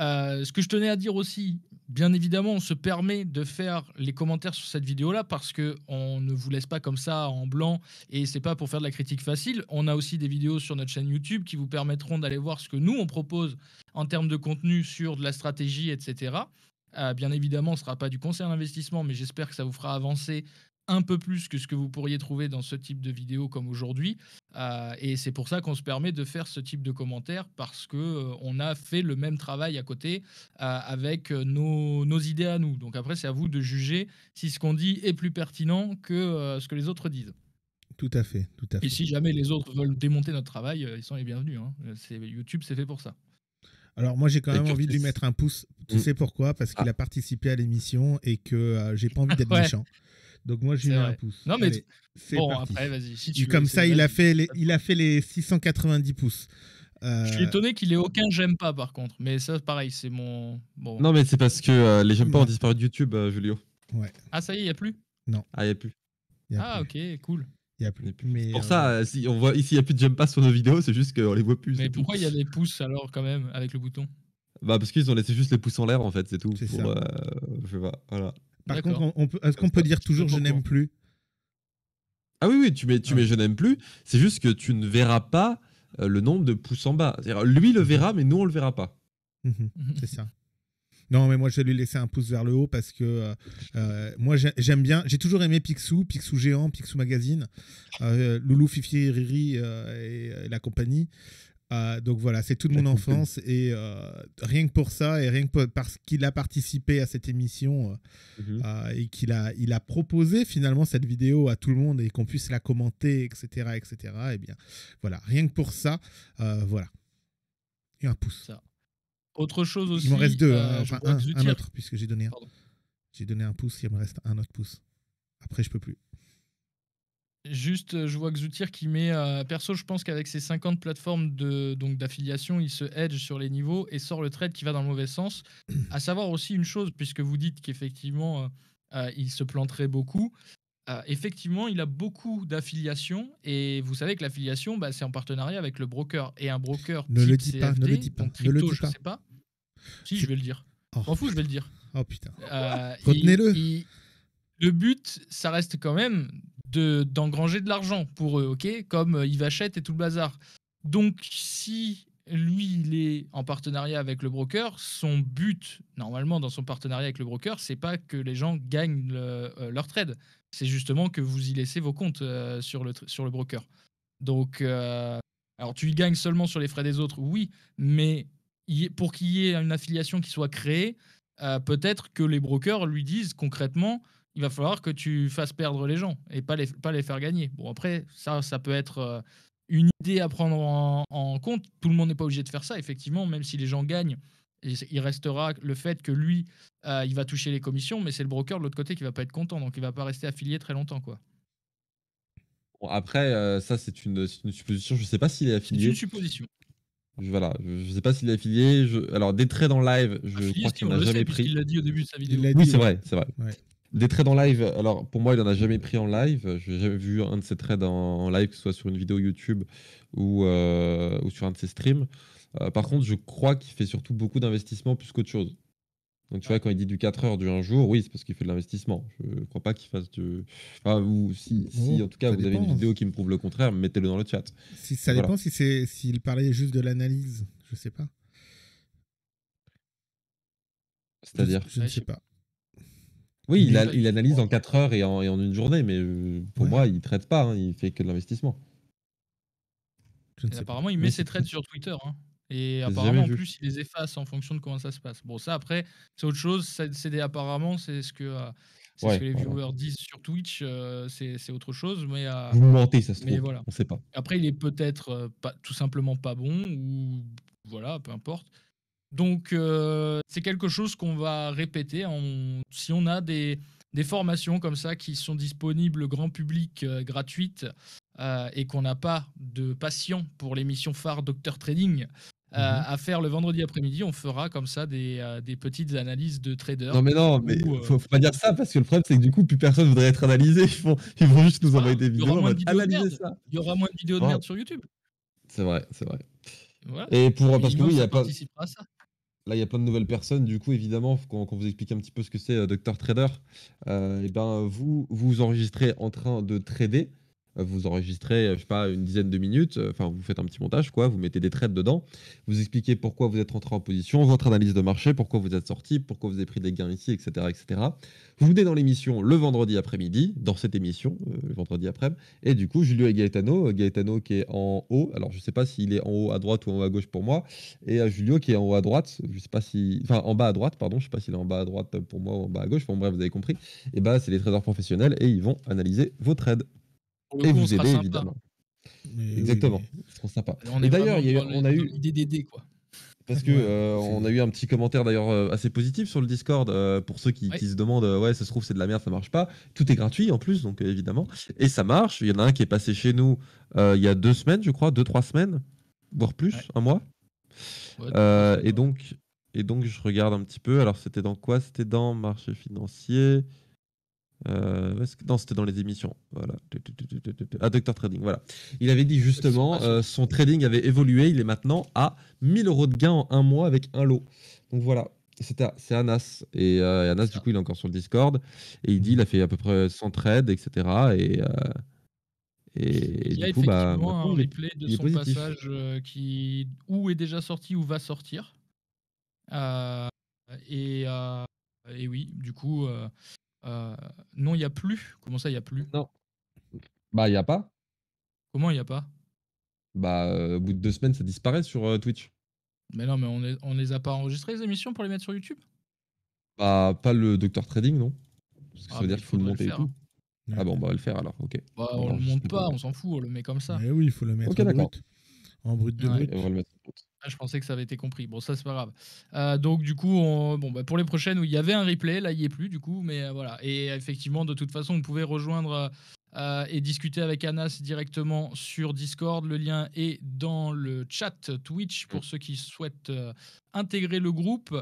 Euh, ce que je tenais à dire aussi, bien évidemment, on se permet de faire les commentaires sur cette vidéo-là parce que on ne vous laisse pas comme ça en blanc et c'est pas pour faire de la critique facile. On a aussi des vidéos sur notre chaîne YouTube qui vous permettront d'aller voir ce que nous on propose en termes de contenu sur de la stratégie, etc. Euh, bien évidemment, ce ne sera pas du conseil d'investissement, mais j'espère que ça vous fera avancer un peu plus que ce que vous pourriez trouver dans ce type de vidéo comme aujourd'hui. Euh, et c'est pour ça qu'on se permet de faire ce type de commentaires parce que euh, on a fait le même travail à côté euh, avec nos, idées à nous. Donc après, c'est à vous de juger si ce qu'on dit est plus pertinent que ce que les autres disent. Tout à fait, tout à fait. Et si jamais les autres veulent démonter notre travail, ils sont les bienvenus. Hein. YouTube, c'est fait pour ça. Alors moi j'ai quand même envie de lui mettre un pouce. Tu mm. sais pourquoi Parce qu'il ah. a participé à l'émission et que j'ai pas envie d'être méchant. Donc moi, j'ai mis un pouce. Non, mais bon, après, vas-y. Si tu comme ça, il a, fait les, il a fait les 690 pouces. Je suis euh, étonné qu'il ait aucun j'aime pas par contre, mais ça pareil, c'est mon. Bon. Non, mais c'est parce que euh, les j'aime pas ont disparu de YouTube, euh, Julio. Ouais. Ah, ça y est, il n'y a plus Non. Ah, il n'y a plus. ah, ok, cool. Y a plus. Mais pour ça, si on voit ici, il n'y a plus de j'aime pas sur nos vidéos, c'est juste qu'on les voit plus. Mais pourquoi il y a des pouces alors quand même avec le bouton Bah, parce qu'ils ont laissé juste les pouces en l'air en fait, c'est tout. Pour, je sais pas, voilà. Par contre, on, peut, est-ce qu'on peut dire toujours je n'aime plus Ah oui, oui, tu mets, tu ah. je n'aime plus. C'est juste que tu ne verras pas euh, le nombre de pouces en bas. Lui le mhm. verra, mais nous, on le verra pas. Mhm. Mhm. c'est ça. Non, mais moi, je vais lui laisser un pouce vers le haut parce que euh, euh, moi, j'aime bien. J'ai toujours aimé Picsou, Picsou Géant, Picsou Magazine, Loulou, Fifi, Riri et, la compagnie. Euh, donc voilà, c'est toute mon enfance et euh, rien que pour ça et rien que parce qu'il a participé à cette émission euh, mhm. et qu'il a, il a proposé finalement cette vidéo à tout le monde et qu'on puisse la commenter, etc., etc. Et eh bien voilà, rien que pour ça, voilà. Et un pouce. Ça. Autre chose aussi. Il me reste deux, hein, un, autre puisque j'ai donné un. J'ai donné un pouce, il me reste un autre pouce. Après, je peux plus. Juste, euh, je vois Zoutir qui met. Euh, perso, je pense qu'avec ses 50 plateformes de, donc, d'affiliation, il se hedge sur les niveaux et sort le trade qui va dans le mauvais sens. à savoir aussi une chose, puisque vous dites qu'effectivement, euh, il se planterait beaucoup. effectivement, il a beaucoup d'affiliations et vous savez que l'affiliation, bah, c'est en partenariat avec le broker. Et un broker. Ne le dis pas, ne le dis pas. ne le dis pas. Je sais pas. Si, je vais le dire. Oh. M'en fous, je vais le dire. Oh putain. Retenez-le. le but, ça reste quand même d'engranger de, l'argent pour eux, ok Comme euh, Yves Achète et tout le bazar. Donc, si lui, il est en partenariat avec le broker, son but, normalement, dans son partenariat avec le broker, c'est pas que les gens gagnent euh, leur trade. C'est justement que vous y laissez vos comptes euh, sur, le, sur le broker. Donc, alors tu y gagnes seulement sur les frais des autres, oui, mais pour qu'il y ait une affiliation qui soit créée, peut-être que les brokers lui disent concrètement il va falloir que tu fasses perdre les gens et pas les, pas les faire gagner. Bon, après, ça, ça peut être euh, une idée à prendre en, compte. Tout le monde n'est pas obligé de faire ça, effectivement, même si les gens gagnent. Il restera le fait que lui, euh, il va toucher les commissions, mais c'est le broker de l'autre côté qui va pas être content, donc il va pas rester affilié très longtemps, quoi. après, euh, ça c'est une, supposition. Je sais pas s'il est affilié. C'est une supposition. voilà, je, sais pas s'il est affilié. Je, alors des dans le live, je crois qu'il n'a jamais pris. Il l'a dit au début de sa vidéo. oui, c'est vrai, c'est vrai. Des trades en live, alors pour moi, il n'en a jamais pris en live. Je n'ai jamais vu un de ses trades en, live, que ce soit sur une vidéo YouTube ou, euh, ou sur un de ses streams. Euh, par contre, je crois qu'il fait surtout beaucoup d'investissements plus qu'autre chose. Donc tu vois, quand il dit du 4 heures, du 1 jour, oui, c'est parce qu'il fait de l'investissement. Je ne crois pas qu'il fasse du... Enfin, si, oh, en tout cas, vous avez une vidéo qui me prouve le contraire, mettez-le dans le chat. Si, ça dépend si c'est s'il parlait juste de l'analyse, je ne sais pas. C'est-à-dire je, ne sais pas. Oui, il, analyse en 4 heures et en, une journée, mais euh, pour moi, il ne traite pas, il hein, il fait que de l'investissement. Apparemment, il met ses trades sur Twitter. Hein, et apparemment, en plus, il les efface en fonction de comment ça se passe. Bon, ça, après, c'est autre chose. C'est apparemment, c'est ce que. Euh, les viewers disent sur Twitch, euh, c'est autre chose. Mais, Vous mentez, ça se trouve. Mais voilà. sait pas. Après, il est peut-être tout simplement pas bon, ou voilà, peu importe. Donc euh, c'est quelque chose qu'on va répéter. si on a des, formations comme ça qui sont disponibles grand public euh, gratuites euh, et qu'on n'a pas de patients pour l'émission phare Docteur Trading, mhm. à faire le vendredi après-midi. On fera comme ça des, petites analyses de traders. Non, mais non, mais faut, pas dire ça parce que le problème, c'est que du coup, plus personne voudrait être analysé. Ils, vont juste nous envoyer des vidéos. Il y aura moins de vidéos de merde sur YouTube. C'est vrai, c'est vrai. Et pour, parce que oui, il n'y a pas. Là, il y a plein de nouvelles personnes. Du coup, évidemment, qu'on vous explique un petit peu ce que c'est euh, Docteur Trader. et euh, eh ben, vous, vous enregistrez en train de trader vous enregistrez, je sais pas, une dizaine de minutes, euh, enfin, vous faites un petit montage, quoi, vous mettez des trades dedans, vous expliquez pourquoi vous êtes rentré en position, votre analyse de marché, pourquoi vous êtes sorti, pourquoi vous avez pris des gains ici, etc., etc. Vous venez dans l'émission le vendredi après-midi, dans cette émission, euh, le vendredi après et du coup, Julio et Gaetano, euh, Gaetano qui est en haut, alors je sais pas s'il est en haut à droite ou en haut à gauche pour moi, et à Julio qui est en haut à droite, je sais pas si, enfin, en bas à droite, pardon, je sais pas s'il est en bas à droite pour moi ou en bas à gauche, bon bref, vous avez compris, et bien c'est les traders professionnels et ils vont analyser vos trades et vous aider, évidemment. Exactement, C'est trop sympa. et d'ailleurs, on a eu l'idée quoi. Parce que euh, on a eu un petit commentaire d'ailleurs euh, assez positif sur le Discord euh, pour ceux qui, se demandent ouais ça se trouve c'est de la merde ça marche pas tout est gratuit en plus donc évidemment et ça marche il y en a un qui est passé chez nous il y a deux semaines je crois deux trois semaines voire plus un mois et donc et donc je regarde un petit peu alors c'était dans quoi c'était dans marché financier euh, non, c'était dans les émissions. Voilà. À ah, Docteur Trading, voilà. Il avait dit justement, euh, son trading avait évolué. Il est maintenant à 1000 euros de gain en un mois avec un lot. Donc voilà. C'est Anas. Et, Anas, euh, du coup, il est encore sur le Discord. Et il dit, il a fait à peu près 100 trades, etc. Et, euh, et, il y a du coup, bah, un replay de son passage qui ou est déjà sorti ou va sortir. et, et oui, du coup, euh, non, il n'y a plus. Comment ça, il n'y a plus Non. Bah, il n'y a pas. Comment il n'y a pas Bah, euh, au bout de deux semaines, ça disparaît sur euh, Twitch. Mais non, mais on, ne les a pas enregistrés, les émissions, pour les mettre sur YouTube Bah, pas le Docteur Trading, non ah, ça veut dire qu'il faut le monter et tout. Ah bon, bah, on va le faire alors, ok. Bah, on, le monte pas, on s'en fout, on le met comme ça. Mais eh oui, il faut le mettre en brut. En de brut. Ah, je pensais que ça avait été compris. Bon, ça, c'est pas grave. Euh, donc, du coup, bon, bah, pour les prochaines où il y avait un replay, là, il n'y est plus, du coup, mais euh, voilà. Et effectivement, de toute façon, vous pouvez rejoindre euh, et discuter avec Anas directement sur Discord. Le lien est dans le chat Twitch pour mm. ceux qui souhaitent intégrer le groupe.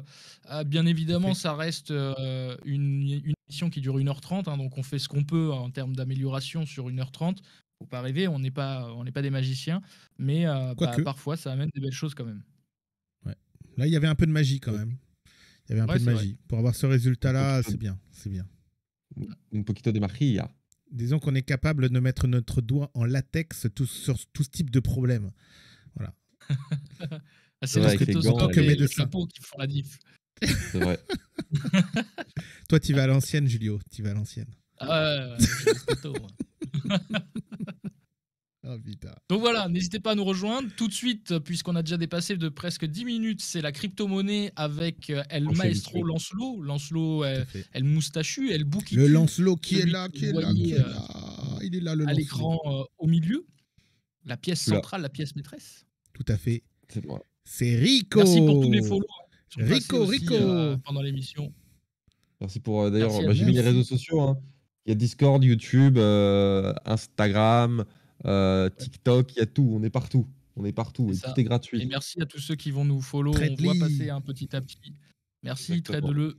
bien évidemment, ça reste une, une, qui dure 1h30, hein, donc on fait ce qu'on peut hein, en termes d'amélioration sur 1h30 pas rêver, on n'est pas, on n'est pas des magiciens, mais euh, bah, parfois ça amène des belles choses quand même. Là, il y avait un peu de magie quand même. Il y avait un peu de magie. Pour avoir ce résultat-là, c'est bien, c'est bien. Un poquito de Disons qu'on est capable de mettre notre doigt en latex tout, sur tout ce type de problème. Voilà. Ah, c'est que que en tant que médecin. qui font la diff. C'est vrai. Toi, tu vas à l'ancienne, Julio. Tu vas à l'ancienne. Ah oh, Donc voilà, n'hésitez pas à nous rejoindre. Tout de suite, euh, puisqu'on a déjà dépassé de presque 10 minutes, c'est la crypto-monnaie avec euh, El Maestro Lancelot. Lancelot, El, Moustachu, El Bouki. Le Lancelot qui est là, qui est là, Il est là, le À l'écran euh, au milieu, la pièce centrale, la pièce maîtresse. Tout à fait. C'est moi. C'est Rico. Merci pour tous les followers. Hein. Rico, Rico. pendant l'émission. Merci pour d'ailleurs, bah, j'ai mis les réseaux sociaux. Hein. Il y a Discord, YouTube, euh, Instagram, euh, TikTok, il y a tout. On est partout. On est partout et tout est gratuit. merci à tous ceux qui vont nous follow. on voit passer un petit à petit. Merci, de le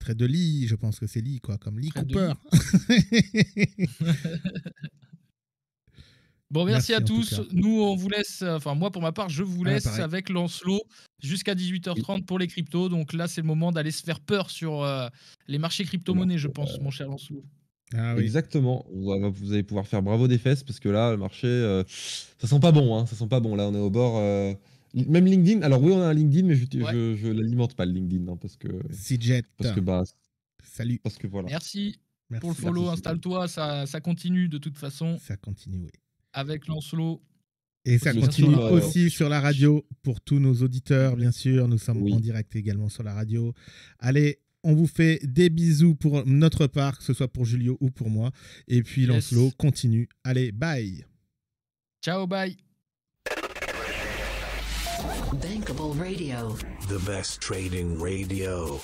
très de Lee. je pense que c'est lit, quoi, comme lit Cooper. Bon, merci, à tous. Nous, on vous laisse, enfin, moi, pour ma part, je vous laisse avec Lancelot jusqu'à 18h30 pour les cryptos. Donc là, c'est le moment d'aller se faire peur sur euh, les marchés crypto-monnaies, je pense, mon cher Lancelot. Ah Exactement. Vous allez pouvoir faire bravo des fesses parce que là, le marché, euh, ça sent pas bon. Hein. Ça sent pas bon. Là, on est au bord. Euh, même LinkedIn. Alors oui, on a un LinkedIn, mais je, l'alimente pas le LinkedIn non, hein, parce que. Jet. Parce que bah. Salut. Merci. Pour le follow, installe-toi, ça, ça continue de toute façon. Ça continue, oui avec Lancelot. Et ça continue aussi sur la radio pour tous nos auditeurs, bien sûr. Nous sommes en direct également sur la radio. Allez, on vous fait des bisous pour notre part, que ce soit pour Julio ou pour moi. Et puis Lancelot continue. Allez, bye. Ciao, bye. The best trading radio.